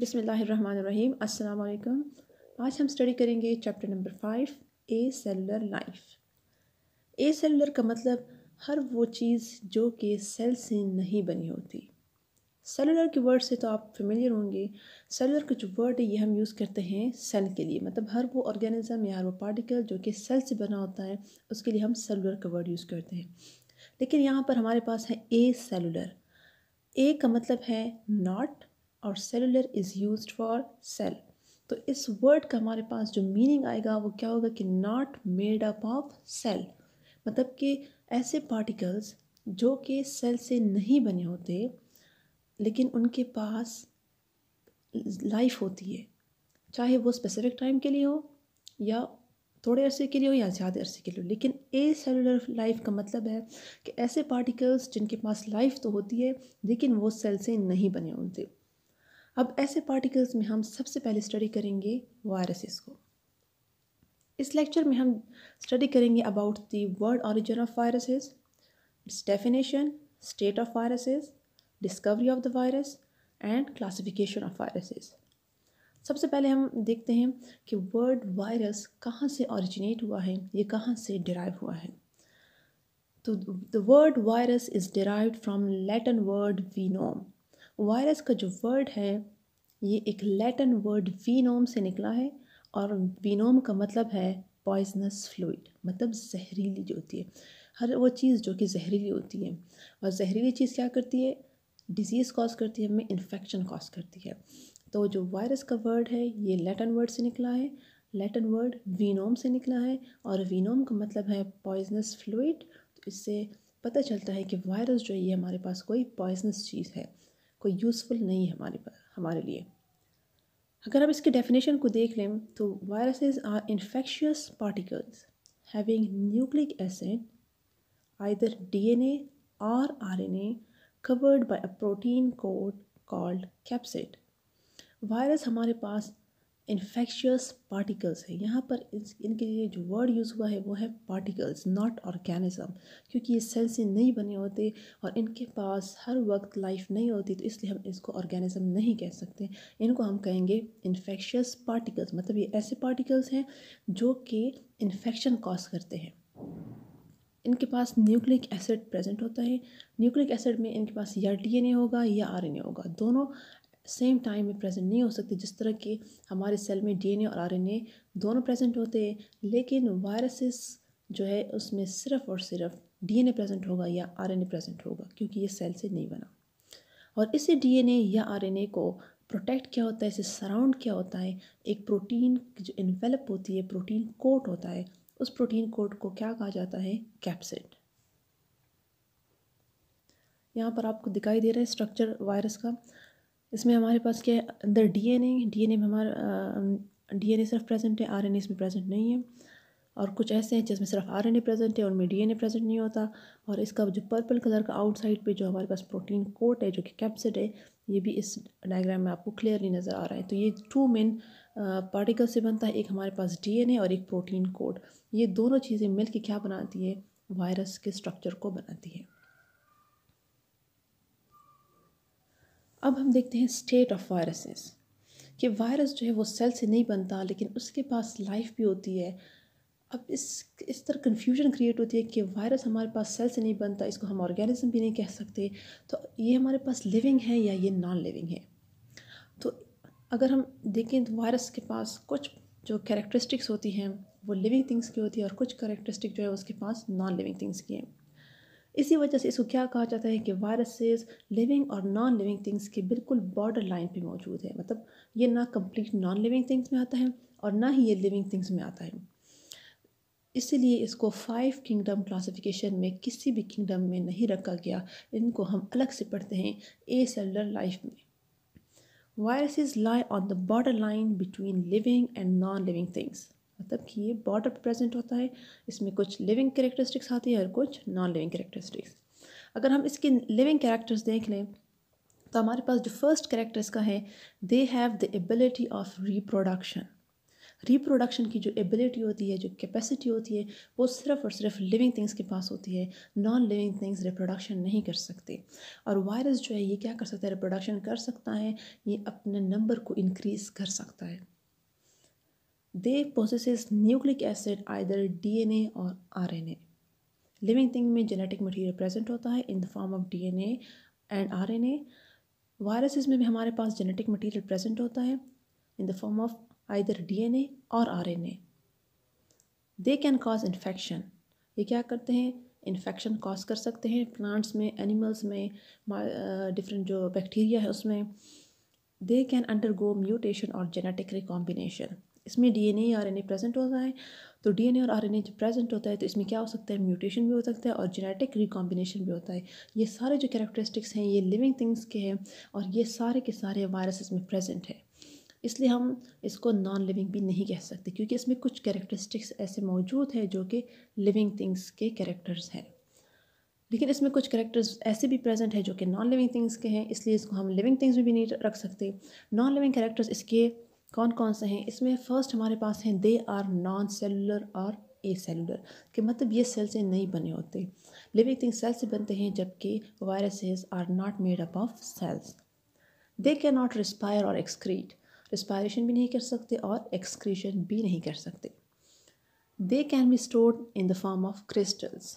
बिसमीम अल्लाम आज हम स्टडी करेंगे chapter number five acellular life acellular का मतलब हर वो चीज़ जो कि सेल से नहीं बनी होती सेलुलर के वर्ड से तो आप फेमिलियर होंगे सेलुलर का जो वर्ड है ये हम यूज़ करते हैं सेल के लिए मतलब हर वो ऑर्गेनिज़म या हर वो पार्टिकल जो कि सेल से बना होता है उसके लिए हम सेलुलर का वर्ड यूज़ करते हैं लेकिन यहाँ पर हमारे पास है ए सेलुलर ए का मतलब है नॉट और cellular is use for cell तो इस वर्ड का हमारे पास जो मीनिंग आएगा वो क्या होगा कि not made up of cell मतलब कि ऐसे पार्टिकल्स जो कि सेल से नहीं बने होते लेकिन उनके पास लाइफ होती है चाहे वो स्पेसिफिक टाइम के लिए हो या थोड़े अरसे के लिए हो या ज़्यादा अरसे के लिए हो लेकिन ए सेलुलर लाइफ का मतलब है कि ऐसे पार्टिकल्स जिनके पास लाइफ तो होती है लेकिन वो सेल से नहीं बने होते अब ऐसे पार्टिकल्स में हम सबसे पहले स्टडी करेंगे वायरसेस को इस लेक्चर में हम स्टडी करेंगे about the world origin of viruses its definition state of viruses discovery of the virus and classification of viruses सबसे पहले हम देखते हैं कि वर्ड वायरस कहाँ से ऑरिजिनेट हुआ है ये कहाँ से डिराइव हुआ है तो the word virus is derive from Latin word venom virus का जो वर्ड है ये एक लैटिन वर्ड वीनोम से निकला है और वीनोम का मतलब है पॉइजनस फ्लूड मतलब जहरीली जो होती है हर वो चीज़ जो कि जहरीली होती है और जहरीली चीज़ क्या करती है डिजीज़ कॉज करती है हमें इन्फेक्शन कॉज करती है तो जो वायरस का वर्ड है ये लैटिन वर्ड से निकला है लैटिन वर्ड वीनोम से निकला है और वीनोम का मतलब है पॉइजनस फ्लूड तो इससे पता चलता है कि वायरस जो है ये हमारे पास कोई पॉइजनस चीज़ है कोई यूज़फुल नहीं है हमारे पास हमारे लिए अगर आप इसके डेफिनेशन को देख लें तो viruses are infectious particles having nucleic acid either DNA और RNA covered by a protein coat called capsid virus हमारे पास इन्फेक्शियस पार्टिकल्स है यहाँ पर इनके लिए जो वर्ड यूज़ हुआ है वो है पार्टिकल्स नॉट ऑर्गेनिज्म क्योंकि ये सेल से नहीं बने होते और इनके पास हर वक्त लाइफ नहीं होती तो इसलिए हम इसको ऑर्गेनिज्म नहीं कह सकते इनको हम कहेंगे इन्फेक्शियस पार्टिकल्स मतलब ये ऐसे पार्टिकल्स हैं जो कि इन्फेक्शन कॉज करते हैं इनके पास न्यूक्लिक एसिड प्रेजेंट होता है न्यूक्लिक एसिड में इनके पास या डीएनए होगा या आरएनए होगा दोनों सेम टाइम में प्रेजेंट नहीं हो सकती जिस तरह के हमारे सेल में डीएनए और आरएनए दोनों प्रेजेंट होते हैं लेकिन वायरसेस जो है उसमें सिर्फ और सिर्फ डीएनए प्रेजेंट होगा या आरएनए प्रेजेंट होगा क्योंकि ये सेल से नहीं बना और इसे डीएनए या आरएनए को प्रोटेक्ट क्या होता है इसे सराउंड क्या होता है एक प्रोटीन जो इन्वेलप होती है प्रोटीन कोट होता है उस प्रोटीन कोट को क्या कहा जाता है कैप्सिड यहाँ पर आपको दिखाई दे रहा है स्ट्रक्चर वायरस का इसमें हमारे पास क्या है अंदर D N A D N A में हमारा डी एन ए सिर्फ प्रेजेंट है आर एन ए इसमें प्रेजेंट नहीं है और कुछ ऐसे हैं जिसमें सिर्फ आर एन ए प्रेजेंट है उनमें डी एन ए प्रेजेंट नहीं होता और इसका जो पर्पल कलर का आउटसाइड पे जो हमारे पास प्रोटीन कोट है जो कि कैप्सिड है ये भी इस डायग्राम में आपको क्लियरली नज़र आ रहा है तो ये टू मेन पार्टिकल से बनता है एक हमारे पास डी एन ए और एक प्रोटीन कोट ये दोनों चीज़ें मिल के क्या बनाती है वायरस के स्ट्रक्चर को बनाती है अब हम देखते हैं स्टेट ऑफ वायरसेस कि वायरस जो है वो सेल से नहीं बनता लेकिन उसके पास लाइफ भी होती है अब इस इस तरह कन्फ्यूजन क्रिएट होती है कि वायरस हमारे पास सेल से नहीं बनता इसको हम ऑर्गेनिज्म भी नहीं कह सकते तो ये हमारे पास लिविंग है या ये नॉन लिविंग है तो अगर हम देखें तो वायरस के पास कुछ जो कैरेक्टरिस्टिक्स होती हैं वो लिविंग थिंग्स की होती है और कुछ करेक्टरिस्टिक जो है उसके पास नॉन लिविंग थिंग्स की हैं इसी वजह से इसको क्या कहा जाता है कि वायरसेस लिविंग और नॉन लिविंग थिंग्स के बिल्कुल बॉर्डर लाइन पे मौजूद है मतलब ये ना कंप्लीट नॉन लिविंग थिंग्स में आता है और ना ही ये लिविंग थिंग्स में आता है इसलिए इसको फाइव किंगडम क्लासिफिकेशन में किसी भी किंगडम में नहीं रखा गया इनको हम अलग से पढ़ते हैं ए सेलर लाइफ में viruses lie on the border line between living and non living things मतलब कि ये पर प्रेजेंट होता है इसमें कुछ लिविंग करेक्टरिस्टिक्स आती है और कुछ नॉन लिविंग करेक्टरिस्टिक्स अगर हम इसके लिविंग कैरेक्टर्स देख लें तो हमारे पास जो फर्स्ट कैरेक्टर इसका है they have the ability of reproduction reproduction की जो एबिलिटी होती है जो कैपेसिटी होती है वो सिर्फ और सिर्फ लिविंग थिंग्स के पास होती है नॉन लिविंग थिंग्स रिप्रोडक्शन नहीं कर सकते और वायरस जो है ये क्या कर सकता है रिप्रोडक्शन कर सकता है ये अपने नंबर को इनक्रीज़ कर सकता है they process nucleic acid either DNA और आरएनए लिविंग थिंग में जेनेटिक मटेरियल प्रेजेंट होता है in the form of DNA and RNA viruses में भी हमारे पास जेनेटिक मटेरियल प्रेजेंट होता है in the form of either DNA और RNA they can cause infection ये क्या करते हैं इन्फेक्शन कॉज कर सकते हैं प्लांट्स में एनिमल्स में डिफरेंट uh, जो बैक्टीरिया है उसमें दे कैन अंडरगो म्यूटेशन और जेनेटिक रिकॉम्बिनेशन इसमें डीएनए या आरएनए प्रेजेंट होता है तो डीएनए और आरएनए जब प्रेजेंट होता है तो इसमें क्या हो सकता है म्यूटेशन भी हो सकता है और जेनेटिक रिकॉम्बिनेशन भी होता है ये सारे जो कैरेक्टरिस्टिक्स हैं ये लिविंग थिंग्स के हैं और ये सारे के सारे वायरस इसमें प्रेजेंट है इसलिए हम इसको नॉन लिविंग भी नहीं कह सकते क्योंकि इसमें कुछ कैरेक्टरिस्टिक्स ऐसे मौजूद हैं जो कि लिविंग थिंग्स के करेक्टर्स हैं लेकिन इसमें कुछ करेक्टर्स ऐसे भी प्रेजेंट है जो कि नॉन लिविंग थिंग्स के हैं इसलिए इसको हम लिविंग थिंग्स में भी नहीं रख सकते नॉन लिविंग करेक्टर्स इसके कौन कौन से हैं इसमें फ़र्स्ट हमारे पास हैं दे आर नॉन सेलुलर और ए सेलुलर के मतलब ये सेल से नहीं बने होते लिविंग थिंग सेल से बनते हैं जबकि viruses are not made up of cells they can not respire और एक्सक्रीट रिस्पायरेशन भी नहीं कर सकते और एक्सक्रीशन भी नहीं कर सकते they can be stored in the form of crystals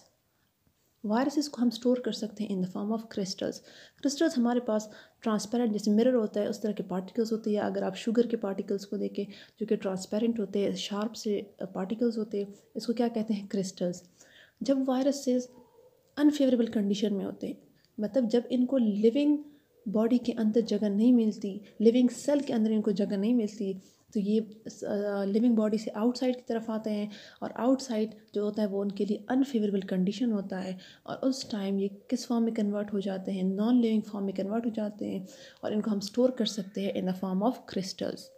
viruses को हम स्टोर कर सकते हैं in the form of crystals crystals हमारे पास ट्रांसपेरेंट जैसे मिरर होता है उस तरह के पार्टिकल्स होते हैं अगर आप शुगर के पार्टिकल्स को देखें जो कि ट्रांसपेरेंट होते हैं शार्प से पार्टिकल्स होते हैं इसको क्या कहते हैं क्रिस्टल्स जब वायरसेस अनफेवरेबल कंडीशन में होते हैं मतलब जब इनको लिविंग बॉडी के अंदर जगह नहीं मिलती लिविंग सेल के अंदर इनको जगह नहीं मिलती तो ये लिविंग बॉडी से आउटसाइड की तरफ आते हैं और आउटसाइड जो होता है वो उनके लिए अनफेवरेबल कंडीशन होता है और उस टाइम ये किस फॉर्म में कन्वर्ट हो जाते हैं नॉन लिविंग फॉर्म में कन्वर्ट हो जाते हैं और इनको हम स्टोर कर सकते हैं in the form of crystals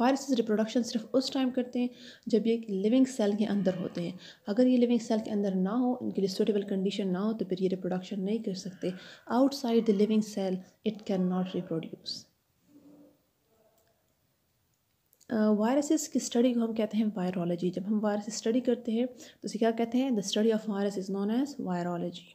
viruses reproduction सिर्फ उस टाइम करते हैं जब ये लिविंग सेल के अंदर होते हैं अगर ये लिविंग सेल के अंदर ना हो इनके लिए सूटेबल कंडीशन ना हो तो फिर ये रिप्रोडक्शन नहीं कर सकते outside the living cell it can not reproduce viruses की स्टडी को हम कहते हैं वायरोलॉजी जब हम वायरस स्टडी करते हैं तो उसे क्या कहते हैं the study of virus is known as virology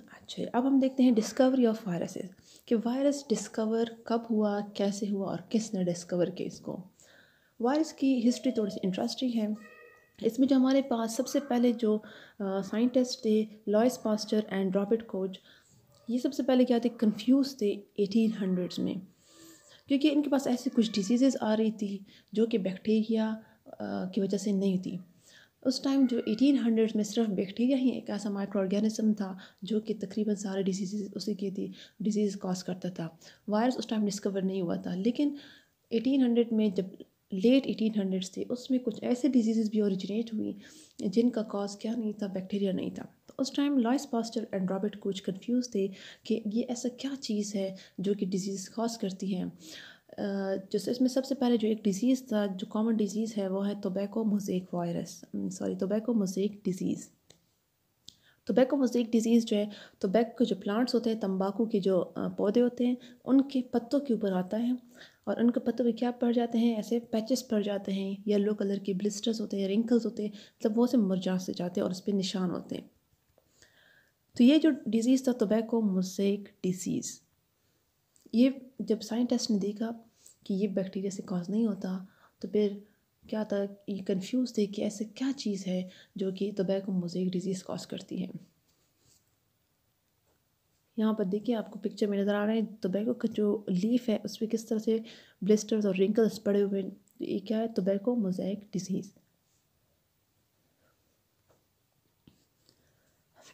अच्छा अब हम देखते हैं डिस्कवरी ऑफ वायरसेस कि वायरस डिस्कवर कब हुआ कैसे हुआ और किसने डिस्कवर किया इसको वायरस की हिस्ट्री थोड़ी सी इंटरेस्टिंग है इसमें जो हमारे पास सबसे पहले जो साइंटिस्ट थे Louis Pasteur and Robert Koch ये सबसे पहले क्या थे कंफ्यूज थे एटीन हंड्रेड्स में क्योंकि इनके पास ऐसी कुछ डिजीज़ आ रही थी जो कि बैक्टीरिया की वजह से नहीं थी उस टाइम जो एटीन हंड्रेड में सिर्फ बैक्टीरिया ही एक ऐसा माइक्रो ऑर्गेनिज्म था जो कि तकरीबन सारे डिजीज़ उसी की थी डिजीज़ कॉज करता था वायरस उस टाइम डिस्कवर नहीं हुआ था लेकिन एटीन हंड्रेड में जब लेट एटीन हंड्रेड थे उसमें कुछ ऐसे डिजीज़ भी ओरिजिनेट हुई जिनका कॉज क्या नहीं था बैक्टीरिया नहीं था उस time Louis Pasteur and Robert Koch confuse थे कि ये ऐसा क्या चीज़ है जो कि डिजीज़ कॉज करती है जैसे इसमें सबसे पहले जो एक डिज़ीज़ था जो कॉमन डिज़ीज़ है वो है tobacco mosaic virus sorry tobacco mosaic disease tobacco mosaic disease जो है टोबैको के जो प्लांट्स होते हैं तंबाकू के जो पौधे होते हैं उनके पत्तों के ऊपर आता है और उनके पत्तों पर क्या पड़ जाते हैं ऐसे पैचेस पड़ जाते हैं येलो कलर के ब्लिस्टर्स होते हैं रिंकल्स होते हैं मतलब वो से मुरझा से जाते हैं और उस पर निशान होते हैं तो ये जो डिज़ीज़ था टोबैको मोसेक डिजीज़ ये जब साइंटिस्ट ने देखा कि ये बैक्टीरिया से कॉज नहीं होता तो फिर क्या था ये कन्फ्यूज़ थे कि ऐसे क्या चीज़ है जो कि टोबैको मोजेक डिजीज़ कॉज करती है यहाँ पर देखिए आपको पिक्चर में नज़र आ रहा है टोबैको तो का जो लीफ है उस पर किस तरह से ब्लिस्टर्स और रिंकल्स पड़े हुए ये क्या है टोबैको मोजैक डिजीज़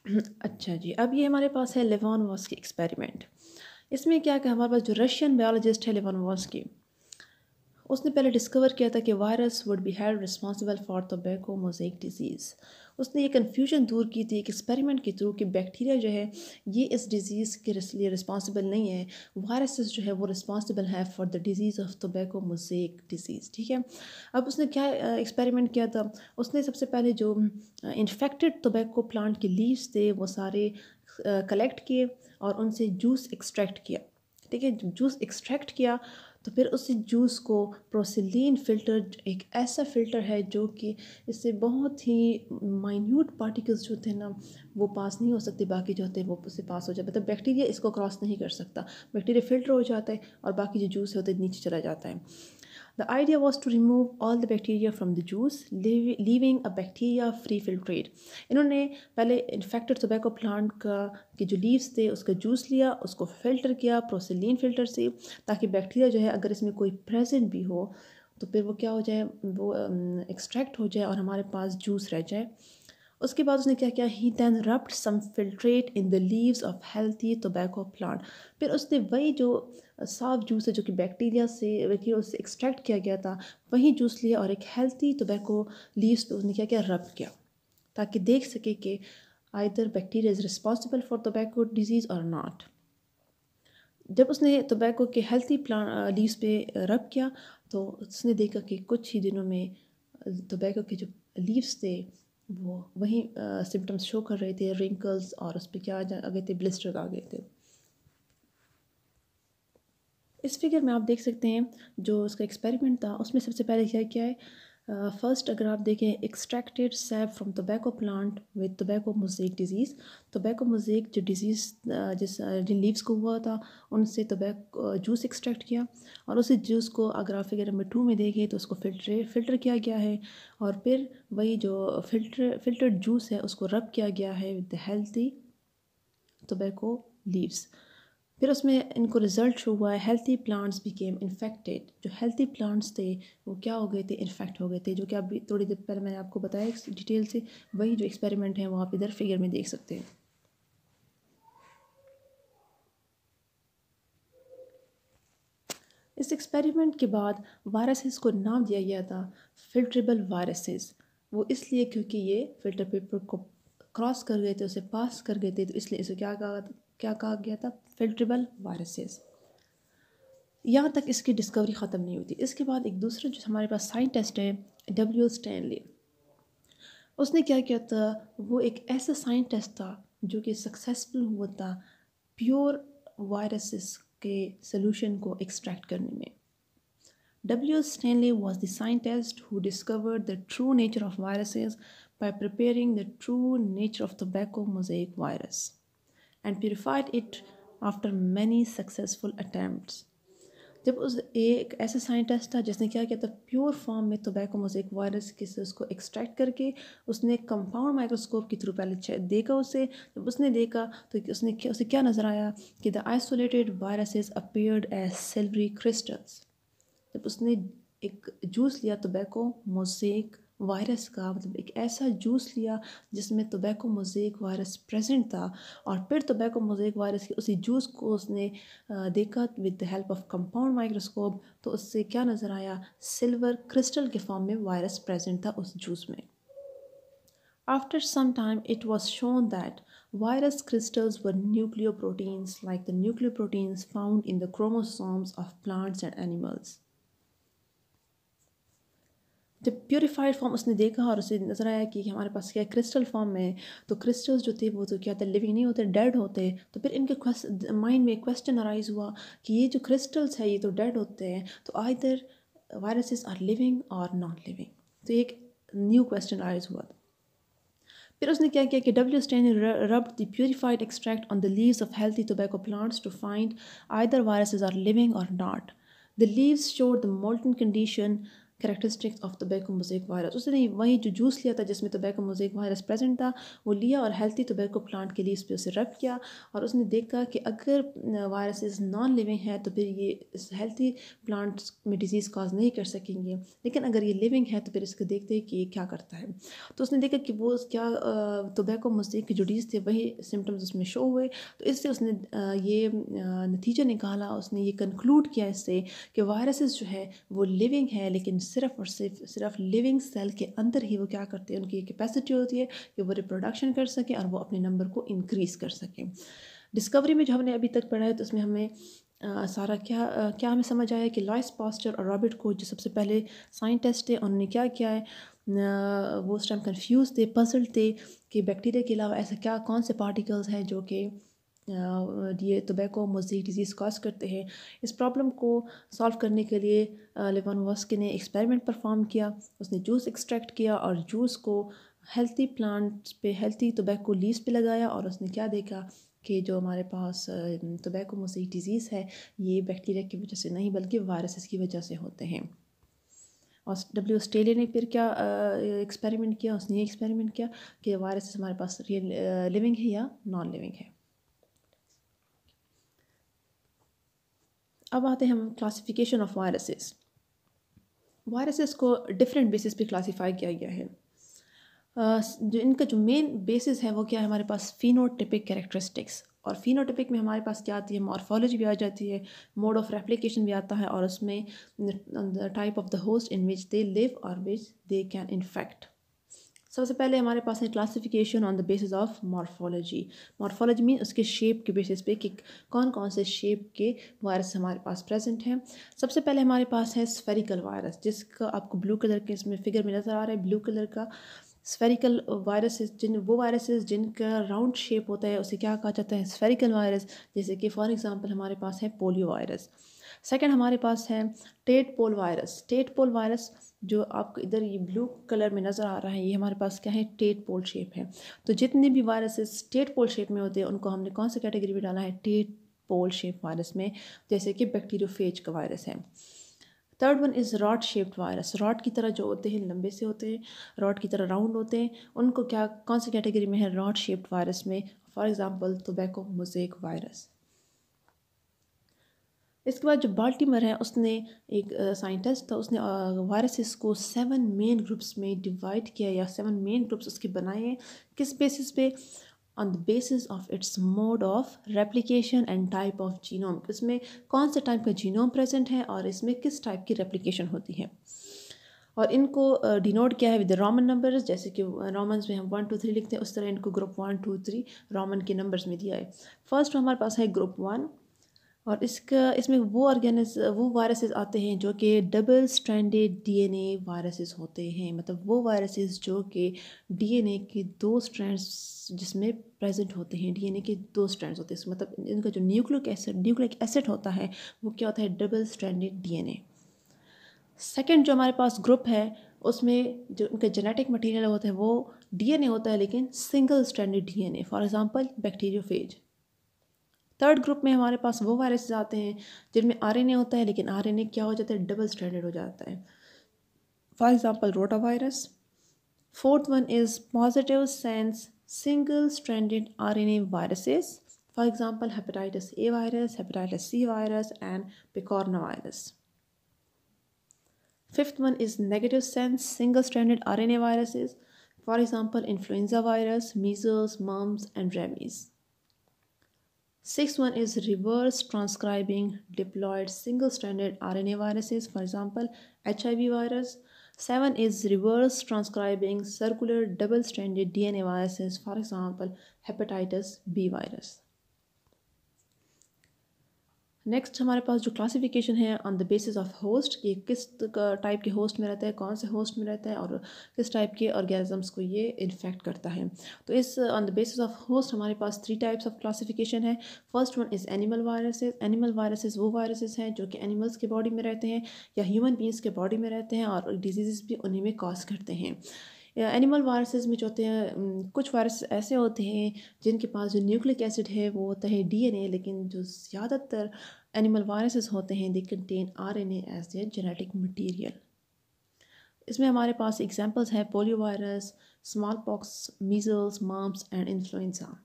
अच्छा जी अब ये हमारे पास है लेवान वॉस्की एक्सपेरिमेंट इसमें क्या कि हमारे पास जो रशियन बायोलॉजिस्ट है लेवान वॉस्की उसने पहले डिस्कवर किया था कि virus would be held responsible for tobacco mosaic disease उसने ये कन्फ्यूजन दूर की थी एक एक्सपेरिमेंट के थ्रू कि बैक्टीरिया जो है ये इस डिज़ीज़ के लिए रिस्पॉन्सिबल नहीं है वायरसेस जो है वो रिस्पॉन्सिबल है for the disease of tobacco mosaic disease ठीक है अब उसने क्या एक्सपेरिमेंट किया था उसने सबसे पहले जो इन्फेक्टेड टोबैको प्लांट के लीव्स थे वो सारे कलेक्ट किए और उनसे जूस एक्सट्रैक्ट किया ठीक है जूस एक्सट्रैक्ट किया तो फिर उस जूस को प्रोसिलीन फ़िल्टर एक ऐसा फ़िल्टर है जो कि इससे बहुत ही माइन्यूट पार्टिकल्स जो थे ना वो पास नहीं हो सकते बाकी जो होते हैं वो उससे पास हो जाते मतलब बैक्टीरिया इसको क्रॉस नहीं कर सकता बैक्टीरिया फ़िल्टर हो जाता है और बाकी जो जूस होते हैं नीचे चला जाता है The idea was to remove all the bacteria from the juice, leaving a bacteria free filtrate. इन्होंने पहले infected tobacco plant का के जो leaves थे उसका juice लिया उसको filter किया प्रोसिलीन filter से ताकि bacteria जो है अगर इसमें कोई present भी हो तो फिर वो क्या हो जाए वो extract हो जाए और हमारे पास juice रह जाए उसके बाद उसने क्या किया he then rubbed some filtrate in the leaves of healthy tobacco plant फिर उसने वही जो साफ जूस है जो कि बैक्टीरिया से बैक्टीरिया उससे एक्सट्रैक्ट किया गया था वही जूस लिया और एक हेल्थी टोबैको लीव्स पर उसने क्या किया रब किया ताकि देख सके कि either bacteria is responsible for tobacco disease और नॉट जब उसने टोबैको के हेल्थी प्लान लीव्स पे रब किया तो उसने देखा कि कुछ ही दिनों में टोबैको के जो लीव्स थे वो वही सिम्टम्स शो कर रहे थे रिंकल्स और उस पर क्या आ गए थे ब्लिस्टर आ गए थे इस फिगर में आप देख सकते हैं जो उसका एक्सपेरिमेंट था उसमें सबसे पहले क्या क्या है फर्स्ट uh, अगर आप देखें extracted sap from tobacco plant with tobacco mosaic disease tobacco mosaic जो डिजीज़ uh, जिस uh, जिन लीव्स को हुआ था उनसे टोबैको जूस एक्सट्रैक्ट किया और उसी जूस को अगर आप फिगर नंबर टू में देखें तो उसको फिल्टर फिल्टर किया गया है और फिर वही जो फिल्टर फिल्टर्ड जूस है उसको रब किया गया है विद हेल्थी टोबैको लीव्स फिर उसमें इनको रिज़ल्ट शो हुआ है हेल्थी प्लांट्स बिकेम इन्फेक्टेड जो हेल्थी प्लांट्स थे वो क्या हो गए थे इन्फेक्ट हो गए थे जो कि अभी थोड़ी देर पहले मैंने आपको बताया डिटेल से वही जो एक्सपेरिमेंट है वो आप इधर फिगर में देख सकते हैं इस एक्सपेरिमेंट के बाद वायरसेस को नाम दिया गया था फिल्ट्रेबल वायरसेस वो इसलिए क्योंकि ये फिल्टर पेपर को क्रॉस कर गए थे उसे पास कर गए थे तो इसलिए इसे क्या कहा क्या कहा गया था फिल्ट्रेबल वायरसेस यहाँ तक इसकी डिस्कवरी ख़त्म नहीं होती इसके बाद एक दूसरा जो हमारे पास साइंटिस्ट है डब्ल्यू स्टैनली उसने क्या किया था वो एक ऐसा साइंटिस्ट था जो कि सक्सेसफुल हुआ था प्योर वायरसेस के सोल्यूशन को एक्सट्रैक्ट करने में W Stanley was the who who the true nature of viruses viruses preparing the true nature of of tobacco mosaic virus and purified it after many successful attempt जब उस एक ऐसा scientist था जिसने क्या किया था प्योर फॉर्म में टोबैको मोजेक वायरस के से उसको एक्सट्रैक्ट करके उसने कंपाउंड माइक्रोस्कोप के थ्रू पहले देखा उसे जब उसने देखा तो उसने उसे क्या नज़र आया कि the isolated viruses appeared as silvery crystals जब उसने एक जूस लिया टोबैको मोजेक वायरस का मतलब एक ऐसा जूस लिया जिसमें तोबैको मोजेक वायरस प्रेजेंट था और फिर तोबैको मोजेक वायरस के उसी जूस को उसने देखा with the help of compound microscope तो उससे क्या नज़र आया सिल्वर क्रिस्टल के फॉर्म में वायरस प्रेजेंट था उस जूस में after some time it was shown that virus crystals were nucleoproteins like the nucleoproteins found in the chromosomes of plants and animals जब प्योरीफाइड फॉर्म उसने देखा और उसे नज़र आया कि हमारे पास क्या क्रिस्टल फॉर्म में तो क्रिस्टल्स जो थे वो तो क्या होते लिविंग नहीं होते डेड होते तो फिर इनके माइंड में क्वेश्चन अराइज हुआ कि ये जो क्रिस्टल्स है ये तो डेड होते हैं तो आइदर वायरसेस आर लिविंग और नॉन लिविंग तो एक न्यू क्वेश्चन अराइज हुआ फिर उसने क्या किया कि W Stan rub the purified extract on the leaves of healthy tobacco plants to find either viruses are living और not the leaves showed the molten condition characteristics of tobacco mosaic virus उसने वही जो juice लिया था जिसमें tobacco mosaic virus present था वो लिया और हेल्थी तोबैको प्लांट के लिए इस पर उसे रब किया और उसने देखा कि अगर वायरसेस नॉन लिविंग है तो फिर ये इस हेल्थी प्लांट में डिजीज़ कॉज नहीं कर सकेंगे लेकिन अगर ये लिविंग है तो फिर इसको देखते हैं कि ये क्या करता है तो उसने देखा कि वो क्या टोबैको तो मोजेक के जो डिजीज़ थे वही सिम्टम्स उसमें शो हुए तो इससे उसने ये नतीजा निकाला उसने ये कंक्लूड किया इससे कि वायरसेस जो है वो लिविंग है लेकिन सिर्फ और सिर्फ सिर्फ लिविंग सेल के अंदर ही वो क्या करते हैं उनकी कैपेसिटी होती है कि वो रिप्रोडक्शन कर सकें और वो अपने नंबर को इंक्रीज़ कर सकें डिस्कवरी में जो हमने अभी तक पढ़ा है तो उसमें हमें आ, सारा क्या आ, क्या हमें समझ आया कि लॉयस पॉस्टर और रॉबर्ट को जो सबसे पहले साइंटिस्ट थे उन्होंने क्या किया है आ, वो उस टाइम कन्फ्यूज़ थे पजल थे कि बैक्टीरिया के अलावा ऐसा क्या कौन से पार्टिकल्स हैं जो कि ये टोबैको मोज़िक डिज़ीज़ कॉज करते हैं इस प्रॉब्लम को सॉल्व करने के लिए लेवान वॉस्की ने एक्सपेरिमेंट परफॉर्म किया उसने जूस एक्सट्रैक्ट किया और जूस को हेल्थी प्लांट्स पे हेल्थी टोबैको लीव्स पे लगाया और उसने क्या देखा कि जो हमारे पास टोबैको मोज़िक डिज़ीज़ है ये बैक्टीरिया की वजह से नहीं बल्कि वायरसेस की वजह से होते हैं और डब्ल्यू ऑस्ट्रेलिया ने फिर क्या एक्सपेरिमेंट किया उसने ये एक्सपेरिमेंट किया कि वायरसेस हमारे पास रियल लिविंग है या नॉन लिविंग है अब आते हैं हम क्लासिफिकेशन ऑफ वायरसेस वायरसेस को डिफरेंट बेसिस पे क्लासिफाई किया गया है जो इनका जो मेन बेसिस है वो क्या है हमारे पास फिनोटिपिक कैरेक्टरिस्टिक्स और फिनोटिपिक में हमारे पास क्या आती है मॉर्फोलॉजी भी आ जाती है मोड ऑफ रेप्लिकेशन भी आता है और उसमें type of the host in which they live और विच दे कैन इन्फेक्ट सबसे पहले हमारे पास है classification on the basis of morphology morphology mean उसके शेप के बेसिस पे कि कौन कौन से शेप के वायरस हमारे पास प्रेजेंट हैं सबसे पहले हमारे पास है स्फेरिकल वायरस जिसका आपको ब्लू कलर के इसमें फिगर में नज़र आ रहा है ब्लू कलर का स्फेरिकल वायरसेस जिन वो वायरसेस जिनका राउंड शेप होता है उसे क्या कहा जाता है स्फेरिकल वायरस जैसे कि फॉर एग्जांपल हमारे पास है पोलियो वायरस सेकंड हमारे पास है tadpole virus tadpole virus जो आपको इधर ये ब्लू कलर में नज़र आ रहा है ये हमारे पास क्या है टेट पोल शेप है तो जितने भी वायरसेस टेट पोल शेप में होते हैं उनको हमने कौन से कैटेगरी में डाला है टेट पोल शेप वायरस में जैसे कि बैक्टीरियोफेज का वायरस है third one is rod shaped virus rod की तरह जो होते हैं लंबे से होते हैं रॉड की तरह राउंड होते हैं उनको क्या कौन से कैटेगरी में है रॉड शेप्ड वायरस में for example tobacco mosaic virus इसके बाद जो बाल्टीमर है उसने एक साइंटिस्ट था उसने वायरसेस को सेवन मेन ग्रुप्स में डिवाइड किया या सेवन मेन ग्रुप्स उसके बनाए हैं किस बेसिस पे on the basis of its mode of replication and type of genome इसमें कौन से टाइप का जीनोम प्रेजेंट है और इसमें किस टाइप की रेप्लिकेशन होती है और इनको डिनोट किया है विद रोमन नंबर्स जैसे कि रोमन्स में हम वन टू थ्री लिखते हैं उस तरह इनको group one two three Roman के नंबर्स में दिया है फर्स्ट हमारे पास है ग्रुप वन और इसका इसमें वो ऑर्गेनिज वो वायरसेस आते हैं जो कि डबल स्ट्रैंडेड डीएनए वायरसेस होते हैं मतलब वो वायरसेस जो कि डीएनए के दो स्ट्रैंड्स जिसमें प्रेजेंट होते हैं डीएनए के दो स्ट्रैंड्स होते हैं मतलब इनका जो न्यूक्लिक एसिड न्यूक्लिक एसिड होता है वो क्या होता है डबल स्ट्रैंडेड डीएनए सेकेंड जो हमारे पास ग्रुप है उसमें जो उनका जेनेटिक मटीरियल होता है वो डीएनए होता है लेकिन single standard DNA for example bacteriophage third group में हमारे पास वो वायरसेस आते हैं जिनमें आर एन ए होता है लेकिन आर एन ए क्या हो जाता है डबल स्टैंडर्ड हो जाता है for example rota virus fourth one is positive sense single stranded R N A viruses for example hepatitis A virus hepatitis C virus and picorna virus fifth one is negative sense single stranded R N A viruses for example influenza virus measles mumps and rabies Sixth one is reverse transcribing diploid single-stranded RNA viruses, for example, HIV virus. Seven is reverse transcribing circular double-stranded DNA viruses, for example, hepatitis B virus. Next हमारे पास जो classification है on the basis of host ये किस type के host में रहता है कौन से होस्ट में रहता है और किस टाइप के ऑर्गेनिजम्स को ये इन्फेक्ट करता है तो इस on the basis of host हमारे पास थ्री टाइप्स ऑफ क्लासिफिकेशन है first one is animal viruses animal viruses वो वायरसेस हैं जो कि एनिमल्स के बॉडी में रहते हैं या ह्यूमन बींग्स के बॉडी में रहते हैं और डिजीज़ भी उन्हीं में कॉज करते हैं एनिमल वायरसेस में जो होते हैं कुछ वायरस ऐसे होते हैं जिनके पास जो न्यूक्लिक एसिड है वो होता है डीएनए लेकिन जो ज़्यादातर एनिमल वायरसेस होते हैं they contain R N as a genetic material इसमें हमारे पास एग्जाम्पल्स हैं polio virus small pox measles mumps and influenza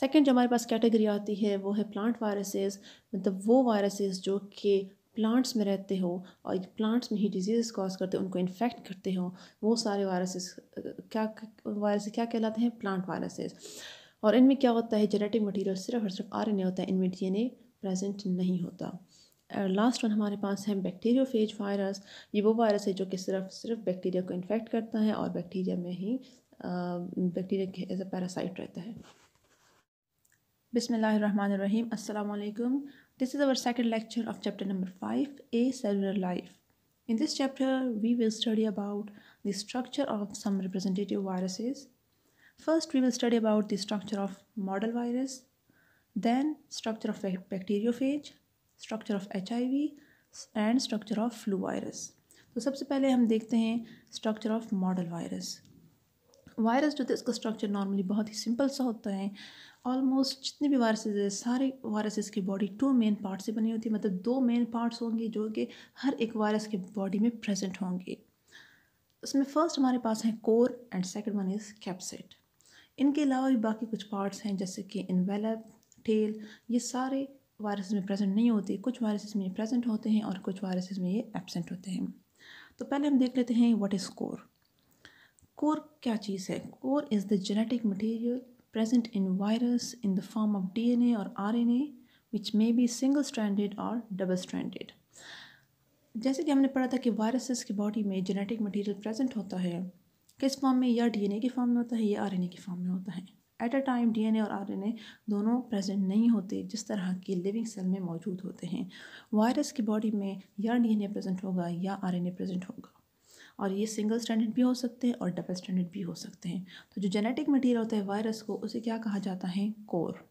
second जो हमारे पास कैटेगरी आती है वो है प्लांट वायरसेस मतलब वो वायरसेस जो कि प्लांट्स में रहते हो और प्लांट्स में ही डिजीज़ कॉज करते हो उनको इन्फेक्ट करते हो वो सारे वायरसेस क्या वायरस क्या कहलाते हैं प्लांट वायरसेस और इनमें क्या होता है जेनेटिक मटेरियल सिर्फ और सिर्फ आर होता है इनमें डी प्रेजेंट नहीं होता लास्ट वन हमारे पास है बैक्टीरियोफेज वायरस ये वो वायरस है जो कि सिर्फ सिर्फ बैक्टीरिया को इन्फेक्ट करता है और बैक्टीरिया में ही बैक्टीरिया के एज अ पैरासाइट रहता है बिसमीम अल्लाम This is our second lecture of chapter number 5, A Cellular Life. In this chapter, we will study about the structure of some representative viruses. First, we will study about the structure of model virus, then structure of bacteriophage, structure of HIV, and structure of flu virus. तो सबसे पहले हम देखते हैं structure of model virus virus जो थे उसका structure normally बहुत ही सिंपल सा होता है ऑलमोस्ट जितने भी वायरसेज है सारे वायरसेस की बॉडी टू मेन पार्ट से बनी होती है मतलब दो मेन पार्ट्स होंगे जो कि हर एक वायरस के बॉडी में प्रेजेंट होंगे उसमें फर्स्ट हमारे पास हैं core and second one is capsid इनके अलावा भी बाकी कुछ पार्ट्स हैं जैसे कि इनवेलप टेल ये सारे वायरसेस में प्रेजेंट नहीं होते कुछ वायरसेस में ये प्रेजेंट होते हैं और कुछ वायरसेस में ये एबसेंट होते हैं तो पहले हम देख लेते हैं व्हाट इज़ कोर कोर क्या चीज़ है core is the genetic material present in virus in the form of DNA or RNA which may be single stranded or double stranded. जैसे कि हमने पढ़ा था कि वायरसेस की बॉडी में जेनेटिक मटेरियल प्रेजेंट होता है किस फॉर्म में या डीएनए के फॉर्म में होता है या आरएनए के फॉर्म में होता है एट अ टाइम डीएनए और आरएनए दोनों प्रेजेंट नहीं होते जिस तरह के लिविंग सेल में मौजूद होते हैं वायरस की बॉडी में या डीएनए प्रेजेंट होगा या आरएनए प्रेजेंट होगा और ये सिंगल स्टैंडर्ड भी हो सकते हैं और डबल स्टैंडर्ड भी हो सकते हैं तो जो जेनेटिक मटेरियल होता है वायरस को उसे क्या कहा जाता है कोर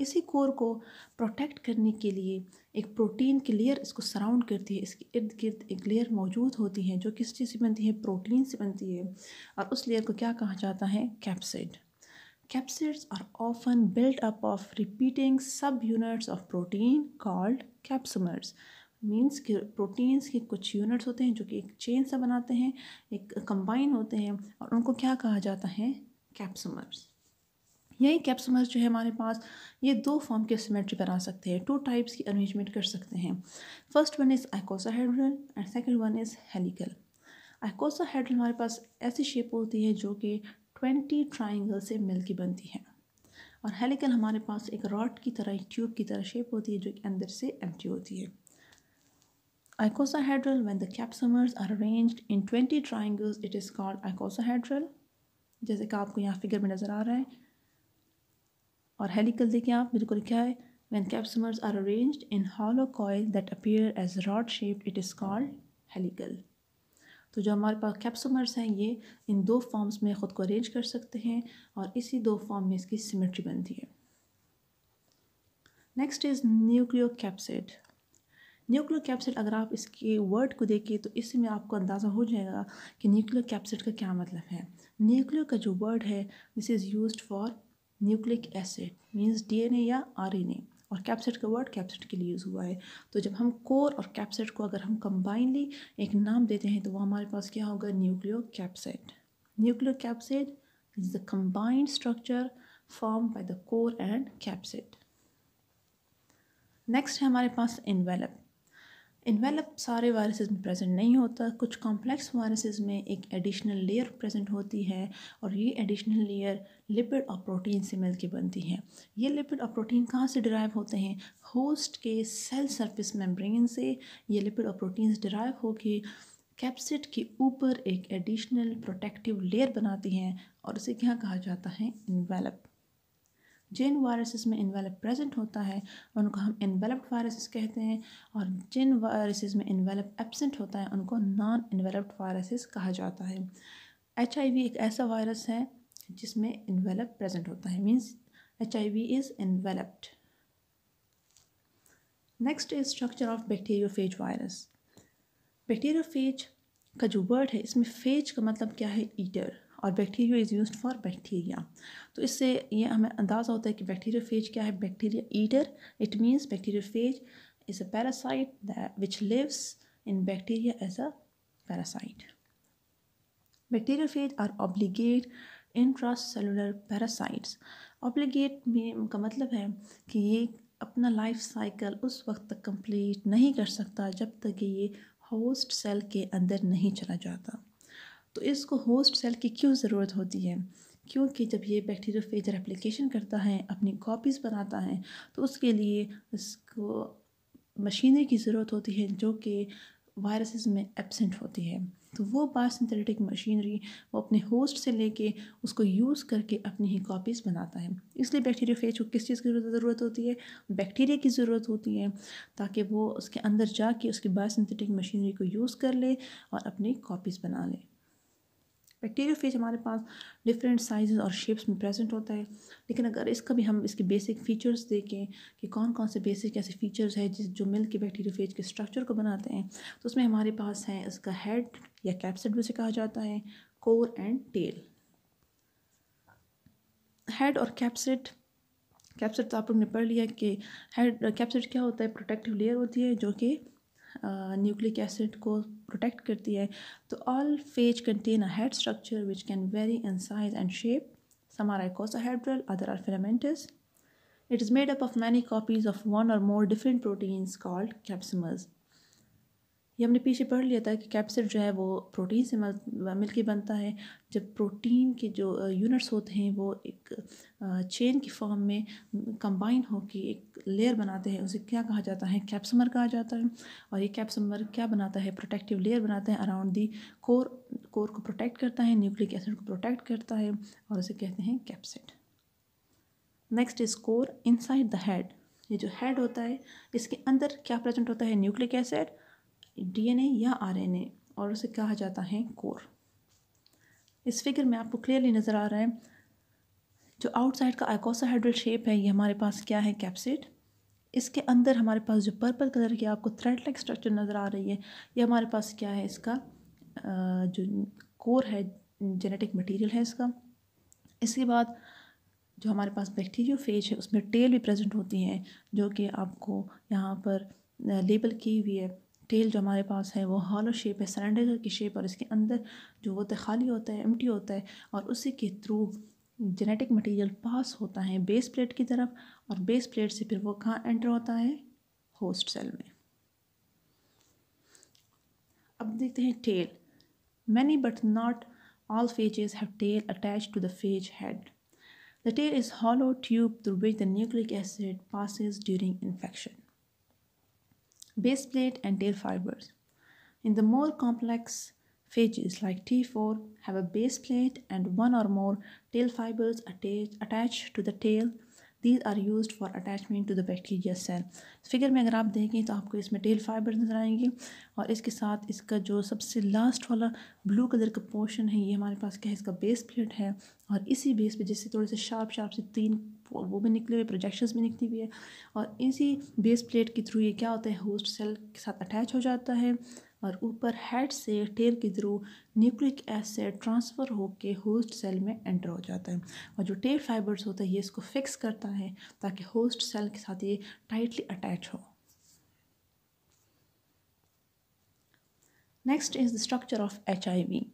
इसी कोर को प्रोटेक्ट करने के लिए एक प्रोटीन की लेयर इसको सराउंड करती है इसके इर्द गिर्द एक लेयर मौजूद होती है जो किस चीज़ से बनती है प्रोटीन से बनती है और उस लेयर को क्या कहा जाता है capsid are often often up of repeating subunits of protein called capsomers. Means के प्रोटीन्स के कुछ यूनिट्स होते हैं जो कि एक चेन सा बनाते हैं एक कंबाइन होते हैं और उनको क्या कहा जाता है कैप्समर्स यही कैप्सूमर्स जो है हमारे पास ये दो फॉर्म के सिमेट्री बना सकते हैं टू टाइप्स की अरेंजमेंट कर सकते हैं first one is hydrogen and second one is helical hydrogen हमारे पास ऐसी शेप होती है जो कि ट्वेंटी ट्राइंगल से मिल बनती है और हेलिकल हमारे पास एक रॉड की तरह एक ट्यूब की तरह शेप होती है जो कि अंदर से एम्प्टी होती है icosahedral when the capsomers are arranged in 20 triangles it is called icosahedral जैसे कि आपको यहाँ फिगर में नज़र आ रहा है और हेलिकल देखिए आप बिल्कुल क्या है when capsomers are arranged in hollow coil that appear as rod shaped it is called helical तो जो हमारे पास कैप्सोमर्स हैं ये इन दो फॉर्म्स में ख़ुद को अरेंज कर सकते हैं और इसी दो फॉर्म में इसकी सिमेट्री बनती है next is nucleocapsid nuclear capsid अगर आप इसके वर्ड को देखें तो इसमें आपको अंदाज़ा हो जाएगा कि न्यूक्लियर कैप्सिड का क्या मतलब है न्यूक्लियर का जो वर्ड है this is use for nucleic acid means ए या ए और कैप्सिड का वर्ड कैप्सिड के लिए यूज़ हुआ है तो जब हम कोर और कैप्सिड को अगर हम कंबाइनली एक नाम देते हैं तो वो हमारे पास क्या होगा nucleocapsid nucleocapsid is the combined structure form by the core and capsid next है हमारे पास इन्वेलप इन्वेलप सारे वायरसेस में प्रेजेंट नहीं होता कुछ कॉम्प्लेक्स वायरसेस में एक एडिशनल लेयर प्रेजेंट होती है और ये एडिशनल लेयर लिपिड और प्रोटीन से मिलकर बनती है ये लिपिड और प्रोटीन कहाँ से डिराइव होते हैं होस्ट के सेल सरफेस मेम्ब्रेन से ये लिपिड और प्रोटीन्स डिराइव होकर कैप्सिड के ऊपर एक एडिशनल प्रोटेक्टिव लेयर बनाती हैं और उसे क्या कहा जाता है इन्वेलप जिन वायरसेस में इन्वेलप प्रेजेंट होता है उनको हम इन्वेलप्ड वायरसेस कहते हैं और जिन वायरसेस में इन्वेलप एबसेंट होता है उनको नॉन इन्वेलप्ड वायरसेस कहा जाता है एच एक ऐसा वायरस है जिसमें इन्वेलप प्रेजेंट होता है means H I V is enveloped next is structure of bacteriophage virus bacteriophage का जो वर्ड है इसमें फेज का मतलब क्या है ईटर और bacteria is use for bacteria तो इससे ये हमें अंदाज़ा होता है कि बैक्टीरिया फेज क्या है bacteria eater it means bacteriophage is a parasite which lives in bacteria as a phage Bacteriophage obligate intra intracellular parasites obligate का मतलब है कि ये अपना लाइफ साइकिल उस वक्त तक कंप्लीट नहीं कर सकता जब तक कि ये होस्ट सेल के अंदर नहीं चला जाता तो इसको होस्ट सेल की क्यों ज़रूरत होती है क्योंकि जब ये फेजर एप्लीकेशन करता है अपनी कॉपीज़ बनाता है तो उसके लिए इसको मशीनरी की ज़रूरत होती है जो कि वायरसेस में एबसेंट होती है तो वो बायोसिंथेटिक मशीनरी वो अपने होस्ट से लेके उसको यूज़ करके अपनी ही कॉपीज़ बनाता है इसलिए बैक्टीरियोफेज को किस चीज़ की ज़रूरत होती है बैक्टीरिया की ज़रूरत होती है ताकि वो उसके अंदर जाके उसकी बायोसिंथेटिक मशीनरी को यूज़ कर ले और अपनी कॉपीज़ बना ले बैक्टीरियोफेज हमारे पास डिफरेंट साइज़ और शेप्स में प्रेजेंट होता है लेकिन अगर इसका भी हम इसके बेसिक फीचर्स देखें कि कौन कौन से बेसिक ऐसे फीचर्स है जिस जो मिल के बैक्टीरियोफेज के स्ट्रक्चर को बनाते हैं तो उसमें हमारे पास है इसका हेड या कैप्सिड जिसे कहा जाता है कोर एंड टेल हेड और कैप्सिड कैप्सिड तो आप लोग ने पढ़ लिया कि हेड कैप्सिड क्या होता है प्रोटेक्टिव लेयर होती है जो कि न्यूक्लिक एसिड को प्रोटेक्ट करती है तो all phage contain a head structure which can vary in size and shape समार icosahedral other are filamentous it is made up of many copies of one or more different proteins called capsomers ये हमने पीछे पढ़ लिया था कि capsid जो है वो प्रोटीन से मिल के बनता है जब प्रोटीन के जो यूनिट्स होते हैं वो एक चेन की फॉर्म में कंबाइन होकर एक लेयर बनाते हैं उसे क्या कहा जाता है कैप्समर कहा जाता है और ये कैप्समर क्या बनाता है प्रोटेक्टिव लेयर बनाता है अराउंड दी कोर कोर को प्रोटेक्ट करता है न्यूक्लिक एसिड को प्रोटेक्ट करता है और उसे कहते हैं capsid next is core inside the head ये जो हेड होता है इसके अंदर क्या प्रेजेंट होता है न्यूक्लिक एसिड डीएनए या आरएनए और उसे कहा जाता है कोर इस फिगर में आपको क्लियरली नज़र आ रहा है जो आउटसाइड का आइकोसाहाइड्रल शेप है ये हमारे पास क्या है कैप्सिड इसके अंदर हमारे पास जो पर्पल कलर की आपको थ्रेड लाइक स्ट्रक्चर नज़र आ रही है ये हमारे पास क्या है इसका जो कोर है जेनेटिक मटेरियल है इसका इसके बाद जो हमारे पास फेज है उसमें टेल भी प्रेजेंट होती है जो कि आपको यहाँ पर लेबल की हुई है टेल जो हमारे पास है वो हॉलो शेप है सिलेंडर की शेप और इसके अंदर जो होता है खाली होता है एम्प्टी होता है और उसी के थ्रू जेनेटिक मटेरियल पास होता है बेस प्लेट की तरफ और बेस प्लेट से फिर वो कहाँ एंटर होता है होस्ट सेल में अब देखते हैं tail many but not all phages have tail attach to the phage head. The tail is hollow tube through which the nucleic acid passes during infection base plate and tail fibers. In the more complex phages like T4 have a base plate and one or more tail fibers attached attach to the tail these are use for attachment to the bacteria cell figure में अगर आप देखें तो आपको इसमें tell fibre नज़र आएंगे और इसके साथ इसका जो सबसे लास्ट वाला ब्लू कलर का पोर्शन है ये हमारे पास क्या है इसका बेस प्लेट है और इसी बेस पे जिससे थोड़े से शार्प शार्प से तीन वो भी निकले हुए प्रोजेक्शंस भी निकली हुई है और इसी बेस प्लेट के थ्रू ये क्या होता है होस्ट सेल के साथ अटैच हो जाता है और ऊपर हेड से टेल के थ्रू न्यूक्लिक एसिड ट्रांसफ़र होकर होस्ट सेल में एंटर हो जाता है और जो टेल फाइबर्स होता है ये इसको फिक्स करता है ताकि होस्ट सेल के साथ ये टाइटली अटैच हो next is the structure of H I V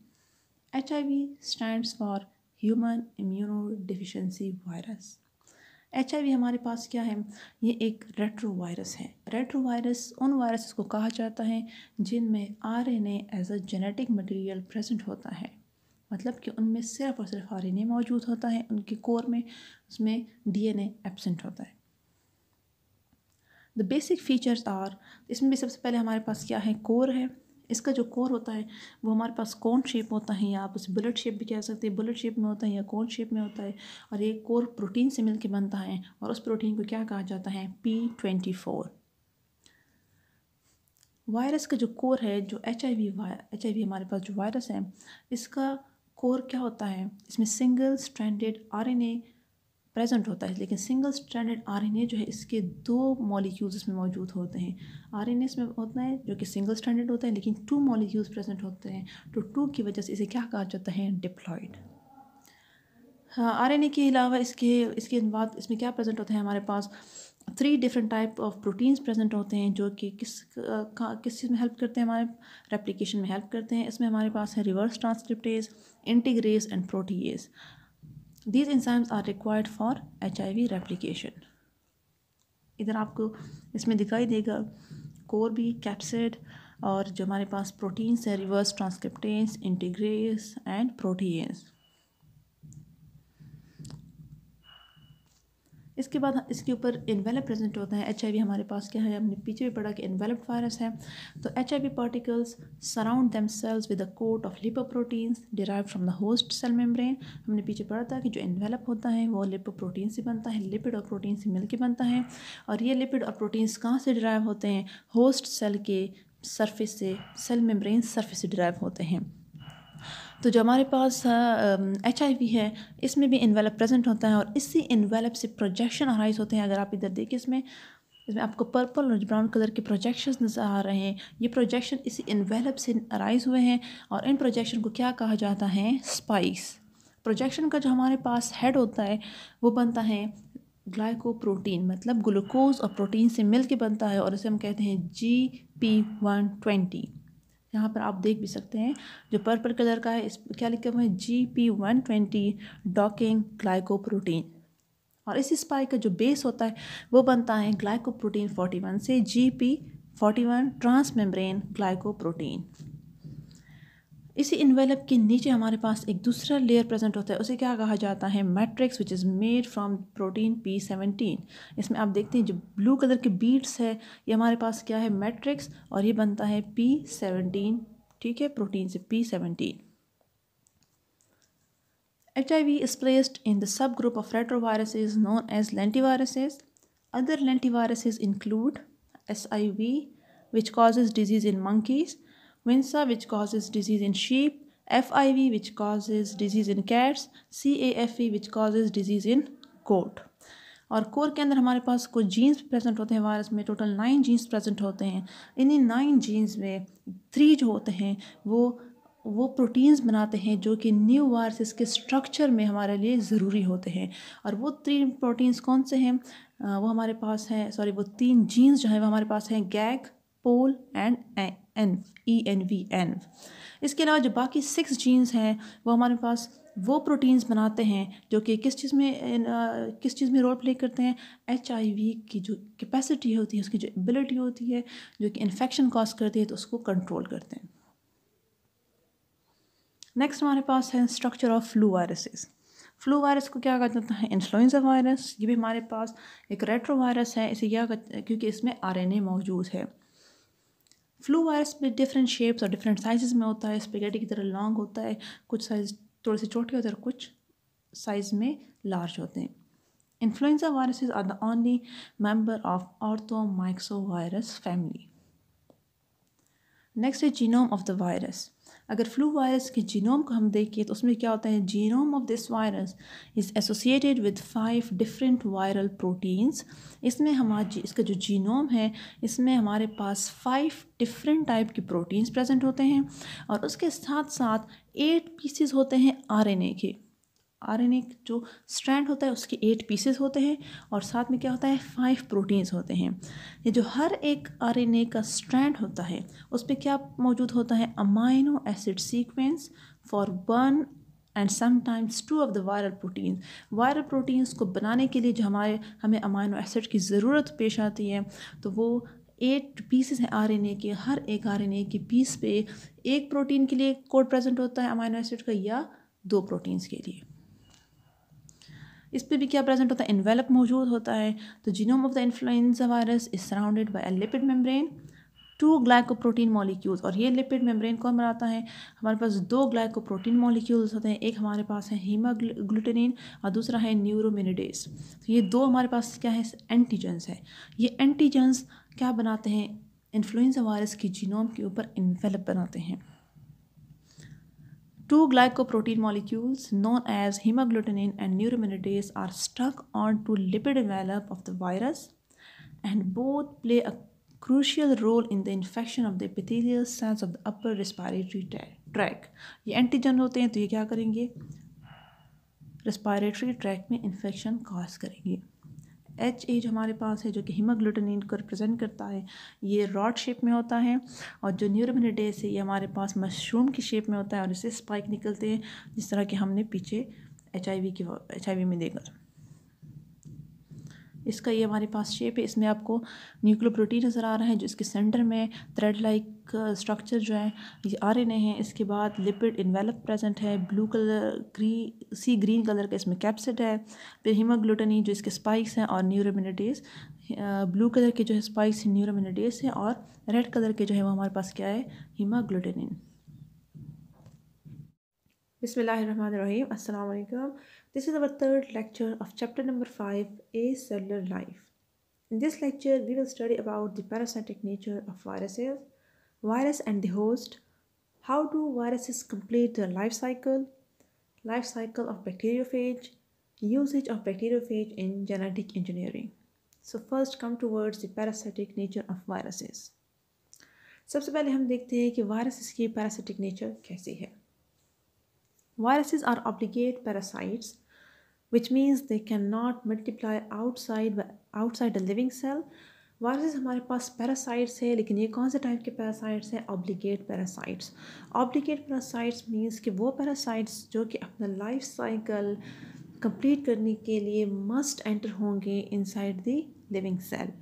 H I V stands for human immunodeficiency virus H हमारे पास क्या है ये एक रेट्रो वायरस है रेट्रो वायरस उन वायरस को कहा जाता है जिनमें R N as a genetic material present होता है मतलब कि उनमें सिर्फ और सिर्फ आर मौजूद होता है उनके कोर में उसमें डी एन एबसेंट होता है द बेसिक फीचर्स आर इसमें भी सबसे पहले हमारे पास क्या है कोर है इसका जो कोर होता है वो हमारे पास कौन शेप होता है या आप उसे बुलेट शेप भी कह सकते हैं बुलेट शेप में होता है या कौन शेप में होता है और ये कोर प्रोटीन से मिलके बनता है और उस प्रोटीन को क्या कहा जाता है पी ट्वेंटी फोर वायरस का जो कोर है जो H I V H I V हमारे पास जो वायरस है इसका कोर क्या होता है इसमें single stranded R N A present होता है लेकिन सिंगल स्ट्रैंडेड आरएनए जो है इसके दो मॉलिक्यूल्स इसमें मौजूद होते हैं आरएनए इसमें होता है जो कि सिंगल स्ट्रैंडेड होता है लेकिन टू मॉलिक्यूल्स प्रेजेंट होते हैं तो टू की वजह से इसे क्या कहा जाता है डिप्लॉइड हाँ, आर एन ए के अलावा इसके इसके बाद इसमें क्या प्रेजेंट होता है हमारे पास three different type of proteins present होते हैं जो कि किस का किस चीज़ में हेल्प करते हैं हमारे रेप्लिकेशन में हेल्प करते हैं इसमें हमारे पास है reverse transcriptase integrase and protease these enzymes are required for H I V replication इधर आपको इसमें दिखाई देगा कोर भी कैप्सिड और जो हमारे पास प्रोटीन्स है reverse transcriptase integrase and proteins इसके बाद इसके ऊपर इन्वेलप प्रेजेंट होता है एच हमारे पास क्या है हमने पीछे भी पढ़ा कि इन्वेलप वायरस है तो H particles surround themselves with a coat of lipoproteins derive from the host cell membrane हमने पीछे पढ़ा था कि जो इन्वेलप होता है वो लिपो प्रोटीन से बनता है लिपिड और प्रोटीन से मिलकर बनता है और ये लिपिड और प्रोटीन्स कहाँ से डिराइव होते हैं होस्ट सेल के सरफेस से सेल मेम्ब्रेन सरफेस से डिराइव होते हैं तो जो हमारे पास एच आई वी है इसमें भी इन्वेलप प्रेजेंट होता है और इसी इन्वेलप से प्रोजेक्शन हराइज होते हैं अगर आप इधर देखिए इसमें इसमें आपको पर्पल और ब्राउन कलर के प्रोजेक्शन नज़र आ रहे हैं ये प्रोजेक्शन इसी इन्वेलप से अराइज हुए हैं और इन प्रोजेक्शन को क्या कहा जाता है स्पाइस प्रोजेक्शन का जो हमारे पास हेड होता है वो बनता है ग्लाइकोप्रोटीन मतलब ग्लूकोज और प्रोटीन से मिल के बनता है और इसे हम कहते हैं जी पी वन ट्वेंटी यहाँ पर आप देख भी सकते हैं जो पर्पल कलर का है इस क्या लिखे हुए हैं G P one twenty docking glycoprotein और इस स्पाइक का जो बेस होता है वो बनता है ग्लाइकोप्रोटीन वन से G P forty one transmembrane glycoprotein इसी इन्वेलप के नीचे हमारे पास एक दूसरा लेयर प्रेजेंट होता है उसे क्या कहा जाता है matrix which is made from protein P seventeen इसमें आप देखते हैं जो ब्लू कलर के बीड्स है ये हमारे पास क्या है मैट्रिक्स और ये बनता है पी सेवनटीन ठीक है प्रोटीन से P seventeen in the subgroup of subgroup of as lentiviruses other lentiviruses include S I V which causes disease in monkeys winsa which causes disease in sheep, FIV which causes disease in cats, CAFE which causes disease in goat. और core के अंदर हमारे पास कुछ genes present होते हैं virus में total nine genes present होते हैं इन्हीं नाइन जीन्स में थ्री जो होते हैं वो वो प्रोटीन्स बनाते हैं जो कि न्यू वायरसेस के स्ट्रक्चर में हमारे लिए ज़रूरी होते हैं और वो थ्री प्रोटीन्स कौन से हैं वो हमारे पास हैं सॉरी वो तीन जीन्स जो हैं वो हमारे पास हैं gag pol and N E N V N इसके अलावा जो बाकी सिक्स जीन्स हैं वो हमारे पास वो प्रोटीन्स बनाते हैं जो कि किस चीज़ में आ, किस चीज़ में रोल प्ले करते हैं एच आई वी की जो कैपेसिटी होती है उसकी जो एबिलिटी होती है जो कि इन्फेक्शन कॉज करती है तो उसको कंट्रोल करते हैं नेक्स्ट हमारे पास है structure of flu viruses flu virus को क्या कहा जाता है इन्फ्लुएंजा वायरस ये भी हमारे पास एक रेट्रो वायरस है इसे क्या क्योंकि इसमें आर एन ए मौजूद है फ्लू वायरस भी डिफरेंट शेप्स और डिफरेंट साइज़ में होता है स्पेगेटी की तरह लॉन्ग होता है कुछ साइज थोड़े से छोटे होते हैं कुछ साइज़ में लार्ज होते हैं influenza is are the only member of orthomyxovirus family next is genome of the virus अगर फ्लू वायरस के जीनोम को हम देखें तो उसमें क्या होता है genome of this virus is associated with five different viral proteins इसमें हमारा इसका जो जीनोम है इसमें हमारे पास फाइव डिफरेंट टाइप के प्रोटीन्स प्रेजेंट होते हैं और उसके साथ साथ एट पीसीज होते हैं आरएनए के आरएनए जो स्ट्रैंड होता है उसके एट पीसेस होते हैं और साथ में क्या होता है फाइव प्रोटीन्स होते हैं ये जो हर एक आरएनए का स्ट्रैंड होता है उस पर क्या मौजूद होता है amino acid sequence for one and sometimes two of the viral protein viral proteins को बनाने के लिए जो हमारे हमें अमाइनो एसिड की ज़रूरत पेश आती है तो वो एट पीसेस हैं ए के हर एक ए के पीस पे एक प्रोटीन के लिए कोड प्रेजेंट होता है अमाइनो एसिड का या दो प्रोटीन्स के लिए इस पर भी क्या प्रेजेंट होता है इन्वेलप मौजूद होता है तो genome of the influenza virus is surrounded by a lipid membrane two glycoprotein molecules और ये लिपिड मेम्ब्रेन कौन बनाता है हमारे पास दो ग्लाइकोप्रोटीन मॉलिक्यूल्स होते हैं एक हमारे पास है हीमाग्लूटेनिन और दूसरा है न्यूरोमिनिडेस तो ये दो हमारे पास क्या है एंटीजेंस है ये एंटीजेंस क्या बनाते हैं इन्फ्लुएंजा वायरस की जीनोम के ऊपर इन्वेलप बनाते हैं Two glycoprotein molecules known as hemagglutinin and neuraminidase are stuck onto lipid envelope of the virus and both play a crucial role in the infection of the epithelial cells of the upper respiratory tract. ये antigen होते हैं तो ये क्या करेंगे respiratory tract में infection cause करेंगे H as हमारे पास है जो कि हिमाग्लूटनिन को रिप्रेजेंट करता है ये रॉड शेप में होता है और जो न्यूरोमिनिडेस है ये हमारे पास मशरूम की शेप में होता है और इससे स्पाइक निकलते हैं जिस तरह के हमने पीछे एच आई वी की एच आई वी में देखा इसका ये हमारे पास शेप है इसमें आपको न्यूक्लोप्रोटीन प्रोटीन नज़र आ रहा है जो इसके सेंटर में थ्रेड लाइक स्ट्रक्चर जो है ये आ रहे हैं इसके बाद लिपिड इन्वेलप प्रेजेंट है ब्लू कलर ग्री सी ग्रीन कलर का इसमें कैप्सिड है फिर हिमाग्लूटनी जो इसके स्पाइक्स हैं और न्यूरोमिनिटीज़ ब्लू कलर के जो है स्पाइक्स न्यूरोमिनिटीज़ हैं और रेड कलर के जो है वो हमारे पास क्या है हिमाग्लूटनिन बसमिल अस्सलाम This is our third lecture of chapter number 5 Acellular Life. In this lecture, we will study about the parasitic nature of viruses, virus and the host, how do viruses complete their life cycle, life cycle of bacteriophage, usage of bacteriophage in genetic engineering. So first come towards the parasitic nature of viruses. सबसे पहले हम देखते हैं कि viruses की parasitic nature कैसी है viruses are obligate parasites which means they cannot multiply outside outside the living cell viruses हमारे पास पैरासाइट्स है लेकिन ये कौन से टाइप के पैरासाइट्स हैं obligate parasites obligate parasites means कि वो पैरासाइट्स जो कि अपना लाइफ साइकिल कंप्लीट करने के लिए मस्ट एंटर होंगे inside the living cell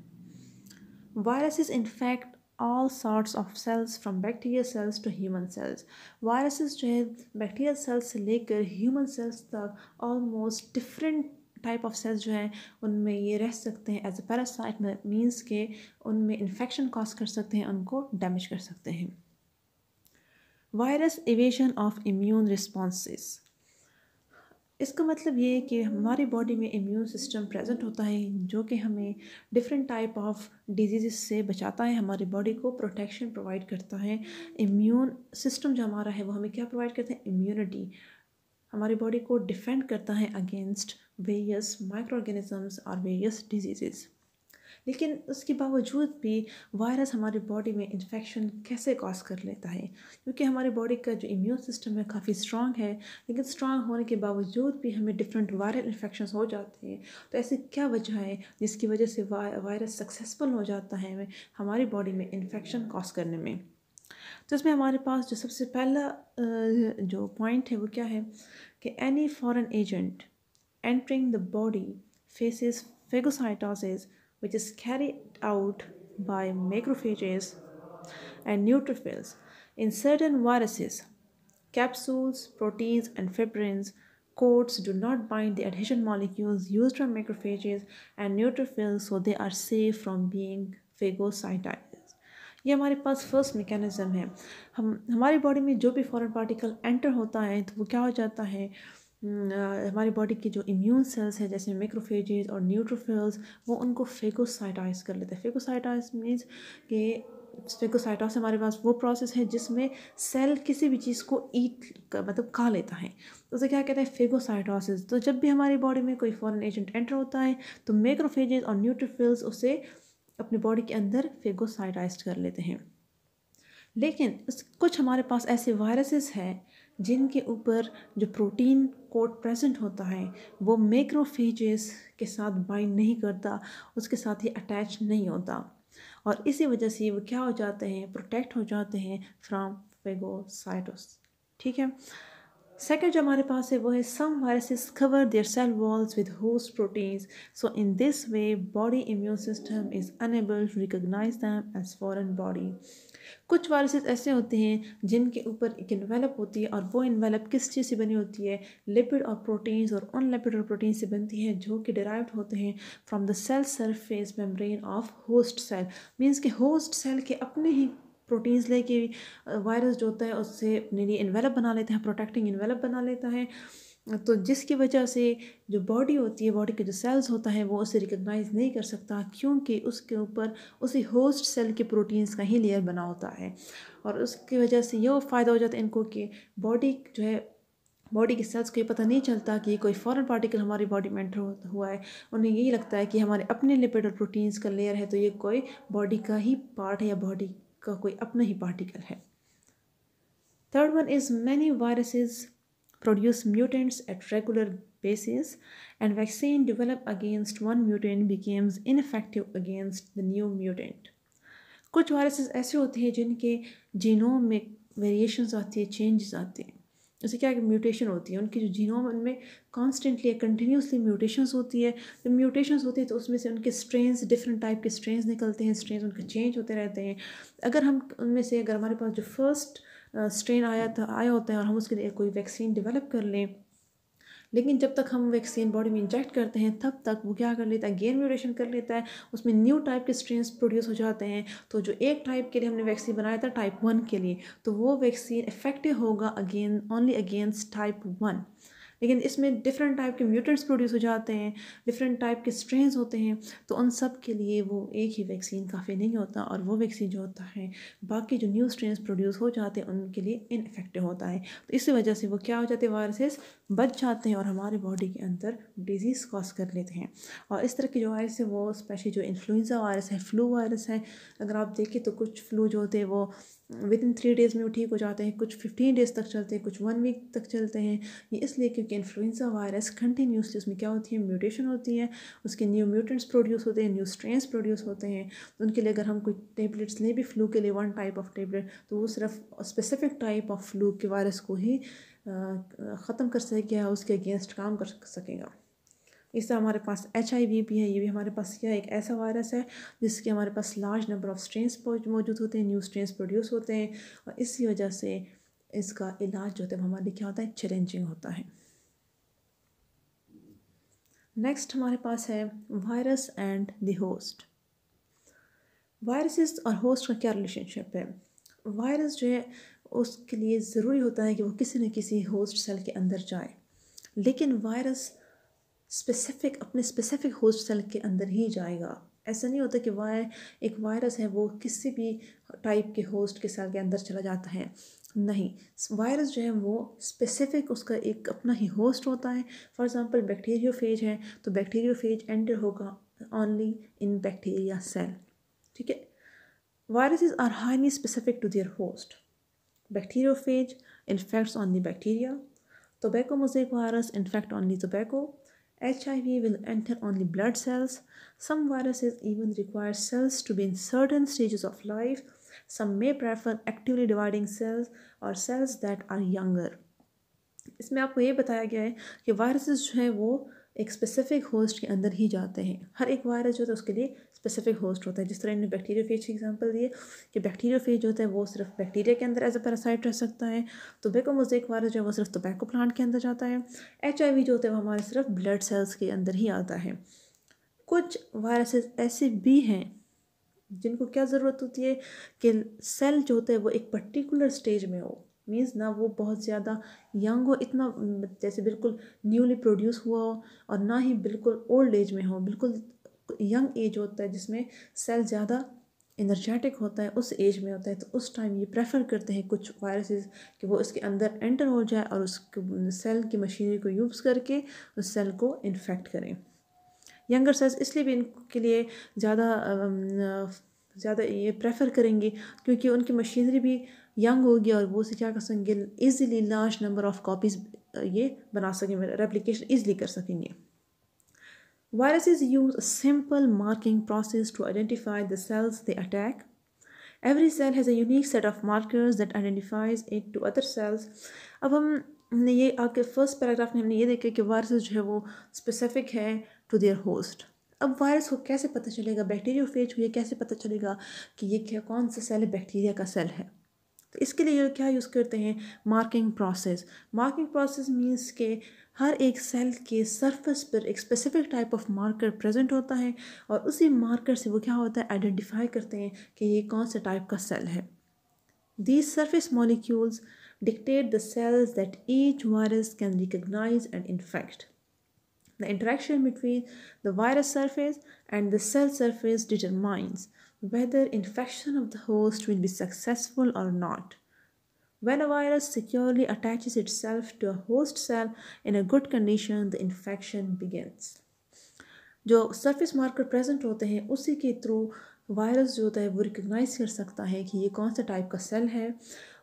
viruses in fact all sorts of cells from bacteria cells to human cells viruses जो है बैक्टीरिया सेल्स से लेकर ह्यूमन सेल्स तक almost different type of cells जो हैं उनमें ये रह सकते हैं एज ए पैरासाइट मीन्स के उनमें इन्फेक्शन कॉज कर सकते हैं उनको डैमेज कर सकते हैं virus evasion of immune response इसका मतलब ये है कि हमारी बॉडी में इम्यून सिस्टम प्रेजेंट होता है जो कि हमें डिफरेंट टाइप ऑफ डिजीज़ से बचाता है हमारी बॉडी को प्रोटेक्शन प्रोवाइड करता है इम्यून सिस्टम जो हमारा है वो हमें क्या प्रोवाइड करता है इम्यूनिटी हमारी बॉडी को डिफेंड करता है अगेंस्ट वेरियस माइक्रो ऑर्गेनिजम्स और वेरियस डिजीज़ लेकिन उसके बावजूद भी वायरस हमारी बॉडी में इन्फेक्शन कैसे कॉज कर लेता है क्योंकि हमारे बॉडी का जो इम्यून सिस्टम है काफ़ी स्ट्रॉन्ग है लेकिन स्ट्रॉन्ग होने के बावजूद भी हमें डिफरेंट वायरल इन्फेक्शन हो जाते हैं तो ऐसी क्या वजह है जिसकी वजह से वायरस सक्सेसफुल हो जाता है हमारी बॉडी में इन्फेक्शन कॉज करने में तो इसमें हमारे पास जो सबसे पहला जो पॉइंट है वो क्या है कि any foreign agent entering the body faces phagocytosis which is carried out by macrophages and neutrophils. In certain viruses, capsules, proteins, and fibrins coats do not bind the adhesion molecules used from macrophages and neutrophils, so they are safe from being phagocytized. ये हमारे पास first mechanism है हम हमारी body में जो भी foreign particle enter होता है तो वो क्या हो जाता है हमारी बॉडी की जो इम्यून सेल्स हैं जैसे मेक्रोफेजेज और न्यूट्रोफिल्स वो उनको फेगोसाइटाइज कर लेते हैं फेगोसाइटाइज मीन्स के फेगोसाइटोस हमारे पास वो प्रोसेस है जिसमें सेल किसी भी चीज़ को ईट मतलब खा लेता है तो उसे क्या कहते हैं फेकोसाइटोसिस तो जब भी हमारी बॉडी में कोई फॉरेन एजेंट एंटर होता है तो मेक्रोफेजेज और न्यूट्रोफिल्स उसे अपनी बॉडी के अंदर फेगोसाइटाइज कर लेते हैं लेकिन कुछ हमारे पास ऐसे वायरसेस हैं जिनके ऊपर जो प्रोटीन कोट प्रेजेंट होता है वो मैक्रोफेजेस के साथ बाइंड नहीं करता उसके साथ ही अटैच नहीं होता और इसी वजह से वो क्या हो जाते हैं प्रोटेक्ट हो जाते हैं फ्राम फेगोसाइटोस ठीक है सेकेंड जो हमारे पास है वो है some viruses cover their cell walls with host proteins so in this way body immune system is unable to recognise them as foreign body कुछ वायरसेस ऐसे होते हैं जिनके ऊपर एक इन्वेलप होती है और वो इन्वेलप किस चीज़ से बनी होती है लिपिड और प्रोटीन्स और अनलिपिड लिपिड और प्रोटीन से बनती है जो कि डिराइव होते हैं from the cell surface membrane of host cell means के होस्ट सेल के अपने ही प्रोटीन्स लेके वायरस जो होता है उससे अपने लिए इन्वेलप बना लेता है प्रोटेक्टिंग इन्वेलप बना लेता है तो जिसकी वजह से जो बॉडी होती है बॉडी के जो सेल्स होता है वो उसे रिकग्नाइज नहीं कर सकता क्योंकि उसके ऊपर उसी होस्ट सेल के प्रोटीन्स का ही लेयर बना होता है और उसकी वजह से ये फ़ायदा हो जाता है इनको कि बॉडी जो है बॉडी के सेल्स को ये पता नहीं चलता कि कोई फॉरेन पार्टिकल हमारी बॉडी में एंटर हुआ है उन्हें यही लगता है कि हमारे अपने लिपिड और प्रोटीन्स का लेयर है तो ये कोई बॉडी का ही पार्ट है या बॉडी का कोई अपना ही पार्टिकल है third one is many viruses produce mutants at regular basis and vaccine develop against one mutant becomes infective against the new mutant कुछ वायरसेस ऐसे होते हैं जिनके जीनोम में वेरिएशन आती है चेंजेस आते हैं उससे क्या है म्यूटेशन होती है उनकी जो जीनोम उनमें कॉन्स्टेंटली कंटिन्यूसली म्यूटेशंस होती है जब म्यूटेशंस होती है तो उसमें से उनके स्ट्रेंस डिफरेंट टाइप के स्ट्रेन्स निकलते हैं स्ट्रेंस उनके चेंज होते रहते हैं अगर हम उनमें से अगर हमारे पास जो फर्स्ट स्ट्रेन आया था आया होता है और हम उसके लिए कोई वैक्सीन डेवलप कर लें लेकिन जब तक हम वैक्सीन बॉडी में इंजेक्ट करते हैं तब तक वो क्या कर लेता है गेन म्यूटेशन कर लेता है उसमें न्यू टाइप के स्ट्रेन प्रोड्यूस हो जाते हैं तो जो एक टाइप के लिए हमने वैक्सीन बनाया था टाइप वन के लिए तो वो वैक्सीन इफेक्टिव होगा again only against type one लेकिन इसमें डिफरेंट टाइप के म्यूटेंट्स प्रोड्यूस हो जाते हैं डिफरेंट टाइप के स्ट्रेन होते हैं तो उन सब के लिए वो एक ही वैक्सीन काफ़ी नहीं होता और वो वैक्सीन जो होता है बाकी जो न्यू स्ट्रेन प्रोड्यूस हो जाते हैं उनके लिए इनफेक्टिव होता है तो इस वजह से वो क्या हो जाते हैं वायरसेस बच जाते हैं और हमारे बॉडी के अंदर डिजीज़ कॉज कर लेते हैं और इस तरह के जो वायरस है वो स्पेशली जो इन्फ्लुंजा वायरस है फ्लू वायरस है अगर आप देखें तो कुछ फ्लू जो होते हैं वो विद इन थ्री डेज़ में वो ठीक हो जाते हैं कुछ फिफ्टीन डेज़ तक चलते हैं कुछ वन वीक तक चलते हैं ये इसलिए क्योंकि इन्फ्लुंजा वायरस कंटिन्यूसली उसमें क्या होती है म्यूटेशन होती है उसके न्यू म्यूटेंट्स प्रोड्यूस होते हैं न्यू स्ट्रेंस प्रोड्यूस होते हैं तो उनके लिए अगर हम कोई टेबलेट्स लें भी फ्लू के लिए वन टाइप ऑफ टेबलेट तो वो सिर्फ स्पेसिफिक टाइप ऑफ फ्लू के वायरस को ही ख़त्म कर सकेगा उसके अगेंस्ट काम कर सकेगा इस तरह हमारे पास एच आई वी भी है ये भी हमारे पास क्या एक ऐसा वायरस है जिसके हमारे पास लार्ज नंबर ऑफ स्ट्रेन मौजूद होते हैं न्यू स्ट्रेन्स प्रोड्यूस होते हैं और इसी वजह से इसका इलाज जो होता है हमारे लिए क्या होता है चैलेंजिंग होता है नेक्स्ट हमारे पास है virus and the host viruses और होस्ट का क्या रिलेशनशिप है वायरस जो है उसके लिए ज़रूरी होता है कि वो किसी न किसी होस्ट सेल के अंदर जाए लेकिन वायरस स्पेसिफिक अपने स्पेसिफिक होस्ट सेल के अंदर ही जाएगा ऐसा नहीं होता कि वाय एक वायरस है वो किसी भी टाइप के होस्ट के सेल के अंदर चला जाता है नहीं वायरस जो है वो स्पेसिफिक उसका एक अपना ही होस्ट होता है फॉर एग्ज़ाम्पल बैक्टीरियोफेज है तो बैक्टीरियोफेज एंटर होगा ओनली इन बैक्टीरिया सेल ठीक है viruses are highly specific to their host bacteriophage infects only bacteria tobacco virus infect on the tobacco HIV will enter only blood cells. Some viruses even require cells to be in certain stages of life. Some may prefer actively dividing cells or cells that are younger. इसमें आपको ये बताया गया है कि viruses जो हैं वो एक स्पेसिफिक होस्ट के अंदर ही जाते हैं हर एक वायरस जो होता है तो उसके लिए स्पेसिफिक होस्ट होता है जिस तरह इन्हें बैक्टीरिया फेज की एग्जाम्पल दिए कि बैक्टीरिया फेज होता है वो सिर्फ बैक्टीरिया के अंदर एज अ पैरासाइट रह सकता है बेको मोजेक वायरस जो है वो सिर्फ टोबैको प्लांट के अंदर जाता है एच जो होता है वो हमारे सिर्फ ब्लड सेल्स के अंदर ही आता है कुछ वायरसेस ऐसे भी हैं जिनको क्या ज़रूरत होती है कि सेल जो होता है वो एक पर्टिकुलर स्टेज में हो मीन्स ना वो बहुत ज़्यादा यंग हो इतना जैसे बिल्कुल न्यूली प्रोड्यूस हुआ हो और ना ही बिल्कुल ओल्ड एज में हो बिल्कुल यंग एज होता है जिसमें सेल ज़्यादा इनर्जेटिक होता है उस एज में होता है तो उस टाइम ये प्रेफर करते हैं कुछ वायरसेस कि वो उसके अंदर एंटर हो जाए और उस सेल की मशीनरी को यूज़ करके उस सेल को इन्फेक्ट करें यंगर सेल्स इसलिए भी इनके लिए ज़्यादा ज़्यादा ये प्रेफर करेंगी क्योंकि उनकी मशीनरी भी यंग होगी और वो उसे क्या कर सकेंगे easily large number of copies ये बना सकेंगे रेप्लीकेशन ईजिली कर सकेंगे Viruses use a simple marking process to identify the cells they attack Every cell has a unique set of markers that identifies it to other cells. अब हमने ये आके first paragraph में हमने ये देखा कि वायरसेस जो है वो स्पेसिफिक है टू देयर होस्ट अब वायरस को कैसे पता चलेगा बैक्टीरिया फेज को है कैसे पता चलेगा कि ये क्या कौन सा सेल है बैक्टीरिया का सेल है तो इसके लिए क्या यूज़ करते हैं marking process marking process means के हर एक सेल के सरफेस पर एक specific type of marker present होता है और उसी मार्कर से वो क्या होता है आइडेंटिफाई करते हैं कि ये कौन से टाइप का सेल है these surface molecules dictate the cells that each virus can recognise and infect the interaction between the virus surface and the cell surface determines whether infection of the host will be successful or not. When a virus securely attaches itself to a host cell in a good condition, the infection begins. जो surface marker present होते हैं उसी के through virus जो होता है वो recognize कर सकता है कि ये कौन सा type का cell है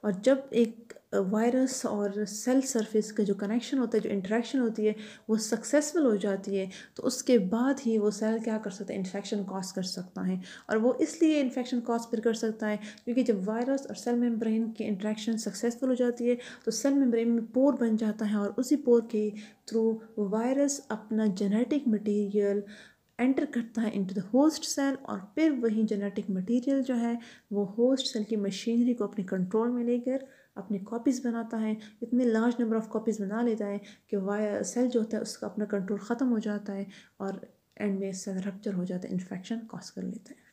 और जब एक वायरस और सेल सरफेस का जो कनेक्शन होता है जो इंट्रैक्शन होती है वो सक्सेसफुल हो जाती है तो उसके बाद ही वो सेल क्या कर सकता है इन्फेक्शन कॉज कर सकता है और वो इसलिए इन्फेक्शन कॉज फिर कर सकता है क्योंकि जब वायरस और सेल मेम्ब्रेन की इंट्रैक्शन सक्सेसफुल हो जाती है तो सेल मेम्ब्रेन में पोर बन जाता है और उसी पोर के थ्रू वायरस अपना जेनेटिक मटीरियल एंटर करता है इनटू द होस्ट सेल और फिर वही जेनेटिक मटेरियल जो है वो होस्ट सेल की मशीनरी को अपने कंट्रोल में लेकर अपनी कॉपीज़ बनाता है इतने लार्ज नंबर ऑफ़ कॉपीज़ बना लेता है कि वायर सेल जो होता है उसका अपना कंट्रोल ख़त्म हो जाता है और एंड में सेल रक्चर हो जाता है इन्फेक्शन कॉज कर लेता है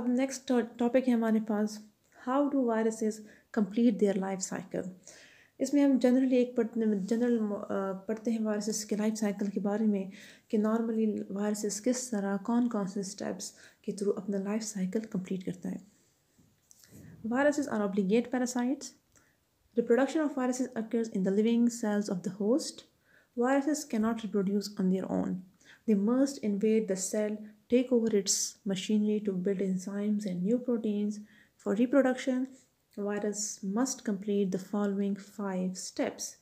अब नेक्स्ट टॉपिक है हमारे पास how do viruses complete their life cycle इसमें हम जनरली एक पढ़ते जनरल पढ़ते हैं वायरसेस के लाइफ साइकिल के बारे में कि नॉर्मली वायरसेस किस तरह कौन कौन से स्टेप्स के थ्रू अपना लाइफ साइकिल कंप्लीट करता है Viruses are obligate parasites. Reproduction of viruses occurs in the living cells of the host. Viruses cannot reproduce on their own. They must invade the cell, take over its machinery to build enzymes and new proteins. For reproduction, virus must complete the following five steps.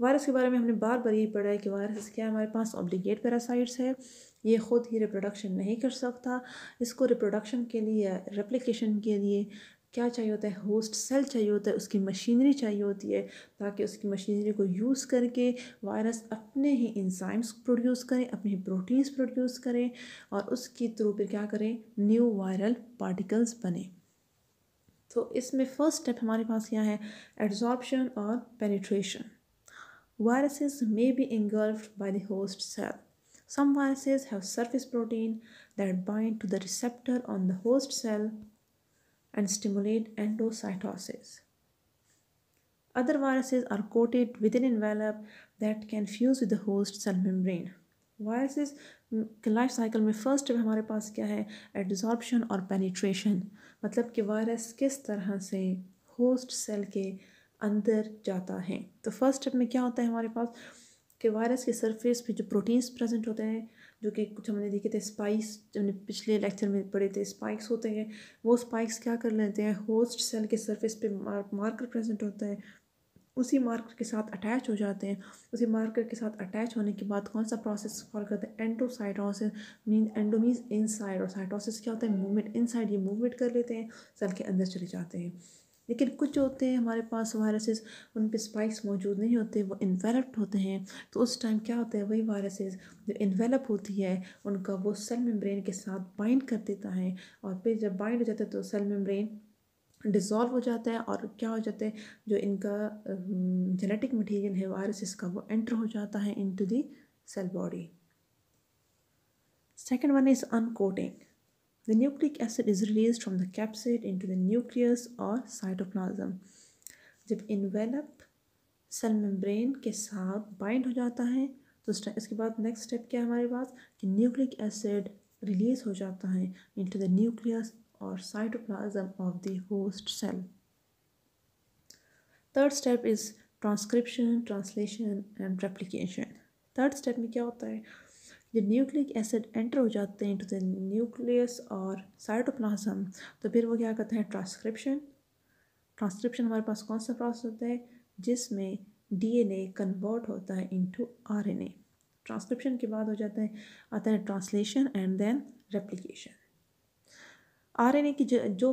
Virus के बारे में हमने बार बार यही पढ़ा है कि virus क्या हमारे पास ऑब्लिगेट पैरासाइट्स है ये खुद ही रिप्रोडक्शन नहीं कर सकता इसको रिप्रोडक्शन के लिए रेप्लिकेशन के लिए क्या चाहिए होता है होस्ट सेल चाहिए होता है उसकी मशीनरी चाहिए होती है ताकि उसकी मशीनरी को यूज़ करके वायरस अपने ही इंजाइम्स प्रोड्यूस करें अपने ही प्रोटीन्स प्रोड्यूस करें और उसके थ्रू फिर क्या करें न्यू वायरल पार्टिकल्स बने तो इसमें फर्स्ट स्टेप हमारे पास क्या है एड्जॉर्प्शन और penetration viruses may be engulf by the host cell some viruses have surface protein that bind to the receptor on the host cell and stimulate endocytosis. Other viruses are coated with an envelope that can fuse with the host cell membrane. Viruses के life cycle में first step हमारे पास क्या है एडिजॉर्प्शन और penetration मतलब कि virus किस तरह से होस्ट सेल के अंदर जाता है तो फर्स्ट स्टेप में क्या होता है हमारे पास कि वायरस के सरफेस पे जो प्रोटीन्स प्रेजेंट होते हैं जो कि कुछ हमने देखे थे स्पाइक्स हमने पिछले लेक्चर में पढ़े थे स्पाइक्स होते हैं वो स्पाइक्स क्या कर लेते हैं होस्ट सेल के सरफेस पे मार्क, मार्कर प्रेजेंट होता है उसी मार्कर के साथ अटैच हो जाते हैं उसी मार्कर के साथ अटैच होने के बाद कौन सा प्रोसेस कॉल करते हैं endocytosis mean endo means inside in side और साइटोसिस क्या होता है मूवमेंट इन साइड ये मूवमेंट कर लेते हैं सेल के अंदर चले जाते हैं लेकिन कुछ होते हैं हमारे पास वायरसेस उन पर स्पाइक्स मौजूद नहीं होते वो इन्वेलप्ड होते हैं तो उस टाइम क्या होता है वही वायरसेस जो इन्वेलप होती है उनका वो सेल मेम्ब्रेन के साथ बाइंड कर देता है और फिर जब बाइंड हो जाता है तो सेल मेम्ब्रेन डिसॉल्व हो जाता है और क्या हो जाता है जो इनका जेनेटिक मटेरियल है वायरसेस का वो एंटर हो जाता है into the cell body second one is uncoating The nucleic acid is released from the capsid into the nucleus or cytoplasm. जब इन्वेलप सेल मेम्ब्रेन के साथ बाइंड हो जाता है तो इसके बाद नेक्स्ट स्टेप क्या है हमारे पास कि न्यूक्लिक एसिड रिलीज हो जाता है इनटू द न्यूक्लियस और cytoplasm of the host cell third step is transcription translation and replication third step में क्या होता है जब न्यूक्लिक एसिड एंटर हो जाते हैं इनटू द न्यूक्लियस और साइटोप्लाज्म तो फिर वो क्या करते हैं ट्रांसक्रिप्शन ट्रांसक्रिप्शन हमारे पास कौन सा प्रोसेस होता है जिसमें डीएनए कन्वर्ट होता है इनटू आरएनए ट्रांसक्रिप्शन के बाद हो जाता है आता है translation and then replication uh की जो जो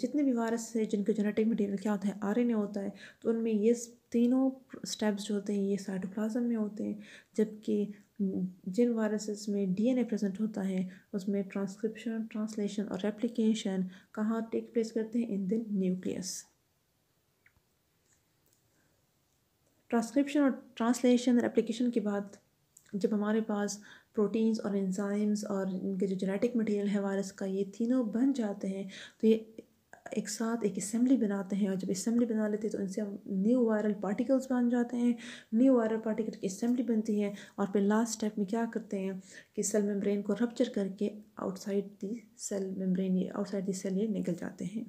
जितने भी वायरस है जिनके जेनेटिक मटेरियल क्या होता है आर एन ए होता है तो उनमें ये तीनों स्टेप्स जो होते हैं ये साइटोप्लाज्म में होते हैं जबकि जिन वायरसेस में डीएनए प्रेजेंट होता है उसमें ट्रांसक्रिप्शन ट्रांसलेशन और रेप्लिकेशन कहाँ टेक प्लेस करते हैं इन द न्यूक्लियस ट्रांसक्रिप्शन और ट्रांसलेशन एप्लीकेशन के बाद जब हमारे पास प्रोटीन्स और एंजाइम्स और इनके जो जेनेटिक मटेरियल है वायरस का ये तीनों बन जाते हैं तो ये एक साथ एक असम्बली बनाते हैं और जब असम्बली बना लेते हैं तो इनसे हम न्यू वायरल पार्टिकल्स बन जाते हैं न्यू वायरल पार्टिकल की असम्बली बनती है और फिर लास्ट स्टेप में क्या करते हैं कि सेल मेम्ब्रेन को रपच्चर करके आउटसाइड दी सेल मेम्ब्रेन ये आउटसाइड दी सेल ये निकल जाते हैं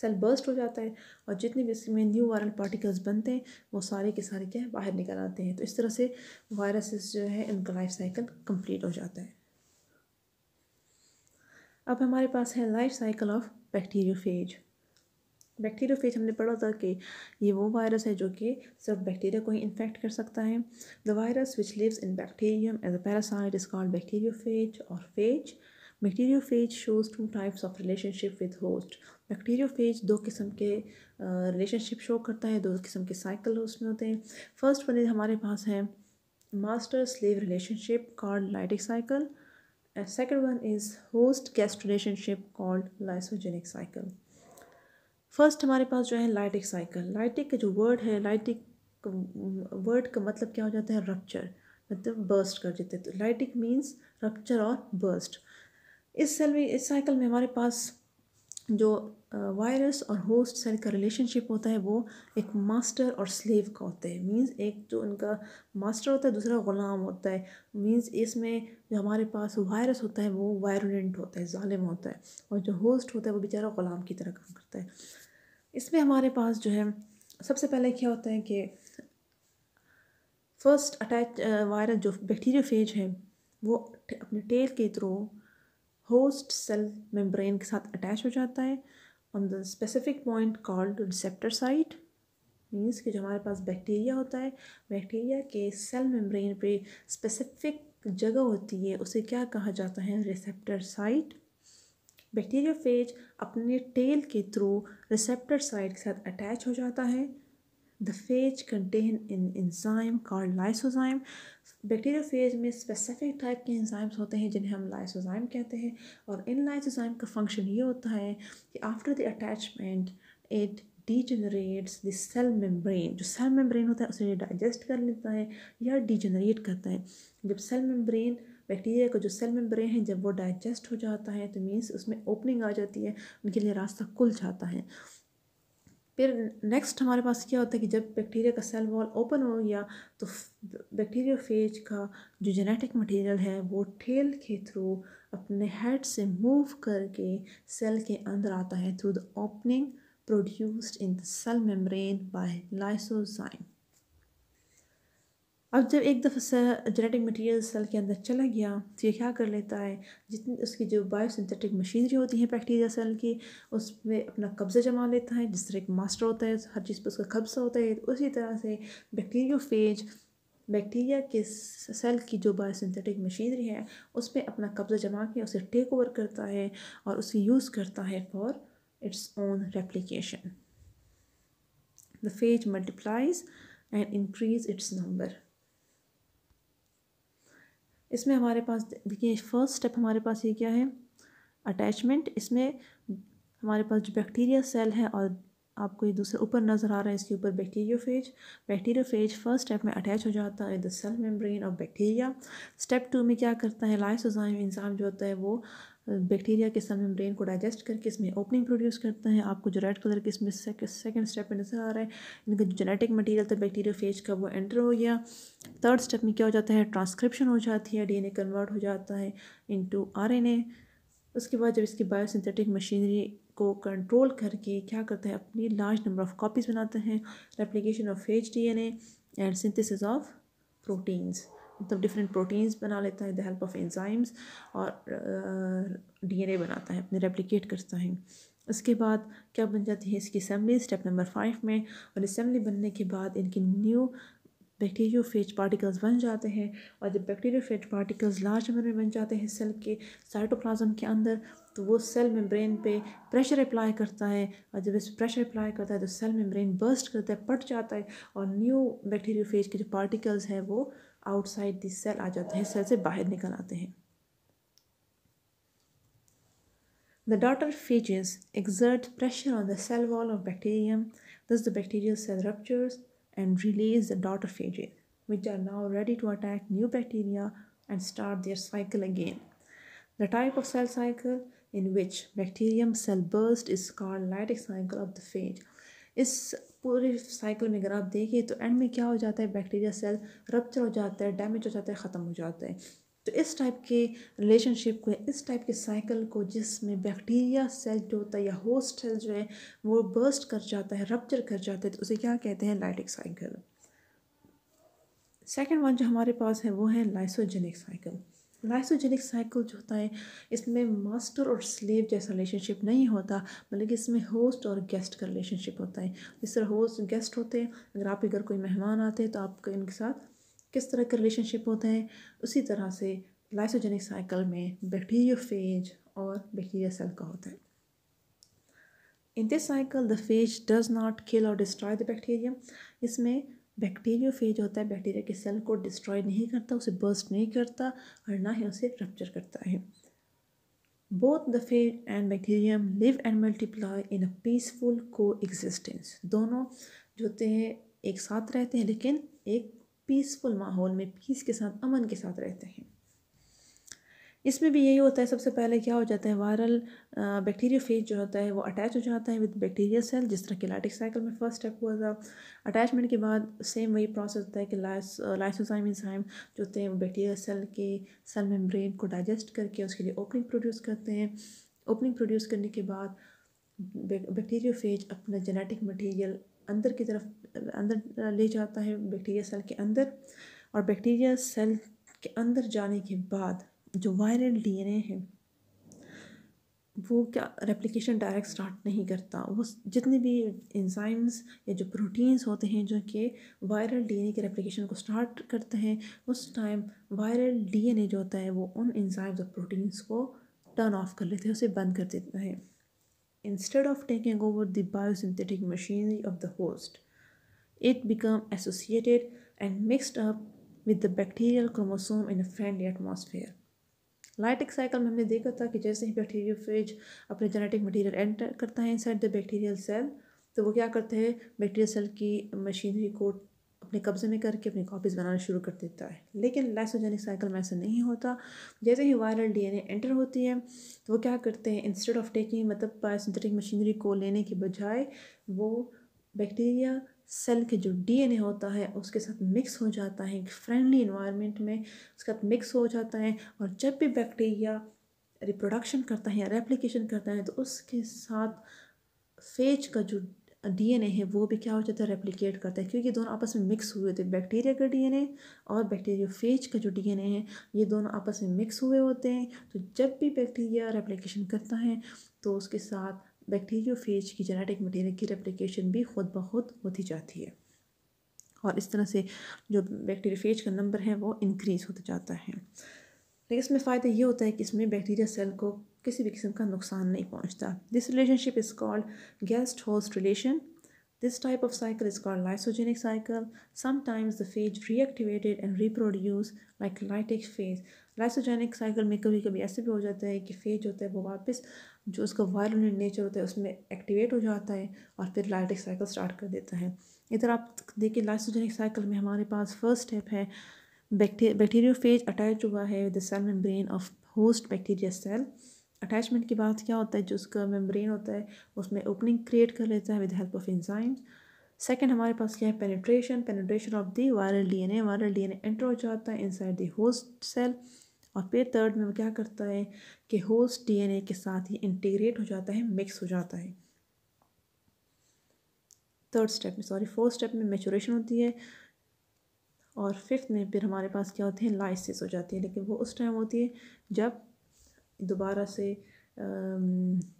सेल बर्स्ट हो जाता है और जितने भी इसमें न्यू वायरल पार्टिकल्स बनते हैं वो सारे के सारे क्या है बाहर निकल आते हैं तो इस तरह से वायरसेस जो है इनका लाइफ साइकिल कम्प्लीट हो जाता है अब हमारे पास है life cycle of bacteriophage bacteriophage हमने पढ़ा था कि ये वो वायरस है जो कि सिर्फ बैक्टीरिया को ही इन्फेक्ट कर सकता है the virus which lives in bacterium as a parasite is called bacteriophage और phage bacteriophage shows two types of relationship with host bacteriophage दो किस्म के रिलेशनशिप शो करता है दो किस्म के साइकिल उसमें होते हैं फर्स्ट वन हमारे पास है master slave relationship called lytic cycle and second one is host guest relationship called lysogenic cycle first हमारे पास जो है लाइटिक साइकिल लाइटिक का जो वर्ड है लाइटिक वर्ड का मतलब क्या हो जाता है रप्चर मतलब बर्स्ट कर देते हैं तो लाइटिक मीन्स रप्चर और बर्स्ट इस सेल में इस साइकिल में हमारे पास जो वायरस और होस्ट सेल का रिलेशनशिप होता है वो एक मास्टर और स्लेव का होता है मींस एक जो उनका मास्टर होता है दूसरा ग़ुलाम होता है मींस इसमें जो हमारे पास वायरस होता है वो वायरुलेंट होता है ालिम होता है और जो होस्ट होता है वो बेचारा ग़ुलाम की तरह काम करता है इसमें हमारे पास जो है सबसे पहले क्या होता है कि फर्स्ट अटैच वायरस जो बैक्टीरिया फेज है वो अपने टेल के थ्रू होस्ट सेल मेम्ब्रेन के साथ अटैच हो जाता है on the specific point called receptor site means कि जो हमारे पास बैक्टीरिया होता है बैक्टीरिया के सेल मेम्ब्रेन पे स्पेसिफिक जगह होती है उसे क्या कहा जाता है रिसेप्टर साइट बैक्टीरिया फेज अपने टेल के थ्रू रिसेप्टर साइट के साथ अटैच हो जाता है the phage contain in enzyme called lysozyme bacteria phage में स्पेसिफिक टाइप के इंजाइम्स होते हैं जिन्हें हम लाइसोजाइम कहते हैं और इन लाइसोजाइम का फंक्शन ये होता है कि after the attachment it degenerates the cell membrane जो सेल मेम्ब्रेन होता है उसे डाइजेस्ट कर लेता है या डीजनरेट करता है जब सेल मेम्ब्रेन बैक्टीरिया का जो सेल मेम्ब्रेन है जब वो डाइजेस्ट हो जाता है तो मीन्स उसमें ओपनिंग आ जाती है उनके लिए रास्ता खुल जाता है फिर नेक्स्ट हमारे पास क्या होता है कि जब बैक्टीरिया का सेल वॉल ओपन हो गया तो बैक्टीरिया फेज का जो जेनेटिक मटेरियल है वो टेल के थ्रू अपने हेड से मूव करके सेल के अंदर आता है through the opening produced in the cell membrane by lysozyme अब जब एक दफ़ा जेनेटिक मटेरियल सेल के अंदर चला गया तो ये क्या कर लेता है जितनी उसकी जो बायोसिंथेटिक मशीनरी होती है बैक्टीरिया सेल की उस पर अपना कब्ज़ा जमा लेता है जिस तरह एक मास्टर होता है हर चीज़ पर उसका कब्ज़ा होता है तो उसी तरह से बैक्टीरियोफेज बैक्टीरिया के सेल की जो बायोसिंथेटिक मशीनरी है उस पर अपना कब्ज़ा जमा के उसे टेक ओवर करता है और उसे यूज़ करता है for its own replication the phage multiplies and increase its number इसमें हमारे पास देखिए फर्स्ट स्टेप हमारे पास ये क्या है अटैचमेंट इसमें हमारे पास जो बैक्टीरिया सेल है और आपको ये दूसरा ऊपर नज़र आ रहा है इसके ऊपर बैक्टीरियोफेज बैक्टीरियोफेज फर्स्ट स्टेप में अटैच हो जाता है the cell membrane of bacteria step two में क्या करता है लाइसोजाइम इंजाम जो होता है वो बैक्टीरिया के सामने ब्रेन को डाइजेस्ट करके इसमें ओपनिंग प्रोड्यूस करता है आपको जो रेड कलर के इसमें सेकंड स्टेप में नज़र आ रहा है इनका जो जेनेटिक मटेरियल था बैक्टीरिया फेज का वो एंटर हो गया थर्ड स्टेप में क्या हो जाता है ट्रांसक्रिप्शन हो जाती है डीएनए कन्वर्ट हो जाता है इनटू आरएनए उसके बाद जब इसकी बायोसिंथेटिक मशीनरी को कंट्रोल करके क्या करते हैं अपनी लार्ज नंबर ऑफ कॉपीज़ बनाते हैं replication of phage DNA and synthesis of proteins मतलब डिफरेंट प्रोटीन्स बना लेता है द हेल्प ऑफ एंजाइम्स और डीएनए बनाता है अपने रेप्लिकेट करता है उसके बाद क्या बन जाती है इसकी असम्बली स्टेप नंबर फाइव में और असम्बली बनने के बाद इनकी न्यू बैक्टीरियो फेज पार्टिकल्स बन जाते हैं और जब bacteriophage particles large number में बन जाते हैं सेल के साइटोप्लाज्म के अंदर तो वो सेल मेम्ब्रेन पे प्रेशर अप्लाई करता है और जब इस प्रेशर अप्लाई करता है तो सेल मेम्ब्रेन बर्स्ट करता है पट जाता है और न्यू बैक्टीरियो फेज के जो पार्टिकल्स हैं वो आउटसाइड दिस सेल आ जाते हैं सेल से बाहर निकल आते हैं the daughter phages exert pressure on the cell wall of bacterium thus the bacterial cell ruptures and release the daughter phages which are now ready to attack new bacteria and start their cycle again the type of cell cycle in which bacterium cell burst is called lytic cycle of the phage इस पूरी cycle में अगर आप देखिए तो and में क्या हो जाता है बैक्टीरिया सेल रपच्चर हो जाता है डैमेज हो जाता है ख़त्म हो जाता है तो इस टाइप के रिलेशनशिप को इस टाइप के साइकिल को जिसमें बैक्टीरिया सेल जो होता है या होस्ट सेल जो है वो बर्स्ट कर जाता है रप्चर कर जाता है तो उसे क्या कहते हैं लाइटिक साइकिल सेकेंड वन जो हमारे पास है वो है लाइसोजेनिक साइकिल लाइसोजेनिक साइकिल जो होता है इसमें मास्टर और स्लेव जैसा रिलेशनशिप नहीं होता बल्कि इसमें होस्ट और गेस्ट का रिलेशनशिप होता है जिस तरह होस्ट गेस्ट होते हैं अगर आपके घर कोई मेहमान आते हैं तो आपके इनके साथ किस तरह का रिलेशनशिप होता है उसी तरह से लाइसोजेनिक साइकिल में फेज और बैक्टीरिया सेल का होता है in this cycle the phage does not kill और डिस्ट्रॉय द बैक्टीरियम इसमें बैक्टीरियो फेज होता है बैक्टीरिया के सेल को डिस्ट्रॉय नहीं करता उसे बर्स्ट नहीं करता और ना ही उसे रप्चर करता है both the phage and bacterium live and multiply in a peaceful coexistence दोनों जो होते हैं एक साथ रहते हैं लेकिन एक पीसफुल माहौल में पीस के साथ अमन के साथ रहते हैं इसमें भी यही होता है सबसे पहले क्या हो जाता है वायरल बैक्टीरिया फेज जो होता है वो अटैच हो जाता है विद बैक्टीरिया सेल जिस तरह किलाटिक साइकिल में फर्स्ट स्टेप हुआ था अटैचमेंट के बाद सेम वही प्रोसेस होता है कि लाइस लाइसोसाइम इंसाइम जो होते हैं वो बैक्टीरिया सेल के सेल मेम्ब्रेन को डाइजेस्ट करके उसके लिए ओपनिंग प्रोड्यूस करते हैं ओपनिंग प्रोड्यूस करने के बाद बैक्टीरिया फेज अपना जेनेटिक मटीरियल अंदर की तरफ अंदर ले जाता है बैक्टीरिया सेल के अंदर और बैक्टीरिया सेल के अंदर जाने के बाद जो वायरल डीएनए है वो क्या रेप्लिकेशन डायरेक्ट स्टार्ट नहीं करता वो जितने भी एंजाइम्स या जो प्रोटीन्स होते हैं जो कि वायरल डीएनए के रेप्लिकेशन को स्टार्ट करते हैं उस टाइम वायरल डीएनए जो होता है वो उन एंजाइम्स और प्रोटीन्स को टर्न ऑफ कर लेते हैं उसे बंद कर देता है instead of taking over the biosynthetic machinery of the host it become associated and mixed up with the bacterial chromosome in a friendly atmosphere lytic cycle में हमने देखा था कि जैसे ही बैक्टीरिया फेज अपने जेनेटिक मटेरियल एंटर करता है इनसाइड द बैक्टीरियल सेल तो वो क्या करते हैं बैक्टीरियल सेल की मशीनरी को अपने कब्जे में करके अपनी कॉपीज़ बनाना शुरू कर देता है लेकिन लाइसोजेनिक साइकिल में ऐसा नहीं होता जैसे ही वायरल डीएनए एंटर होती है तो वो क्या करते हैं इंस्टेड ऑफ टेकिंग मतलब बायोसिंथेटिक मशीनरी को लेने के बजाय वो बैक्टीरिया सेल के जो डीएनए होता है उसके साथ मिक्स हो जाता है एक फ्रेंडली इन्वायरमेंट में उसके साथ मिक्स हो जाता है और जब भी बैक्टीरिया रिप्रोडक्शन करता है या रेप्लिकेशन करता है तो उसके साथ फेज का जो डीएनए है वो भी क्या हो जाता है रेप्लिकेट करता है क्योंकि दोनों आपस में मिक्स हुए होते हैं बैक्टीरिया का डीएनए और बैक्टीरिया फेज का जो डीएनए है ये दोनों आपस में मिक्स हुए होते हैं तो जब भी बैक्टीरिया रेप्लिकेशन करता है तो उसके साथ बैक्टीरियोफेज की जेनेटिक मटेरियल की रेप्लिकेशन भी खुद ब खुद होती जाती है और इस तरह से जो बैक्टीरियोफेज का नंबर है वो इंक्रीज होता जाता है लेकिन इसमें फ़ायदा ये होता है कि इसमें बैक्टीरिया सेल को किसी भी किस्म का नुकसान नहीं पहुंचता this relationship is called guest host relation this type of cycle is called lysogenic cycle sometimes the phage reactivated and reproduce like lytic phage lysogenic cycle में कभी कभी ऐसे भी हो जाता है कि फेज होता है वो वापस जो उसका वायलेंट नेचर होता है उसमें एक्टिवेट हो जाता है और फिर लाइटिक साइकिल स्टार्ट कर देता है इधर आप देखिए लाइसोजेनिक साइकिल में हमारे पास फर्स्ट स्टेप है बैक्टीरियो फेज अटैच हुआ है with the cell membrane of host bacteria cell attachment के बाद क्या होता है जो उसका मेम्ब्रेन होता है उसमें ओपनिंग क्रिएट कर लेता है with help of enzymes second हमारे पास क्या है penetration penetration of the viral uh viral DNA enter हो जाता है इनसाइड द होस्ट सेल और फिर थर्ड में वो क्या करता है कि होस्ट डीएनए के साथ ही इंटीग्रेट हो जाता है मिक्स हो जाता है थर्ड स्टेप में सॉरी फोर्थ स्टेप में मेचोरेशन होती है और फिफ्थ में फिर हमारे पास क्या होते हैं लाइसिस हो जाती है लेकिन वो उस टाइम होती है जब दोबारा से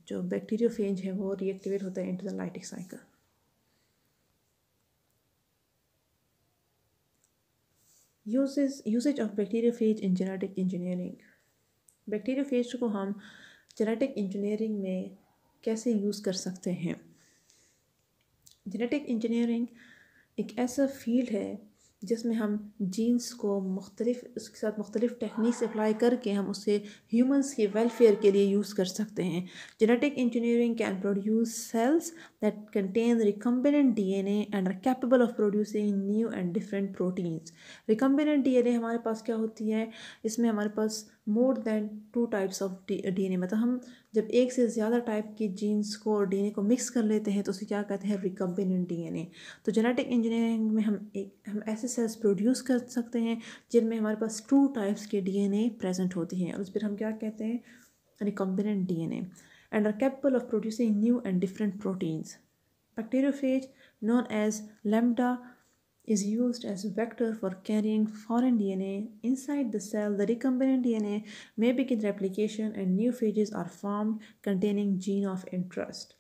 जो बैक्टीरियो फेंज है वो रिएक्टिवेट होता है enter the lytic cycle uses usage of bacteriophage in genetic engineering bacteriophage को हम जेनेटिक इंजीनियरिंग में कैसे यूज़ कर सकते हैं जेनेटिक इंजीनियरिंग एक ऐसा फील्ड है जिसमें हम जीन्स को मुख्तलिफ उसके साथ मुख्तलिफ टेक्निक्स अप्लाई करके हम उसे ह्यूमंस के वेलफेयर के लिए यूज़ कर सकते हैं genetic engineering can produce cells that contain recombinant DNA and are capable of producing new and different proteins. Recombinant DNA हमारे पास क्या होती है इसमें हमारे पास more two two types of uh मतलब हम जब एक से ज़्यादा टाइप के जीन्स को और ए को मिक्स कर लेते हैं तो उसे क्या कहते हैं रिकम्बिनेंट ए तो जेनेटिक इंजीनियरिंग में हम एक हम ऐसे सेल्स प्रोड्यूस कर सकते हैं जिनमें हमारे पास टू टाइप्स के डी ए प्रेजेंट होती हैं और उस पर हम क्या कहते हैं रिकम्बिनेंट ए and are capable of producing new and different proteins. Bacteriophage, known as lambda, is used as a vector for carrying foreign DNA inside the cell. The recombinant DNA may begin replication and new phages are formed containing gene of interest.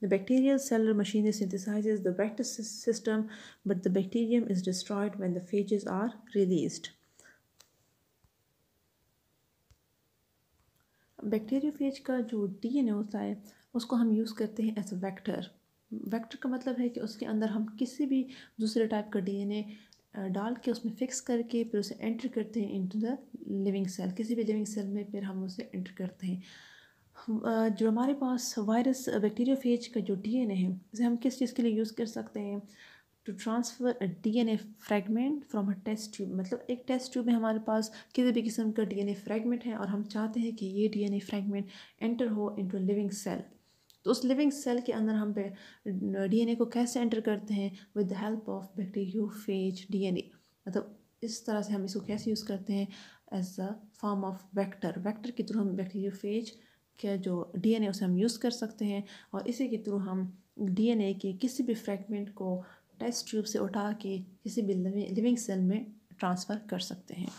The bacterial cellular machinery synthesizes the vector system, but the bacterium is destroyed when the phages are released. Bacteriophage का जो DNA होता है उसको हम use करते हैं as vector vector का मतलब है कि उसके अंदर हम किसी भी दूसरे टाइप का डीएनए डाल के उसमें फ़िक्स करके फिर उसे एंटर करते हैं इनटू द लिविंग सेल किसी भी लिविंग सेल में फिर हम उसे एंटर करते हैं जो हमारे पास वायरस बैक्टीरिया फेज का जो डीएनए है उसे हम किस चीज़ के लिए यूज़ कर सकते हैं to transfer a DNA fragment from a test tube मतलब एक टेस्ट ट्यूब में हमारे पास किसी भी किस्म का डीएनए फ्रैगमेंट है और हम चाहते हैं कि ये डीएनए फ्रैगमेंट एंटर हो टू लिविंग सेल तो उस लिविंग सेल के अंदर हम डी ए को कैसे एंटर करते हैं with the help of an uh मतलब इस तरह से हम इसको कैसे यूज़ करते हैं as a form of vector vector के थ्रू हम फेज के जो डीएनए उसे हम यूज़ कर सकते हैं और इसी के थ्रू हम डीएनए के किसी भी फ्रैगमेंट को टेस्ट ट्यूब से उठा के किसी भी लिविंग सेल में ट्रांसफ़र कर सकते हैं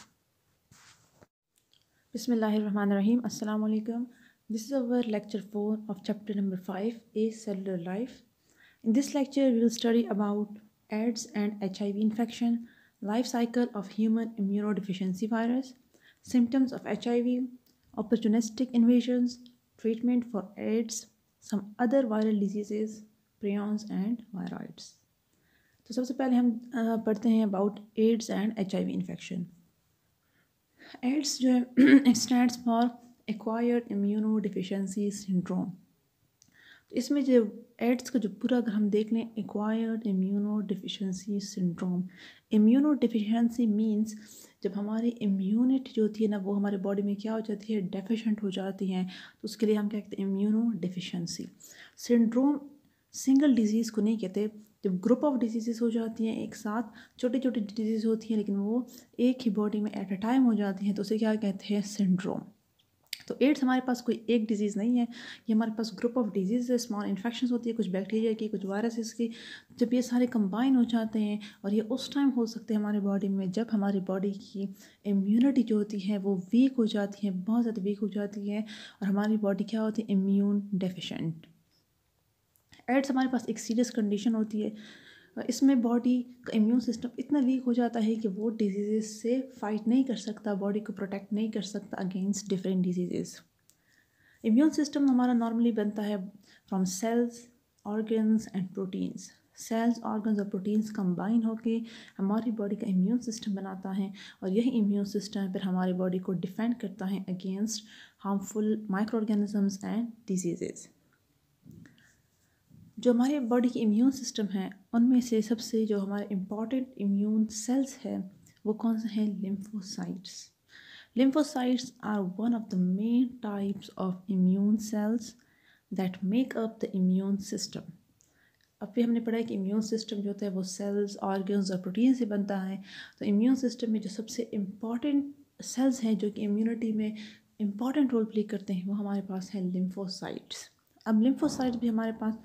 बसमीम अलकम this is our lecture four of chapter number five acellular life in this lecture we will study about AIDS and H I V infection life cycle of human immunodeficiency virus symptoms of H I V opportunistic invasion treatment for AIDS some other viral diseases prions and viroids तो सबसे पहले हम पढ़ते हैं about AIDS and H I V infection AIDS जो है stand for acquired immunodeficiency syndrome इसमें जो एड्स का जो पूरा अगर हम देख लें acquired immunodeficiency syndrome immunodeficiency means जब हमारी इम्यूनिटी जो होती है ना वो हमारे बॉडी में क्या हो जाती है डेफिशेंट हो जाती हैं तो उसके लिए हम क्या कहते हैं immunodeficiency syndrome single disease को नहीं कहते जब ग्रुप ऑफ डिजीज़ हो जाती हैं एक साथ छोटी छोटी डिजीज़ होती हैं लेकिन वो एक ही बॉडी में एट अ टाइम हो जाती हैं तो उसे क्या कहते हैं सिंड्रोम तो एड्स हमारे पास कोई एक डिजीज़ नहीं है ये हमारे पास group of disease small infection होती है कुछ बैक्टीरिया की कुछ वायरसेस की जब ये सारे कंबाइन हो जाते हैं और ये उस टाइम हो सकते हैं हमारे बॉडी में जब हमारी बॉडी की इम्यूनिटी जो होती है वो वीक हो जाती है बहुत ज़्यादा वीक हो जाती है और हमारी बॉडी क्या होती है इम्यून डेफिशेंट एड्स हमारे पास एक सीरियस कंडीशन होती है इसमें बॉडी का इम्यून सिस्टम इतना वीक हो जाता है कि वो डिजीज़ से फाइट नहीं कर सकता बॉडी को प्रोटेक्ट नहीं कर सकता against different disease immune system हमारा नॉर्मली बनता है from cells organs and proteins cells organs और प्रोटीन्स कंबाइन होकर हमारी बॉडी का इम्यून सिस्टम बनाता है और यही इम्यून सिस्टम फिर हमारी बॉडी को डिफेंड करता है against harmful microorganisms and disease जो हमारे बॉडी की इम्यून सिस्टम है उनमें से सबसे जो हमारे इम्पॉर्टेंट इम्यून सेल्स हैं वो कौन से हैं lymphocytes lymphocytes are one of the main types of immune cells that make up the immune system अब भी हमने पढ़ा है कि इम्यून सिस्टम जो होता है वो सेल्स ऑर्गन्स और प्रोटीन से बनता है तो इम्यून सिस्टम में जो सबसे इम्पॉर्टेंट सेल्स हैं जो कि इम्यूनिटी में इम्पॉर्टेंट रोल प्ले करते हैं वो हमारे पास है लिम्फोसाइट्स अब लिम्फोसाइट्स भी हमारे पास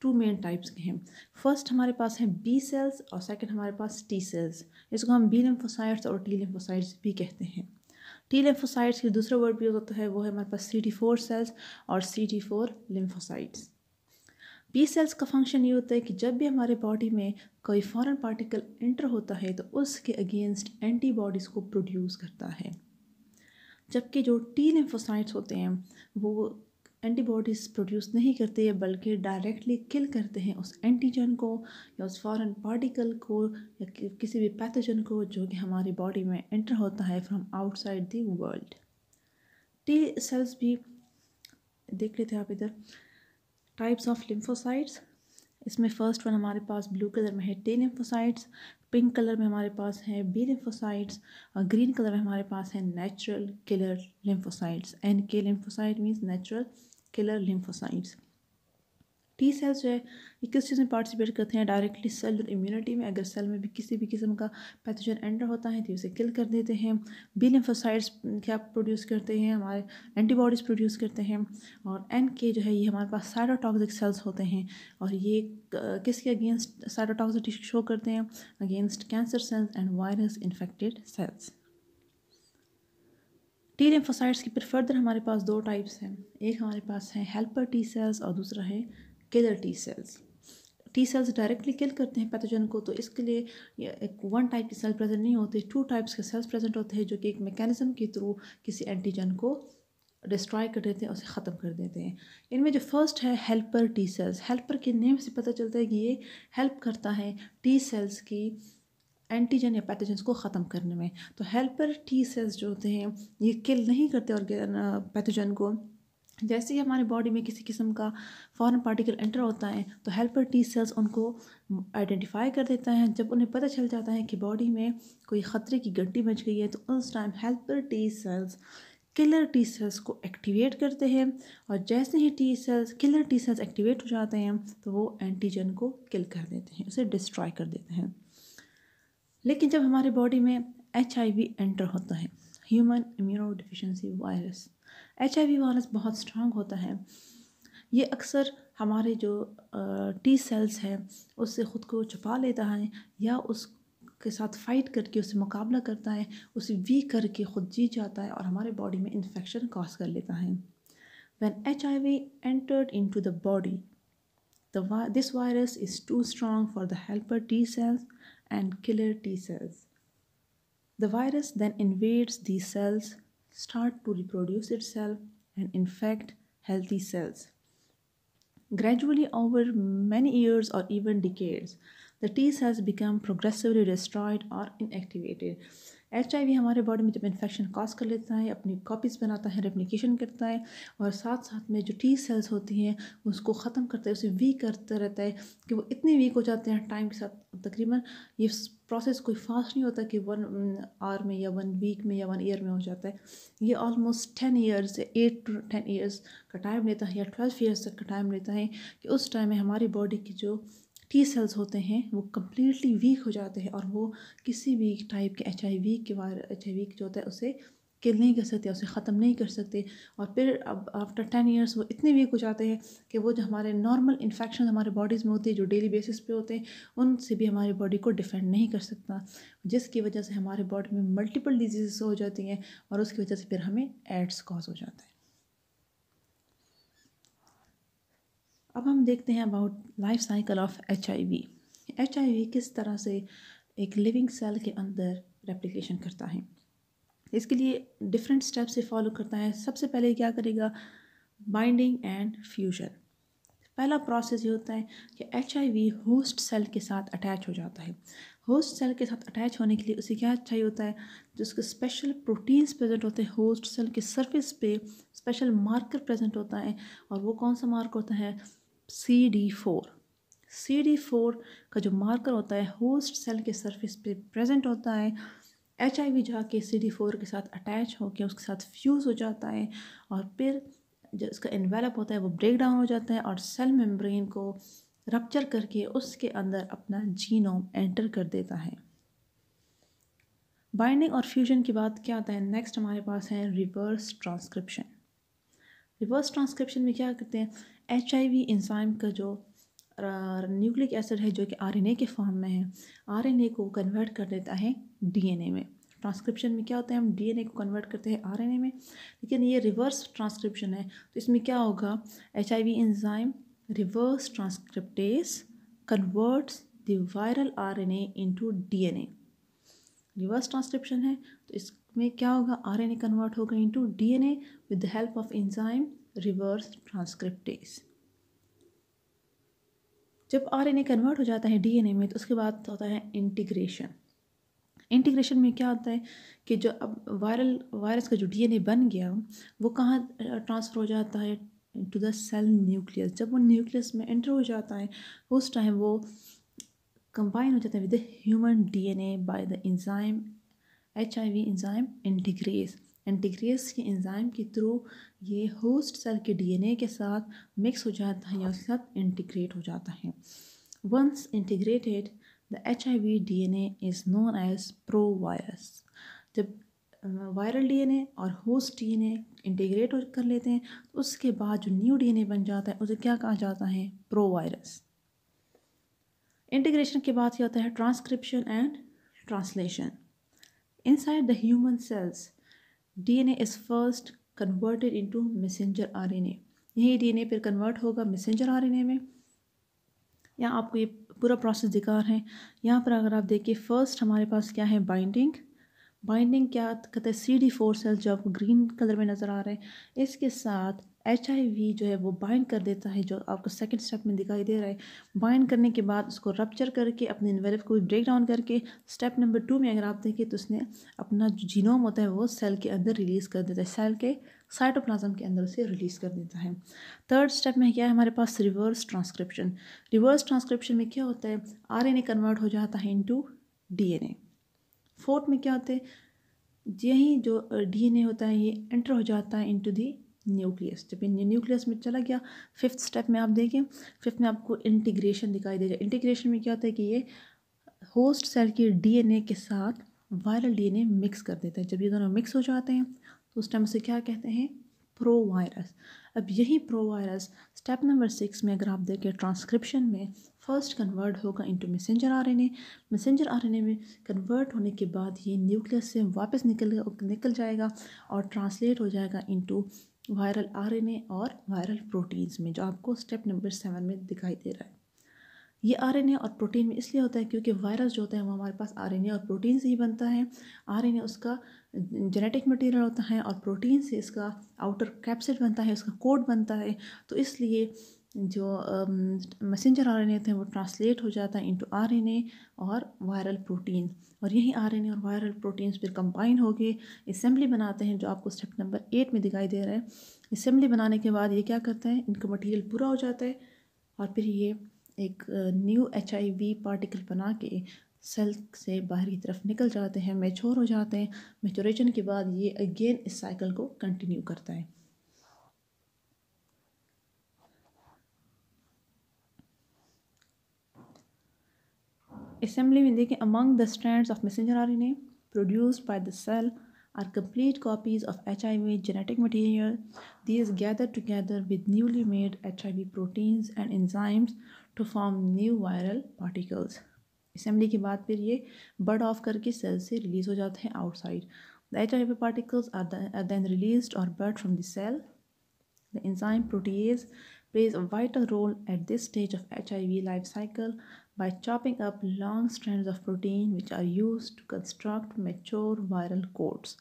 टू मेन टाइप्स के हैं फर्स्ट हमारे पास हैं बी सेल्स और सेकंड हमारे पास टी सेल्स इसको हम बी लेम्फोसाइड्स और टी लिम्फोसाइड्स भी कहते हैं टी लेम्फोसाइड्स के दूसरा वर्ड भी होता है वो है हमारे पास सी टी फोर सेल्स और C T four lymphocytes B cells का फंक्शन ये होता है कि जब भी हमारे बॉडी में कोई फॉरेन पार्टिकल एंटर होता है तो उसके अगेंस्ट एंटीबॉडीज़ को प्रोड्यूस करता है जबकि जो टी लिम्फोसाइट्स होते हैं वो एंटीबॉडीज़ प्रोड्यूस नहीं करते बल्कि डायरेक्टली किल करते हैं उस एंटीजन को या उस फॉरेन पार्टिकल को या किसी भी पैथोजन को जो कि हमारी बॉडी में एंटर होता है from outside the world T cells भी देख लेते हैं आप इधर टाइप्स ऑफ लिम्फोसाइट्स इसमें फ़र्स्ट वन हमारे पास ब्लू कलर में है टी लिम्फोसाइट्स पिंक कलर में हमारे पास है बी लिम्फोसाइट्स और ग्रीन कलर में हमारे पास है natural killer lymphocytes N K lymphocyte means natural killer lymphocytes T cells जो है ये किस चीज़ में पार्टिसिपेट करते हैं डायरेक्टली और इम्यूनिटी में अगर सेल में भी किसी भी किस्म का पैथोजन एंटर होता है तो उसे किल कर देते हैं बी लिम्फोसाइट्स क्या प्रोड्यूस करते हैं हमारे एंटीबॉडीज़ प्रोड्यूस करते हैं और एन के जो है ये हमारे पास साइटोटॉक्सिक सेल्स होते हैं और ये किसके अगेंस्ट साइटोटॉक्सिक शो करते हैं against cancer cells and virus infected cells T lymphocytes की फर्दर हमारे पास दो टाइप्स हैं एक हमारे पास हैं हेल्पर टी सेल्स और दूसरा है killer T cells T cells directly kill करते हैं पैथोजन को तो इसके लिए एक वन टाइप की सेल प्रेजेंट नहीं होते टू टाइप्स के सेल्स प्रेजेंट होते हैं जो कि एक मैकेनिज्म के थ्रू किसी एंटीजन को डिस्ट्रॉय कर देते हैं उसे ख़त्म कर देते हैं इनमें जो फर्स्ट है हेल्पर टी सेल्स हेल्पर के नेम से पता चलता है कि ये हेल्प करता है टी सेल्स की एंटीजन या पैथोजेंस को ख़त्म करने में तो हेल्पर टी सेल्स जो होते हैं ये किल नहीं करते और पैथोजन को जैसे ही हमारे बॉडी में किसी किस्म का फॉरेन पार्टिकल एंटर होता है तो हेल्पर टी सेल्स उनको आइडेंटिफाई कर देता है जब उन्हें पता चल जाता है कि बॉडी में कोई ख़तरे की गड्ढी बच गई है तो उस time helper T cells killer T cells को एक्टिवेट करते हैं और जैसे ही T cells killer T cells activate हो जाते हैं तो वो एंटीजन को किल कर देते हैं उसे डिस्ट्रॉय कर देते हैं लेकिन जब हमारे बॉडी में एच एंटर होता है human immunodeficiency virus H virus बहुत स्ट्रांग होता है ये अक्सर हमारे जो टी सेल्स हैं उससे ख़ुद को छुपा लेता है या उसके साथ फाइट करके उससे मुकाबला करता है उसे वीक करके ख़ुद जीत जाता है और हमारे बॉडी में इन्फेक्शन कॉज कर लेता है when H I V entered into the body this virus is too strong for the helper T cells and killer T cells. The virus then invades these cells, start to reproduce itself and infect healthy cells. Gradually over many years or even decades, the T cells become progressively destroyed or inactivated. H I V हमारे body में जब infection cause कर लेता है अपनी copies बनाता है replication करता है और साथ साथ में जो टी सेल्स होती हैं उसको ख़त्म करता है उसे वीक करता रहता है कि वो इतने वीक हो जाते हैं टाइम के साथ तकरीबन ये प्रोसेस कोई फास्ट नहीं होता कि वन आवर mm, में या वन वीक में या वन ईयर में हो जाता है ये almost ten years eight to ten years का टाइम लेता है या ट्वेल्व ईयर्स तक का टाइम लेता है कि उस टाइम में हमारी बॉडी की जो टी सेल्स होते हैं वो कम्प्लीटली वीक हो जाते हैं और वो किसी भी टाइप के एच आई के वायर एच आई जो होता है उसे किल नहीं कर सकते उसे ख़त्म नहीं कर सकते और फिर अब आफ्टर टेन ईयर्स वो इतने वीक हो जाते हैं कि वो जो हमारे नॉर्मल इन्फेक्शन हमारे बॉडीज़ में होते हैं जो डेली बेसिस पे होते हैं उनसे भी हमारी बॉडी को डिफेंड नहीं कर सकता जिसकी वजह से हमारे बॉडी में मल्टीपल डिजीज़ हो जाती हैं और उसकी वजह से फिर हमें एड्स कॉज हो जाते हैं अब हम देखते हैं about life cycle of H I V H I V किस तरह से एक लिविंग सेल के अंदर रेप्लिकेशन करता है इसके लिए डिफरेंट स्टेप्स से फॉलो करता है सबसे पहले क्या करेगा बाइंडिंग एंड फ्यूजन पहला प्रोसेस ये होता है कि H I V host cell के साथ अटैच हो जाता है होस्ट सेल के साथ अटैच होने के लिए उसे क्या चाहिए होता है जो उसके स्पेशल प्रोटीन्स प्रेजेंट होते हैं होस्ट सेल के सरफेस पे स्पेशल मार्कर प्रेजेंट होता है और वो कौन सा मार्क होता है C D four C D four का जो मार्कर होता है होस्ट सेल के सरफेस पे प्रेजेंट होता है एच आई वी जाके सी डी फोर के साथ अटैच होकर उसके साथ फ्यूज़ हो जाता है और फिर जो उसका इन्वेलप होता है वो ब्रेक डाउन हो जाता है और सेल मेम्ब्रेन को रप्चर करके उसके अंदर अपना जीनोम एंटर कर देता है बाइंडिंग और फ्यूजन की बात क्या आता है नेक्स्ट हमारे पास है रिवर्स ट्रांसक्रिप्शन रिवर्स ट्रांसक्रिप्शन में क्या करते हैं एच इंजाइम का जो न्यूक्लिक एसिड है जो कि ए के फॉर्म में है ए को कन्वर्ट कर देता है ए में ट्रांसक्रिप्शन में क्या होता है हम ए को कन्वर्ट करते हैं ए में लेकिन ये रिवर्स ट्रांसक्रिप्शन है तो इसमें क्या होगा H I enzyme reverse transcriptase converts the viral D N A reverse transcription है तो इस में क्या होगा ए कन्वर्ट होगा N A with the help of enzyme reverse transcriptase जब ए कन्वर्ट हो जाता है डीएनए में तो उसके बाद होता है इंटीग्रेशन इंटीग्रेशन में क्या होता है कि जो अब वायरल वायरस का जो डीएनए बन गया वो कहाँ ट्रांसफ़र हो जाता है टू द सेल न्यूक्लियस जब वो न्यूक्लियस में एंटर हो जाता है उस टाइम वो कंबाइन हो जाता है with human DNA by the enzyme H I V enzyme integrase integrase के इंजाइम के थ्रू ये होस्ट सेल के डीएनए के साथ मिक्स हो जाता है या उसके साथ इंटीग्रेट हो जाता है once integrated the H I V D N A is known as provirus जब वायरल डी एन ए और host D N A integrate कर लेते हैं तो उसके बाद जो न्यू डी एन ए बन जाता है उसे क्या कहा जाता है प्रो वायरस इंटीग्रेशन के बाद क्या होता है transcription and translation Inside the human cells, DNA is first converted into messenger RNA. यही ए फिर कन्वर्ट होगा मैसेंजर ए में यहाँ आपको ये पूरा प्रोसेस दिखा रहे हैं यहाँ पर अगर आप देखिए फ़र्स्ट हमारे पास क्या है बाइंडिंग बाइंडिंग क्या कहते हैं सी डी फोर सेल्स जो आपको ग्रीन कलर में नज़र आ रहे हैं इसके साथ एच जो है वो बाइंड कर देता है जो आपको सेकंड स्टेप में दिखाई दे रहा है बाइंड करने के बाद उसको रपच्चर करके अपने इन्वेल्व को ब्रेक डाउन करके स्टेप नंबर टू में अगर आप देखें तो उसने अपना जो जीनोम होता है वो सेल के अंदर रिलीज़ कर देता है सेल के साइटोप्लाज्म के अंदर उसे रिलीज़ कर देता है थर्ड स्टेप में क्या है हमारे पास रिवर्स ट्रांसक्रिप्शन रिवर्स ट्रांसक्रिप्शन में क्या होता है ए कन्वर्ट हो जाता है एन ए फोर्थ में क्या होता है यही जो ए होता है ये एंटर हो जाता है टू दी न्यूक्लियस जब ये न्यूक्लियस में चला गया फिफ्थ स्टेप में आप देखें फिफ्थ में आपको इंटीग्रेशन दिखाई देगा इंटीग्रेशन में क्या होता है कि ये होस्ट सेल के डीएनए के साथ वायरल डीएनए मिक्स कर देते हैं जब ये दोनों मिक्स हो जाते हैं तो उस टाइम उसे क्या कहते हैं प्रो वायरस अब यही provirus step number six में अगर आप देखें ट्रांसक्रिप्शन में फर्स्ट कन्वर्ट होगा into messenger RNA messenger RNA में कन्वर्ट होने के बाद ये न्यूक्लियस से वापस निकल निकल जाएगा और ट्रांसलेट हो जाएगा इनटू वायरल आरएनए और वायरल प्रोटीन्स में जो आपको स्टेप नंबर सेवन में दिखाई दे रहा है ये आरएनए और प्रोटीन में इसलिए होता है क्योंकि वायरस जो होता है वो हमारे पास आरएनए और प्रोटीन से ही बनता है आरएनए उसका जेनेटिक मटेरियल होता है और प्रोटीन से इसका आउटर कैप्सिड बनता है उसका कोड बनता है तो इसलिए जो मैसेंजर आर होते हैं वो ट्रांसलेट हो जाता है इनटू आर और वायरल प्रोटीन और यही आर और वायरल प्रोटीन्स फिर कंबाइन हो गए असम्बली बनाते हैं जो आपको स्टेप नंबर एट में दिखाई दे रहा है असम्बली बनाने के बाद ये क्या करता है इनका मटेरियल पूरा हो जाता है और फिर ये एक न्यू एच पार्टिकल बना के सेल से बाहर की तरफ निकल जाते हैं मेचोर हो जाते हैं मेचोरेशन के बाद ये अगेन इस साइकिल को कंटिन्यू करता है assembly में देखें among the strands of messenger RNA produced by the cell are complete copies of HIV genetic material. These gather together with newly made HIV proteins and enzymes to form new viral particles. Assembly के बाद फिर ये bud off करके cell से release हो जाते हैं outside the H I particles are then release और bud from the cell the enzyme protease plays a vital role at this stage of HIV life cycle by chopping up long strands of protein which are used to construct mature viral coats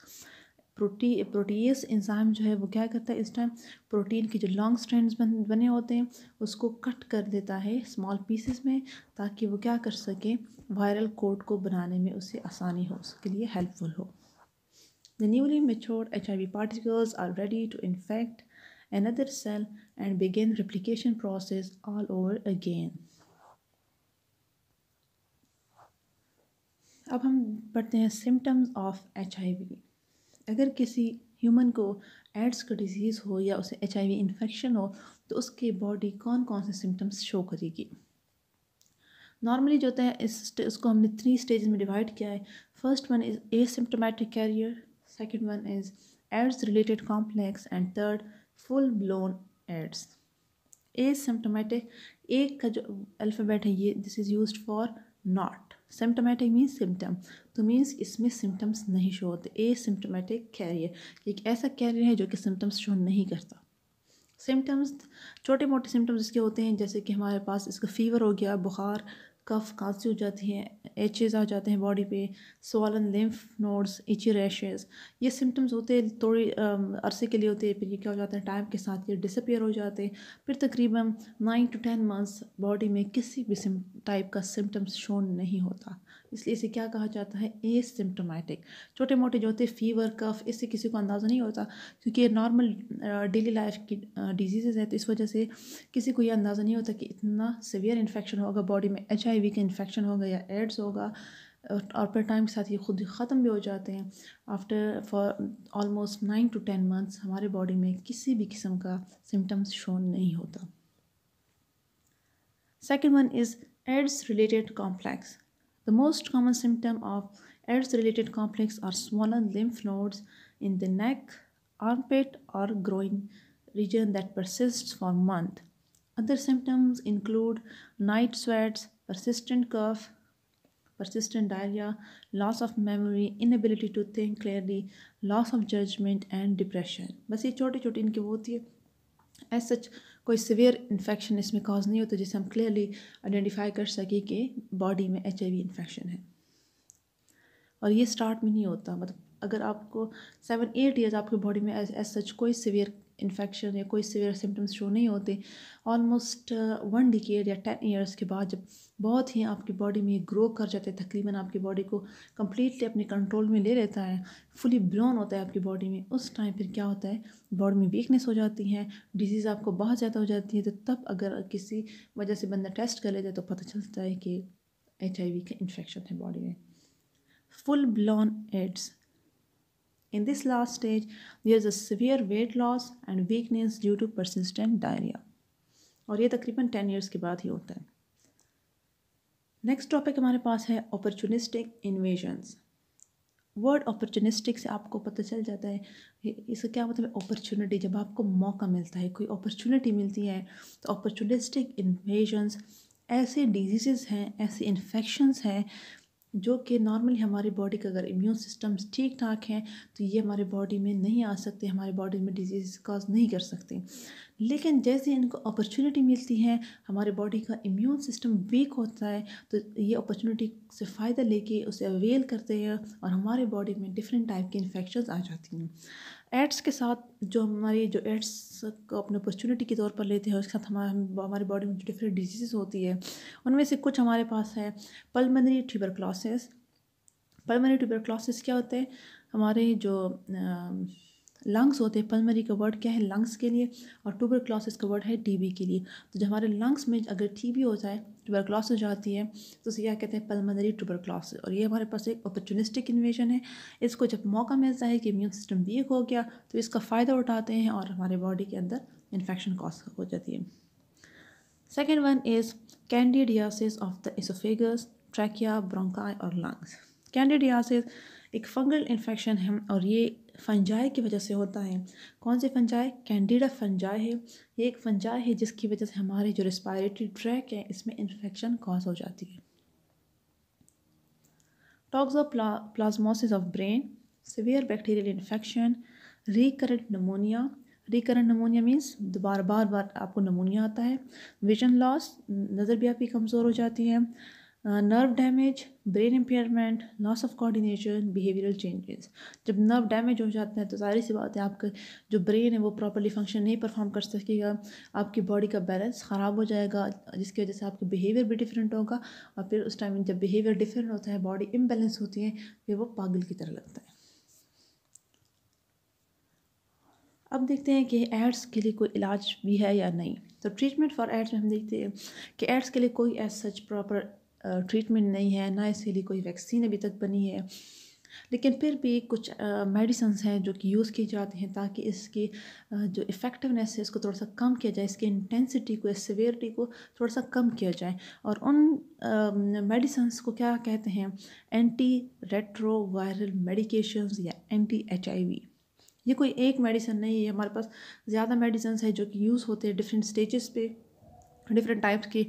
प्रोटी protease enzyme जो है वो क्या करता है इस time protein के जो लॉन्ग स्ट्रैंड्स बन बने होते हैं उसको कट कर देता है स्मॉल पीसेस में ताकि वो क्या कर सके वायरल कोड को बनाने में उसे आसानी हो उसके लिए हेल्पफुल हो the newly matured H I V particles are ready to infect another cell and begin replication process all over again अब हम पढ़ते हैं सिम्टम्स ऑफ एच अगर किसी ह्यूमन को एड्स का डिजीज़ हो या उसे एच आई इन्फेक्शन हो तो उसके बॉडी कौन कौन से सिम्टम्स शो करेगी नॉर्मली जो होता है इस उसको हमने थ्री स्टेज में डिवाइड किया है first one is asymptomatic carrier second one is AIDS related complex and third full blown AIDS asymptomatic एक का जो अल्फ़ाबेट है ये this is use for not symptomatic means symptom तो means इसमें सिम्टम्स नहीं शो होते asymptomatic career एक ऐसा कैरियर है जो कि सिम्टम्स शो नहीं करता सिम्टम्स छोटे मोटे सिम्टम्स इसके होते हैं जैसे कि हमारे पास इसका फीवर हो गया बुखार कफ खांसी हो जाती है एचेज़ आ जाते हैं बॉडी पे swollen lymph nodes itchy rashes ये सिम्टम्स होते हैं थोड़ी अरसे के लिए होते हैं फिर ये क्या हो जाता है टाइम के साथ ये डिसअपेयर हो जाते हैं फिर तकरीबन nine to ten months body में किसी भी टाइप का सिम्टम्स शो नहीं होता इसलिए इसे क्या कहा जाता है ए सिम्टोमेटिक छोटे मोटे जो होते फीवर कफ इससे किसी को अंदाज़ा नहीं होता क्योंकि ये नॉर्मल डेली लाइफ की डिजीज़ है तो इस वजह से किसी को ये अंदाज़ा नहीं होता कि इतना सीवियर इन्फेक्शन होगा बॉडी में एच आई वी का इन्फेक्शन होगा या एड्स होगा और पर टाइम के साथ ये खुद ही ख़त्म भी हो जाते हैं after for almost nine to ten months हमारे बॉडी में किसी भी किस्म का सिम्टम्स शो नहीं होता second one is AIDS related complex The most common symptom of AIDS-related complex are swollen lymph nodes in the neck, armpit or groin region that persists for months. Other symptoms include night sweats, persistent cough, persistent diarrhea, loss of memory, inability to think clearly, loss of judgment and depression. बस ये छोटे छोटे इनके वो कोई severe infection इसमें cause नहीं होता जिसे हम क्लियरली आइडेंटिफाई कर सकें कि बॉडी में एच आई इन्फेक्शन है और ये स्टार्ट में नहीं होता मतलब अगर आपको सेवन एट ईयर्स आपकी बॉडी में एज सच कोई सिवियर इन्फेक्शन या कोई सीवियर सिम्टम्स शो नहीं होते ऑलमोस्ट वन डिकेड या टेन ईयर्स के बाद जब बहुत ही आपकी बॉडी में ग्रो कर जाते हैं तकरीबन आपकी बॉडी को कम्प्लीटली अपने कंट्रोल में ले लेता है फुली ब्लोन होता है आपकी बॉडी में उस टाइम फिर क्या होता है बॉडी में वीकनेस हो जाती है डिजीज़ आपको बहुत ज़्यादा हो जाती है तो तब अगर किसी वजह से बंदा टेस्ट कर लेता है तो पता चलता है कि एच का इन्फेक्शन है बॉडी में full blown AIDS In this last stage, there is a severe weight loss and weakness due to persistent diarrhea. और ये तकरीबन टेन ईयर्स के बाद ही होता है नेक्स्ट टॉपिक हमारे पास है अपॉर्चुनिस्टिक इन्वेजन्स वर्ड अपॉर्चुनिस्टिक से आपको पता चल जाता है इसका क्या मतलब है अपॉर्चुनिटी जब आपको मौका मिलता है कोई अपॉर्चुनिटी मिलती है तो अपॉर्चुनिस्टिक इन्वेजन्स ऐसे डिजीज़ हैं ऐसे इन्फेक्शंस हैं जो कि नॉर्मली हमारी बॉडी का अगर इम्यून सिस्टम ठीक ठाक हैं तो ये हमारे बॉडी में नहीं आ सकते हमारे बॉडी में डिजीज़ कॉज नहीं कर सकते लेकिन जैसे इनको अपॉर्चुनिटी मिलती है हमारे बॉडी का इम्यून सिस्टम वीक होता है तो ये अपॉर्चुनिटी से फ़ायदा लेके उसे अवेल करते हैं और हमारे बॉडी में डिफरेंट टाइप की इन्फेक्शन आ जाती हैं एड्स के साथ जो हमारी जो एड्स को अपने अपॉर्चुनिटी के तौर पर लेते हैं उसके साथ हमारे हमारी बॉडी में जो डिफरेंट डिजीज़ होती है उनमें से कुछ हमारे पास है pulmonary tuberculosis pulmonary tuberculosis क्या होते हैं हमारे जो आ, लंग्स होते हैं पलमरी का वर्ड क्या है लंग्स के लिए और ट्यूबर क्लॉसिस का वर्ड है टीबी के लिए तो जब हमारे लंग्स में अगर टीबी हो जाए ट्यूबर क्लास हो जाती है तो उसे क्या कहते हैं पलमनरी ट्यूबर क्लॉस और ये हमारे पास एक अपॉर्चुनिस्टिक इन्वेशन है इसको जब मौका मिलता है कि इम्यून सिस्टम वीक हो गया तो इसका फ़ायदा उठाते हैं और हमारे बॉडी के अंदर इन्फेक्शन कॉज हो जाती है second one is candidiasis of the oesophagus trachea bronchi और लंग्स कैंडिडियासिस एक फंगल इन्फेक्शन है और ये फंजाई की वजह से होता है कौन से फंजाई कैंडिडा फंजाई है ये एक फंजाई है जिसकी वजह से हमारे जो रेस्पायरेटरी ट्रैक है इसमें इन्फेक्शन कॉज हो जाती है toxoplasmosis of brain severe bacterial infection recurrent pneumonia recurrent pneumonia means दोबारा बार बार आपको नमोनिया आता है विजन लॉस नज़र भी आपकी कमज़ोर हो जाती है nerve damage brain impairment loss of coordination behavioural changes जब नर्व डैमेज हो जाते हैं तो सारी सी बात है आपका जो ब्रेन है वो प्रॉपरली फंक्शन नहीं परफॉर्म कर सकेगा आपकी बॉडी का बैलेंस ख़राब हो जाएगा जिसकी वजह से आपका बिहेवियर भी डिफरेंट होगा और फिर उस टाइम जब बिहेवियर डिफरेंट होता है बॉडी इम्बेलेंस होती है फिर वो पागल की तरह लगता है अब देखते हैं कि एड्स के लिए कोई इलाज भी है या नहीं तो ट्रीटमेंट फॉर एड्स में हम देखते हैं कि एड्स के लिए कोई एज सच प्रॉपर ट्रीटमेंट नहीं है ना इसके लिए कोई वैक्सीन अभी तक बनी है लेकिन फिर भी कुछ मेडिसन हैं जो कि यूज़ किए जाते हैं ताकि इसकी जो इफ़ेक्टिवनेस है इसको थोड़ा सा कम किया जाए इसकी इंटेंसिटी को सवेरिटी को थोड़ा सा कम किया जाए और उन मेडिसन को क्या कहते हैं एंटी रेट्रो वायरल या एंटी एच आई वी ये कोई एक मेडिसन नहीं है हमारे पास ज़्यादा मेडिसन है जो कि यूज़ होते हैं डिफरेंट स्टेजेस पर डिफरेंट टाइप्स के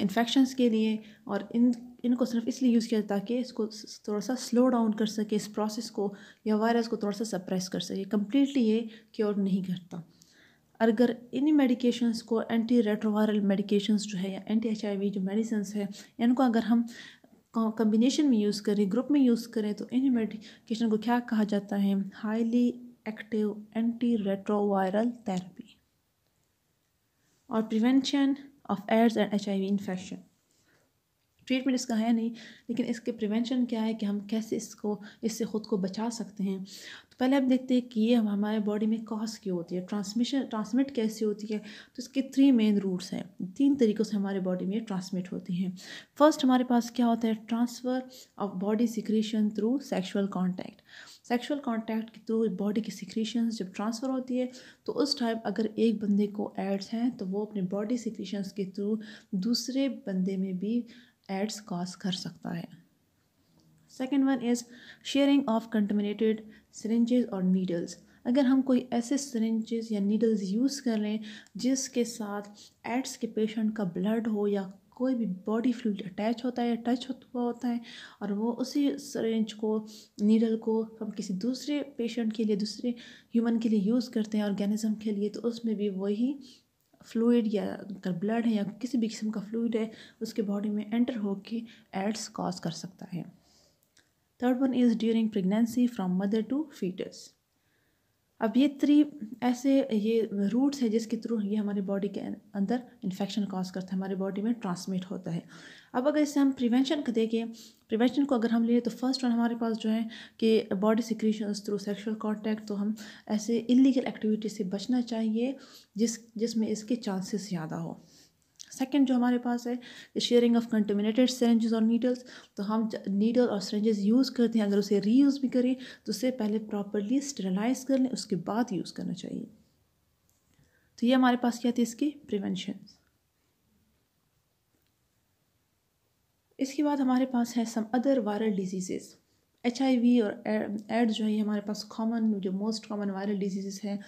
इन्फेक्शंस के लिए और इन इनको सिर्फ इसलिए यूज़ किया जाता ताकि इसको थोड़ा सा स्लो डाउन कर सके इस प्रोसेस को या वायरस को थोड़ा सा सप्रेस कर सके कम्प्लीटली ये क्योर नहीं करता अगर इन मेडिकेशंस को एंटी रेट्रोवायरल मेडिकेशंस जो है या एंटी एच जो मेडिसिन है इनको अगर हम कम्बिनेशन में यूज़ करें ग्रुप में यूज़ करें तो इन मेडिकेशन को क्या कहा जाता है highly active anti retroviral therapy और prevention of AIDS and H infection treatment इसका है नहीं लेकिन इसके प्रिवेंशन क्या है कि हम कैसे इसको इससे ख़ुद को बचा सकते हैं तो पहले आप देखते हैं कि ये हम हमारे बॉडी में कॉज क्यों होती है ट्रांसमिशन ट्रांसमिट कैसे होती है तो इसके थ्री मेन रूट्स हैं तीन तरीक़ों से हमारे बॉडी में ट्रांसमिट होती हैं फर्स्ट हमारे पास क्या होता है transfer of body secretion through sexual contact sexual contact के थ्रू बॉडी की सिक्रीशंस तो जब ट्रांसफ़र होती है तो उस टाइम अगर एक बंदे को एड्स हैं तो वो अपने बॉडी सिक्रीशंस के थ्रू दूसरे बंदे में भी एड्स कॉज कर सकता है second one is sharing of contaminated syringes और नीडल्स अगर हम कोई ऐसे सरेंजेज या नीडल्स यूज़ कर लें जिसके साथ एड्स के पेशेंट का ब्लड हो या कोई भी बॉडी फ्लूड अटैच होता है या टच हुआ होता है और वो उसी सरेंज को नीडल को हम किसी दूसरे पेशेंट के लिए दूसरे ह्यूमन के लिए यूज़ करते हैं ऑर्गेनिज़म के लिए तो उसमें भी वही फ्लूड या अगर ब्लड है या किसी भी किस्म का फ्लूड है उसके बॉडी में एंटर होकर एड्स कॉज कर सकता है third one is during pregnancy from mother to foetus अब ये थ्री ऐसे ये रूट्स हैं जिसके थ्रू ये हमारे बॉडी के अंदर इन्फेक्शन कॉज करता है हमारे बॉडी में ट्रांसमिट होता है अब अगर इसे हम प्रिवेंशन को देखें प्रिवेंशन को अगर हम लें तो फर्स्ट वन हमारे पास जो है कि body secretion through sexual contact तो हम ऐसे इलीगल एक्टिविटी से बचना चाहिए जिस जिसमें इसके चांसेस ज़्यादा हो सेकेंड जो हमारे पास है शेयरिंग ऑफ कंटेमिनेटेड सरेंजेस और नीडल्स तो हम नीडल और सरेंजेस यूज़ करते हैं अगर उसे रीयूज़ भी करें तो उसे पहले प्रॉपरली स्टेरलाइज कर लें उसके बाद यूज़ करना चाहिए तो ये हमारे पास क्या थे इसके प्रिवेंशन इसके बाद हमारे पास है some other viral diseases H और एड्स जो है ये हमारे पास कॉमन जो मोस्ट कॉमन वायरल डिजीज़ हैं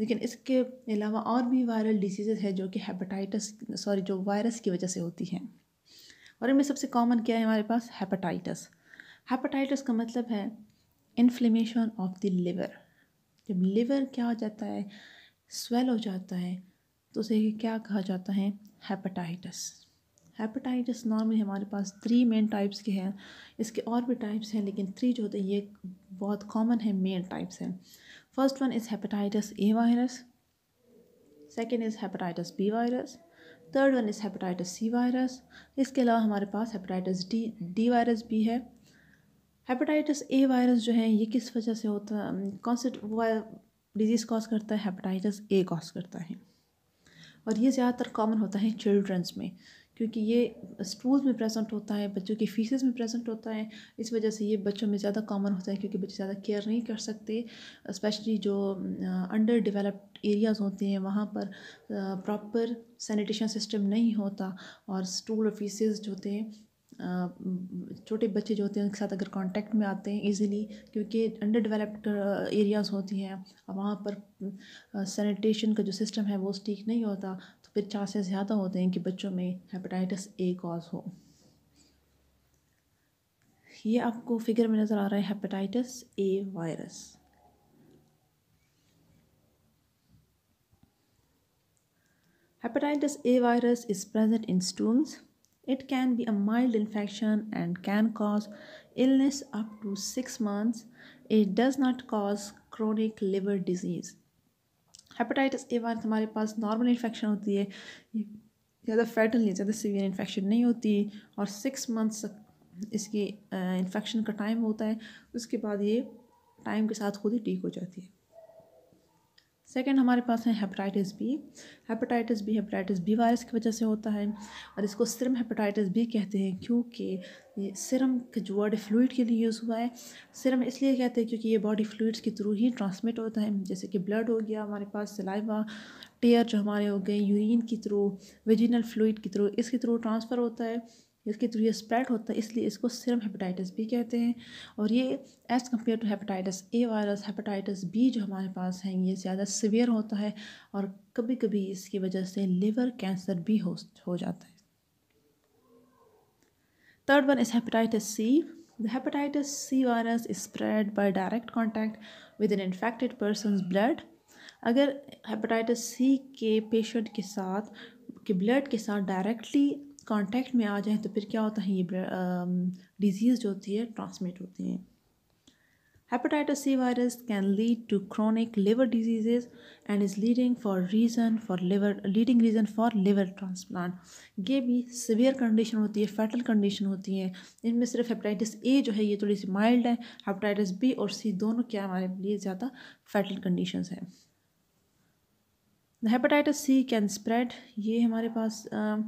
लेकिन इसके अलावा और भी वायरल डिजीज़ है जो कि हेपेटाइटस सॉरी जो वायरस की वजह से होती हैं और इनमें सबसे कॉमन क्या है हमारे पास हेपेटाइटस हेपेटाइटस का मतलब है इन्फ्लेमेशन ऑफ द लिवर जब लिवर क्या हो जाता है स्वेल हो जाता है तो उसे क्या कहा जाता है हेपेटाइटस हेपेटाइटिस नॉर्मली हमारे पास थ्री मेन टाइप्स के हैं इसके और भी टाइप्स हैं लेकिन थ्री जो होते हैं ये बहुत कॉमन है मेन टाइप्स हैं first one is hepatitis A virus second is hepatitis B virus third one is hepatitis C virus इसके अलावा हमारे पास हेपेटाइटिस डी डी वायरस भी है हेपेटाइटिस ए वायरस जो है ये किस वजह से होता है कौन से डिज़ीज़ कॉज करता है हेपेटाइटिस ए कॉज करता है और ये ज़्यादातर कॉमन होता है चिल्ड्रंस में क्योंकि ये स्टूल्स में प्रेजेंट होता है बच्चों के फीसेस में प्रेजेंट होता है इस वजह से ये बच्चों में ज़्यादा कॉमन होता है क्योंकि बच्चे ज़्यादा केयर नहीं कर सकते स्पेशली जो अंडर डेवलप्ड एरियाज़ होते हैं वहाँ पर प्रॉपर सैनिटेशन सिस्टम नहीं होता और स्टूल और फीसेस जो होते हैं छोटे बच्चे जो होते हैं उनके साथ अगर कांटेक्ट में आते हैं इजीली क्योंकि अंडर डेवलप्ड एरियाज़ होती हैं वहाँ पर सैनिटेशन का जो सिस्टम है वो ठीक नहीं होता फिर चांसेस ज़्यादा होते हैं कि बच्चों में हेपेटाइटिस ए कॉज हो ये आपको फिगर में नज़र आ रहा है hepatitis A virus Hepatitis A virus is present in stones. It can be a mild infection and can cause illness up to 6 months. It does not cause chronic liver disease. Hepatitis A one हमारे पास normal infection होती है ज़्यादा fatal नहीं ज़्यादा severe infection नहीं होती और सिक्स मंथ्स इसकी इन्फेक्शन का टाइम होता है उसके बाद ये टाइम के साथ खुद ही ठीक हो जाती है सेकेंड हमारे पास है hepatitis B hepatitis B hepatitis B virus की वजह से होता है और इसको सिरम हेपेटाइटिस बी कहते हैं क्योंकि सिरम का जो बॉडी फ्लूड के लिए यूज़ हुआ है सिरम इसलिए कहते हैं क्योंकि ये बॉडी फ्लूड्स के थ्रू ही ट्रांसमिट होता है जैसे कि ब्लड हो गया हमारे पास सलाइवा टेयर जो हमारे हो गए यूरिन के थ्रू वेजिनल फ्लूड के थ्रू इसके थ्रू ट्रांसफ़र होता है इसके थ्रू ये स्प्रेड होता है इसलिए इसको सिरम हेपेटाइटिस भी कहते हैं और ये as compare to hepatitis A virus hepatitis B जो हमारे पास हैं ये ज़्यादा सिवियर होता है और कभी कभी इसकी वजह से लिवर कैंसर भी हो हो जाता है third one is hepatitis C the hepatitis C virus is spread by direct contact with an infected person blood अगर हेपेटाइटिस सी के पेशेंट के साथ के ब्लड के साथ डायरेक्टली कांटेक्ट में आ जाए तो फिर क्या होता है ये डिजीज़ जो होती है ट्रांसमिट होती है hepatitis C virus can lead to chronic liver diseases and is leading for reason for liver leading reason for liver transplant ये भी सीवियर कंडीशन होती है फैटल कंडीशन होती है इनमें सिर्फ हेपेटाइटिस ए जो है ये थोड़ी सी माइल्ड है हेपेटाइटिस बी और सी दोनों क्या हमारे लिए ज़्यादा फैटल कंडीशन है हेपेटाइटिस सी कैन स्प्रेड ये हमारे पास uh,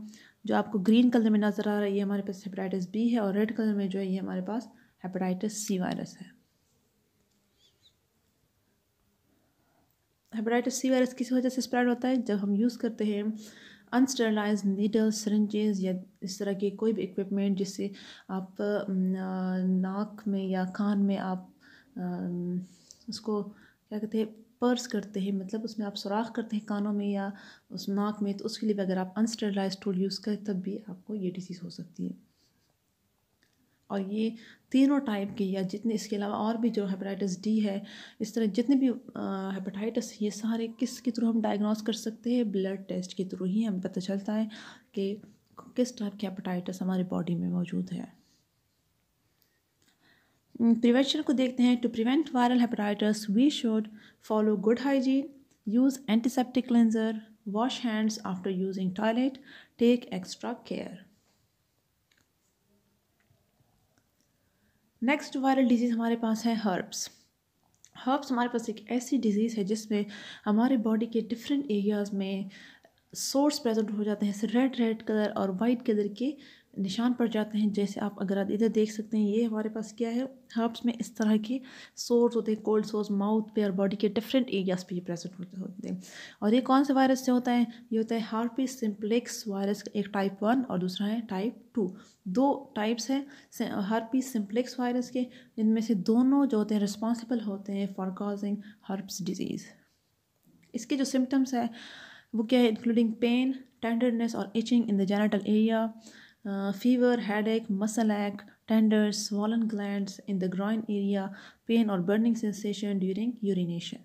जो आपको ग्रीन कलर में नज़र आ रहा है ये हमारे पास हेपेटाइटिस बी है और रेड कलर में जो है ये हमारे पास हेपेटाइटिस सी वायरस है हेपेटाइटिस सी वायरस किस वजह से स्प्रेड होता है जब हम यूज़ करते हैं अनस्टरलाइज नीडल सरेंजेज या इस तरह के कोई भी इक्विपमेंट जिससे आप नाक में या कान में आप उसको क्या कहते हैं पर्स करते हैं मतलब उसमें आप सुराख करते हैं कानों में या उस नाक में तो उसके लिए भी अगर आप अनस्टरलाइज टूल यूज़ करें तब भी आपको ये डिसीज़ हो सकती है और ये तीनों टाइप के या जितने इसके अलावा और भी जो हेपेटाइटिस डी है इस तरह जितने भी हेपेटाइटिस ये सारे किस के थ्रू हम डायग्नोस कर सकते हैं ब्लड टेस्ट के थ्रू ही हमें पता चलता है कि किस टाइप के हेपेटाइटिस हमारे बॉडी में मौजूद है प्रिवेंशन को देखते हैं to prevent viral hepatitis we should follow good hygiene use antiseptic cleanser wash hands after using toilet take extra care next viral disease हमारे पास है हर्ब्स हर्ब्स हमारे पास एक ऐसी डिज़ीज़ है जिसमें हमारे बॉडी के डिफरेंट एरियाज़ में सोर्स प्रेजेंट हो जाते हैं रेड रेड कलर और वाइट कलर के निशान पड़ जाते हैं जैसे आप अगर आप इधर देख सकते हैं ये हमारे पास क्या है हर्ब्स में इस तरह के सोर्स होते हैं कोल्ड सोर्स माउथ पे और बॉडी के डिफरेंट एरियाज़ पे ये प्रेजेंट होते होते हैं और ये कौन से वायरस से होता है ये होता है हार्पी सिम्प्लेक्स वायरस एक टाइप वन और दूसरा है टाइप टू दो टाइप्स हैं हार्पी सिम्प्लेक्स वायरस के जिनमें से दोनों जो होते हैं रिस्पॉन्सिबल होते हैं फॉर कॉजिंग हर्ब्स डिजीज़ इसके जो सिम्टम्स हैं वो क्या है इंक्लूडिंग पेन टेंडरनेस और itching in the genital area fever head ache muscle ache tender swollen gland in the groin area pain और burning sensation during urination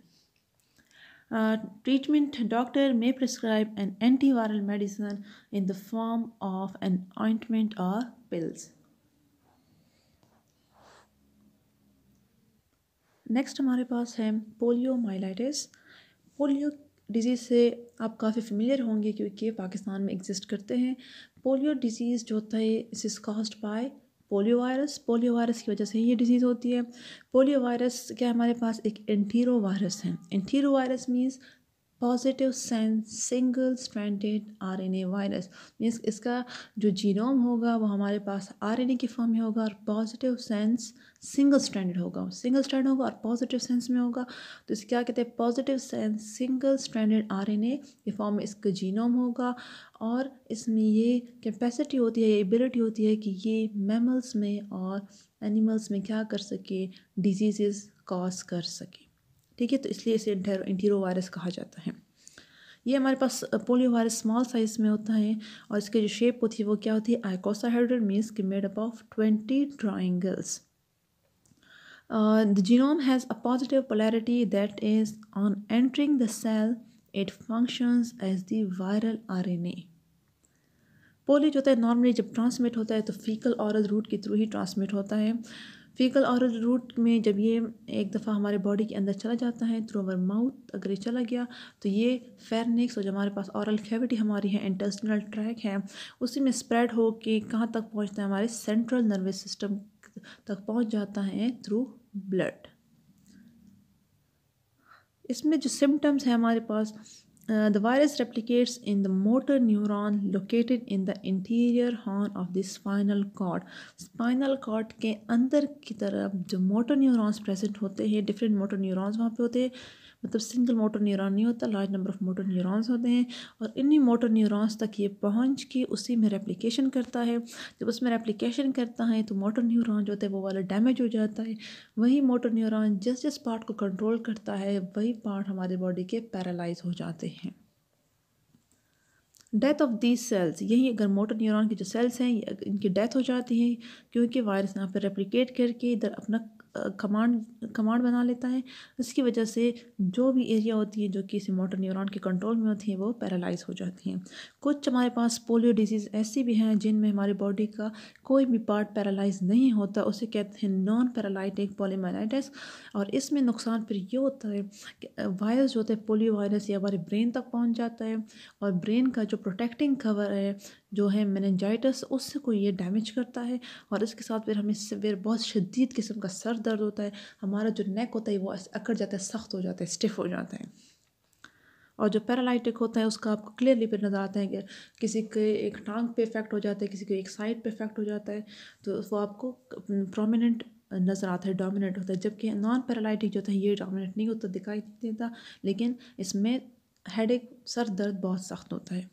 treatment doctor may prescribe an anti viral medicine in the form of an ointment और pills next हमारे पास है polio myelitis polio disease से आप काफ़ी familiar होंगे क्योंकि पाकिस्तान में एग्जिस्ट करते हैं पोलियो डिजीज़ जो होता है इस is caused by polio virus polio virus की वजह से ये डिज़ीज़ होती है पोलियो वायरस क्या हमारे पास एक एंटीरो वायरस है entero virus means positive sense single stranded RNA virus means इसका जो जीनोम होगा वो हमारे पास आरएनए की फॉर्म में होगा और पॉजिटिव सेंस सिंगल स्ट्रैंडेड होगा सिंगल स्ट्रैंड होगा और पॉजिटिव सेंस में होगा तो इसे क्या कहते हैं positive sense single stranded RNA के फॉर्म में इसका जीनोम होगा और इसमें ये कैपेसिटी होती है ये एबिलिटी होती है कि ये मैमल्स में और एनिमल्स में क्या कर सके डिजीज़ कॉज कर सके ठीक है तो इसलिए इसे इंटीरो वायरस कहा जाता है ये हमारे पास पोलियो वायरस स्मॉल साइज में होता है और इसके जो शेप होती है वो क्या होती है आइकोसाहाइड्रेट मीन्स की made up of twenty triangles the genome has a positive polarity that is on entering the cell it functions as the viral RNA polio जो होता है नॉर्मली जब ट्रांसमिट होता है तो फीकल औरल रूट के through ही ट्रांसमिट होता है फीकल औरल रूट में जब ये एक दफ़ा हमारे बॉडी के अंदर चला जाता है थ्रू अवर माउथ अगर ये चला गया तो ये फेरनिक्स और जो हमारे पास औरल कैविटी हमारी है इंटेस्टिनल ट्रैक है उसी में स्प्रेड हो के कहाँ तक पहुँचता है हमारे सेंट्रल नर्वस सिस्टम तक पहुँच जाता है थ्रू ब्लड इसमें जो सिम्टम्स हैं हमारे पास the virus replicates in the motor neuron located in the interior horn of the spinal cord. Spinal cord के अंदर की तरफ जो motor neurons present होते हैं different motor neurons वहाँ पे होते हैं मतलब सिंगल मोटर न्यूरॉन नहीं होता large number of motor neurons होते हैं और इन्हीं मोटर न्यूरॉन्स तक ये पहुँच के उसी में रेप्लिकेशन करता है जब उसमें रेप्लिकेशन करता है तो मोटर न्यूरॉन जो होता है वो वाला डैमेज हो जाता है वही मोटर न्यूरॉन जिस जिस पार्ट को कंट्रोल करता है वही पार्ट हमारे बॉडी के पैरालाइज हो जाते हैं डेथ ऑफ दीज सेल्स यही अगर मोटर न्यूरॉन की जो सेल्स हैं इनकी डेथ हो जाती है क्योंकि वायरस यहाँ पर रेप्लिकेट करके इधर अपना कमांड कमांड बना लेता है उसकी वजह से जो भी एरिया होती है जो कि इसे मोटर न्यूरॉन के कंट्रोल में होती है वो पैरालाइज हो जाती हैं कुछ हमारे पास पोलियो डिजीज़ ऐसी भी हैं जिनमें हमारी बॉडी का कोई भी पार्ट पैरालाइज नहीं होता उसे कहते हैं नॉन पैरालाइटिक पोलीमाइलाइटिस और इसमें नुकसान फिर ये होता है कि वायरस जो होता है पोलियो वायरस ये हमारे ब्रेन तक पहुँच जाता है और ब्रेन का जो प्रोटेक्टिंग कवर है जो है मैनजाइटस उससे ये डैमेज करता है और इसके साथ फिर हमें फिर बहुत शदीद किस्म का सर दर्द होता है हमारा जो नेक होता है वो अकड़ जाता है सख्त हो जाता है स्टिफ हो जाता है और जो पैरालिटिक होता है उसका आपको क्लियरली फिर नज़र आता है कि किसी के एक टांग पे इफेक्ट हो जाता है किसी के एक साइड पे इफेक्ट हो जाता है तो वो आपको प्रोमिनेंट नज़र आता है डोमिनेट होता है जबकि नॉन पैरालिटिक जो होता है ये डोमिनेट नहीं होता दिखाई नहीं देता लेकिन इसमें हेड एक सर दर्द बहुत सख्त होता है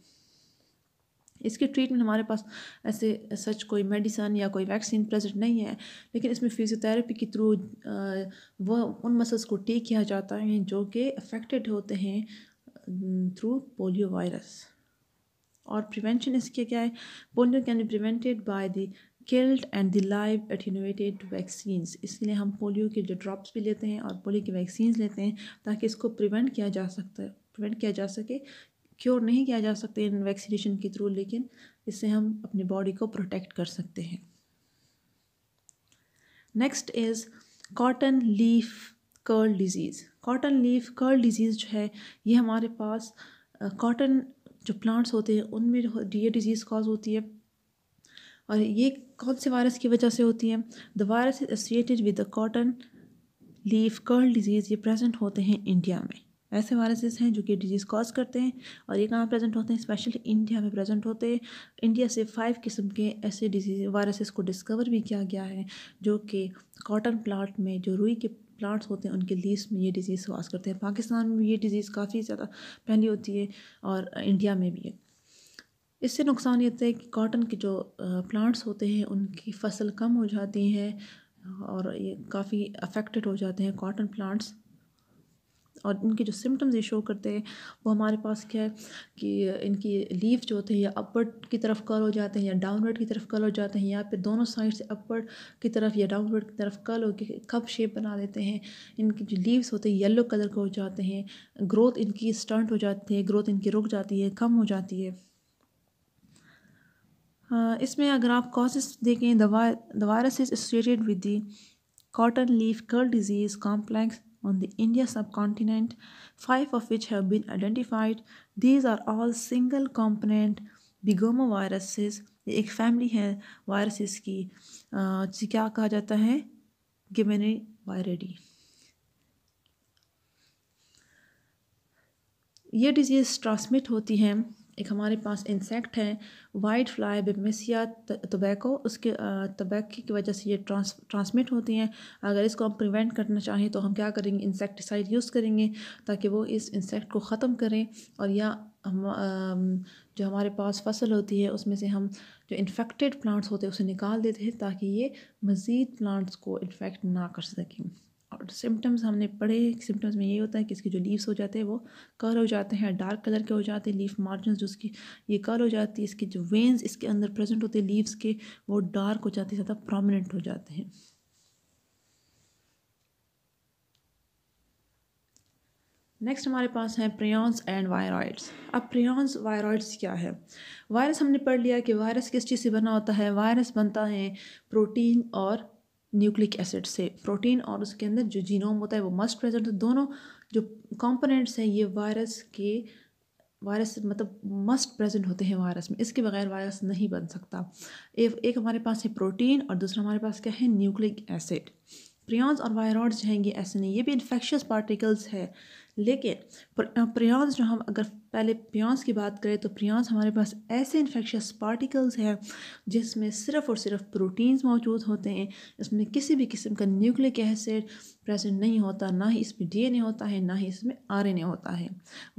इसके ट्रीटमेंट हमारे पास ऐसे सच कोई मेडिसन या कोई वैक्सीन प्रेजेंट नहीं है लेकिन इसमें फिजियोथेरेपी के थ्रू वह उन मसल्स को टेक किया जाता है जो कि अफेक्टेड होते हैं थ्रू पोलियो वायरस और प्रिवेंशन इसके क्या है polio can be prevented by the killed and the live attenuated vaccines इसलिए हम पोलियो के जो ड्रॉप्स भी लेते हैं और पोलियो की वैक्सीन्स लेते हैं ताकि इसको प्रिवेंट किया जा सकता है प्रिवेंट किया जा सके क्योर नहीं किया जा सकते इन वैक्सीनेशन के थ्रू लेकिन इससे हम अपनी बॉडी को प्रोटेक्ट कर सकते हैं next is cotton leaf curl disease cotton leaf curl disease जो है ये हमारे पास कॉटन जो प्लांट्स होते हैं उनमें ये डिज़ीज़ कॉज होती है और ये कौन से वायरस की वजह से होती है the virus is associated with the cotton leaf curl disease ये प्रेजेंट होते हैं इंडिया में ऐसे वायरसेस हैं जो कि डिजीज़ कॉज करते हैं और ये कहाँ प्रेजेंट होते हैं स्पेशली इंडिया में प्रेजेंट होते हैं इंडिया से फाइव किस्म के ऐसे डिजीज वायरसेस को डिस्कवर भी किया गया है जो कि कॉटन प्लांट में जो रुई के प्लांट्स होते हैं उनके लीस में ये डिजीज़ वास करते हैं पाकिस्तान में ये डिजीज़ काफ़ी ज़्यादा फैली होती है और इंडिया में भी है इससे नुकसान ये होता है कि कॉटन के जो प्लांट्स होते हैं उनकी फसल कम हो जाती है और ये काफ़ी अफेक्टेड हो जाते हैं कॉटन प्लांट्स और इनके जो सिम्टम्स ये शो करते हैं वो हमारे पास क्या है कि इनकी लीव जो होते हैं या अपवर्ड की तरफ कल हो जाते हैं या डाउनवर्ड की तरफ कल हो जाते हैं या फिर दोनों साइड से अपवर्ड की तरफ या डाउनवर्ड की तरफ कल हो के कप शेप बना देते हैं इनकी जो लीव्स होते हैं येलो कलर के हो जाते हैं ग्रोथ इनकी स्टंट हो जाती है ग्रोथ इनकी रुक जाती है कम हो जाती है हाँ, इसमें अगर आप कॉजेस देखें the virus is associated with the cotton leaf curl disease complex on the India subcontinent, five of which have been identified. These are all single component bigoma viruses. ये एक family है viruses की uh, क्या कहा जाता है गिमेनी वायरेडी ये disease transmit होती हैं एक हमारे पास इंसेक्ट है वाइट फ्लाई बेमिसिया टबैको उसके तबैके की वजह से ये ट्रांस ट्रांसमिट होती हैं अगर इसको हम प्रिवेंट करना चाहें तो हम क्या करेंगे इंसेक्टिसाइड यूज़ करेंगे ताकि वो इस इंसेक्ट को ख़त्म करें और या हम जो हमारे पास फसल होती है उसमें से हम जो इन्फेक्टेड प्लांट्स होते हैं उसे निकाल देते हैं ताकि ये मज़ीद प्लांट्स को इन्फेक्ट ना कर सकें और सिम्टम्स हमने पढ़े सिम्टम्स में ये होता है कि इसके जो लीव्स हो जाते हैं वो कर हो जाते हैं डार्क कलर के हो जाते हैं लीफ मार्जिन जो उसकी ये कर हो जाती है इसके जो वेंस इसके अंदर प्रेजेंट होते हैं लीव्स के वो डार्क हो जाते हैं ज़्यादा प्रोमिनेंट हो जाते हैं नेक्स्ट हमारे पास हैं प्रियॉन्स एंड वायरॉइड्स अब प्रियॉन्स वायरॉइड्स क्या है वायरस हमने पढ़ लिया कि वायरस किस चीज़ से बना होता है वायरस बनता है प्रोटीन और न्यूक्लिक एसिड से प्रोटीन और उसके अंदर जो जीनोम होता है वो मस्ट प्रेजेंट है तो दोनों जो कंपोनेंट्स हैं ये वायरस के वायरस मतलब मस्ट प्रेजेंट होते हैं वायरस में इसके बगैर वायरस नहीं बन सकता एक एक हमारे पास है प्रोटीन और दूसरा हमारे पास क्या है न्यूक्लिक एसिड प्रियॉन्स और वायरॉड्स जो हैं ये ऐसे नहीं ये भी इन्फेक्शस पार्टिकल्स है लेकिन प्रियॉन्स जो हम अगर पहले प्रियॉन्स की बात करें तो प्रियॉन्स हमारे पास ऐसे इन्फेक्शस पार्टिकल्स हैं जिसमें सिर्फ़ और सिर्फ प्रोटीन्स मौजूद होते हैं इसमें किसी भी किस्म का न्यूक्लिक एसिड प्रेजेंट नहीं होता ना ही इसमें डीएनए होता है ना ही इसमें आरएनए होता है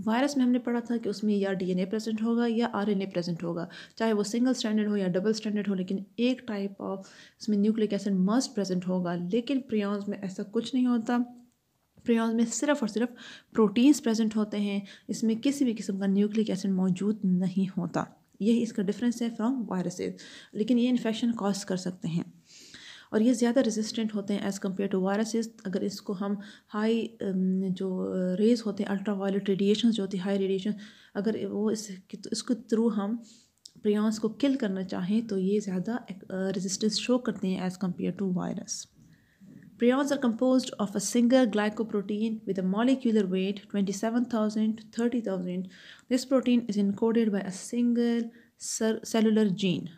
वायरस में हमने पढ़ा था कि उसमें या डी प्रेजेंट होगा या आर प्रेजेंट होगा चाहे वो सिंगल स्टैंडर्ड हो या डबल स्टैंडर्ड हो लेकिन एक टाइप ऑफ इसमें न्यूक्लिक एसिड मस्ट प्रेजेंट होगा लेकिन प्रियॉन्स में ऐसा कुछ नहीं होता प्रयास में सिर्फ और सिर्फ प्रोटीन्स प्रेजेंट होते हैं इसमें किसी भी किस्म का न्यूक्लिक एसिड मौजूद नहीं होता यही इसका डिफरेंस है फ्रॉम वायरसेस लेकिन ये इन्फेक्शन कॉज कर सकते हैं और ये ज़्यादा रेजिस्टेंट होते हैं एज़ कम्पेयर टू वायरसेस अगर इसको हम हाई um, जो रेज होते हैं अल्ट्रा वायलेट रेडिएशन जो होती है हाई रेडिएशन अगर वो इस इसके थ्रू हम प्रियांस को किल करना चाहें तो ये ज़्यादा रेजिस्टेंस शो करते हैं as compare to virus Prions are composed of a single glycoprotein with a molecular weight 27,000 to 30,000. This protein is encoded by a single cellular gene.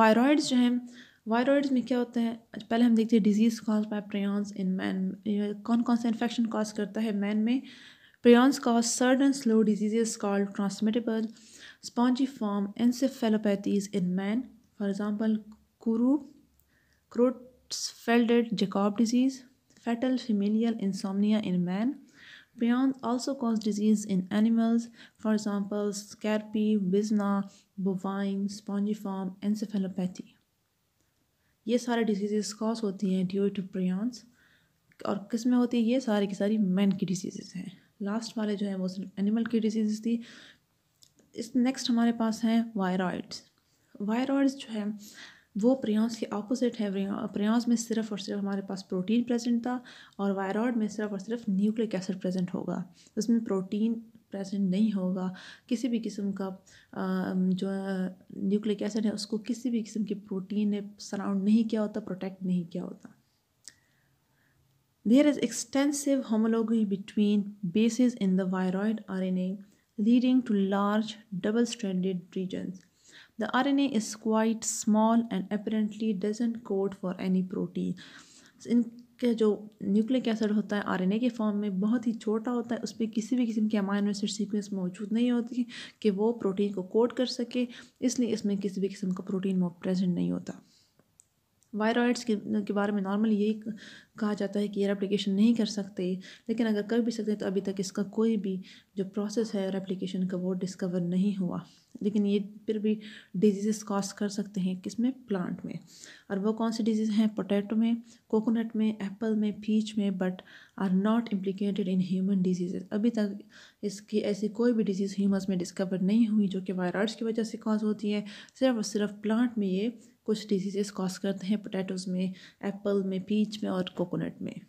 Viroids जो हैं, viroids में क्या होते हैं? पहले हम देखते disease caused by prions in man. कौन-कौन infection cause करता है man में? Prions cause certain slow diseases called transmittable spongiform encephalopathies in man. For example, kuru. Creutzfeldt Jacob disease, fatal familial insomnia in man. Prions also cause disease in animals, for example, scurvy, bisna, bovine, spongiform, encephalopathy. ये सारे disease cause होती हैं due to prions और किस में होती है ये सारी की सारी मैन की डिजीज़ हैं लास्ट वाले जो हैं वो सिर्फ एनिमल की डिजीज़ थी इस नेक्स्ट हमारे पास हैं वायरॉइड्स वायरॉइड्स जो है वो प्रयास के ऑपोजिट है प्रयास में सिर्फ और सिर्फ हमारे पास प्रोटीन प्रेजेंट था और वायरॉयड में सिर्फ और सिर्फ न्यूक्लिक एसिड प्रेजेंट होगा उसमें प्रोटीन प्रेजेंट नहीं होगा किसी भी किस्म का जो न्यूक्लिक एसिड है उसको किसी भी किस्म के प्रोटीन ने सराउंड नहीं किया होता प्रोटेक्ट नहीं किया होता there extensive is between bases in the viroid R N A leading to large double standard regions The RNA is quite small and apparently doesn't code for any protein. So इनके जो nucleic acid होता है RNA के form में बहुत ही छोटा होता है उस पर किसी भी किस्म के अमाइनो एसिड सीक्वेंस मौजूद नहीं होती कि वो प्रोटीन को कोड कर सके इसलिए इसमें किसी भी किस्म का प्रोटीन प्रेजेंट नहीं होता वायरॉइड्स के के बारे में नॉर्मली यही कहा जाता है कि ये रेप्लिकेशन नहीं कर सकते लेकिन अगर कर भी सकते हैं तो अभी तक इसका कोई भी जो प्रोसेस है रेप्लिकेशन का वो डिस्कवर नहीं हुआ लेकिन ये फिर भी डिजीज़ कॉज कर सकते हैं किस में प्लांट में और वो कौन सी डिजीज़ हैं पोटैटो में कोकोनट में एप्पल में पीच में but are not implicated in human disease अभी तक इसकी ऐसी कोई भी डिजीज़ ह्यूमस में डिस्कवर नहीं हुई जो कि वायरॉइड्स की वजह से कॉज होती है सिर्फ और सिर्फ प्लांट में ये कुछ डिजीज़ कॉज करते हैं पोटैटोज़ में एप्पल में पीच में और कोकोनट में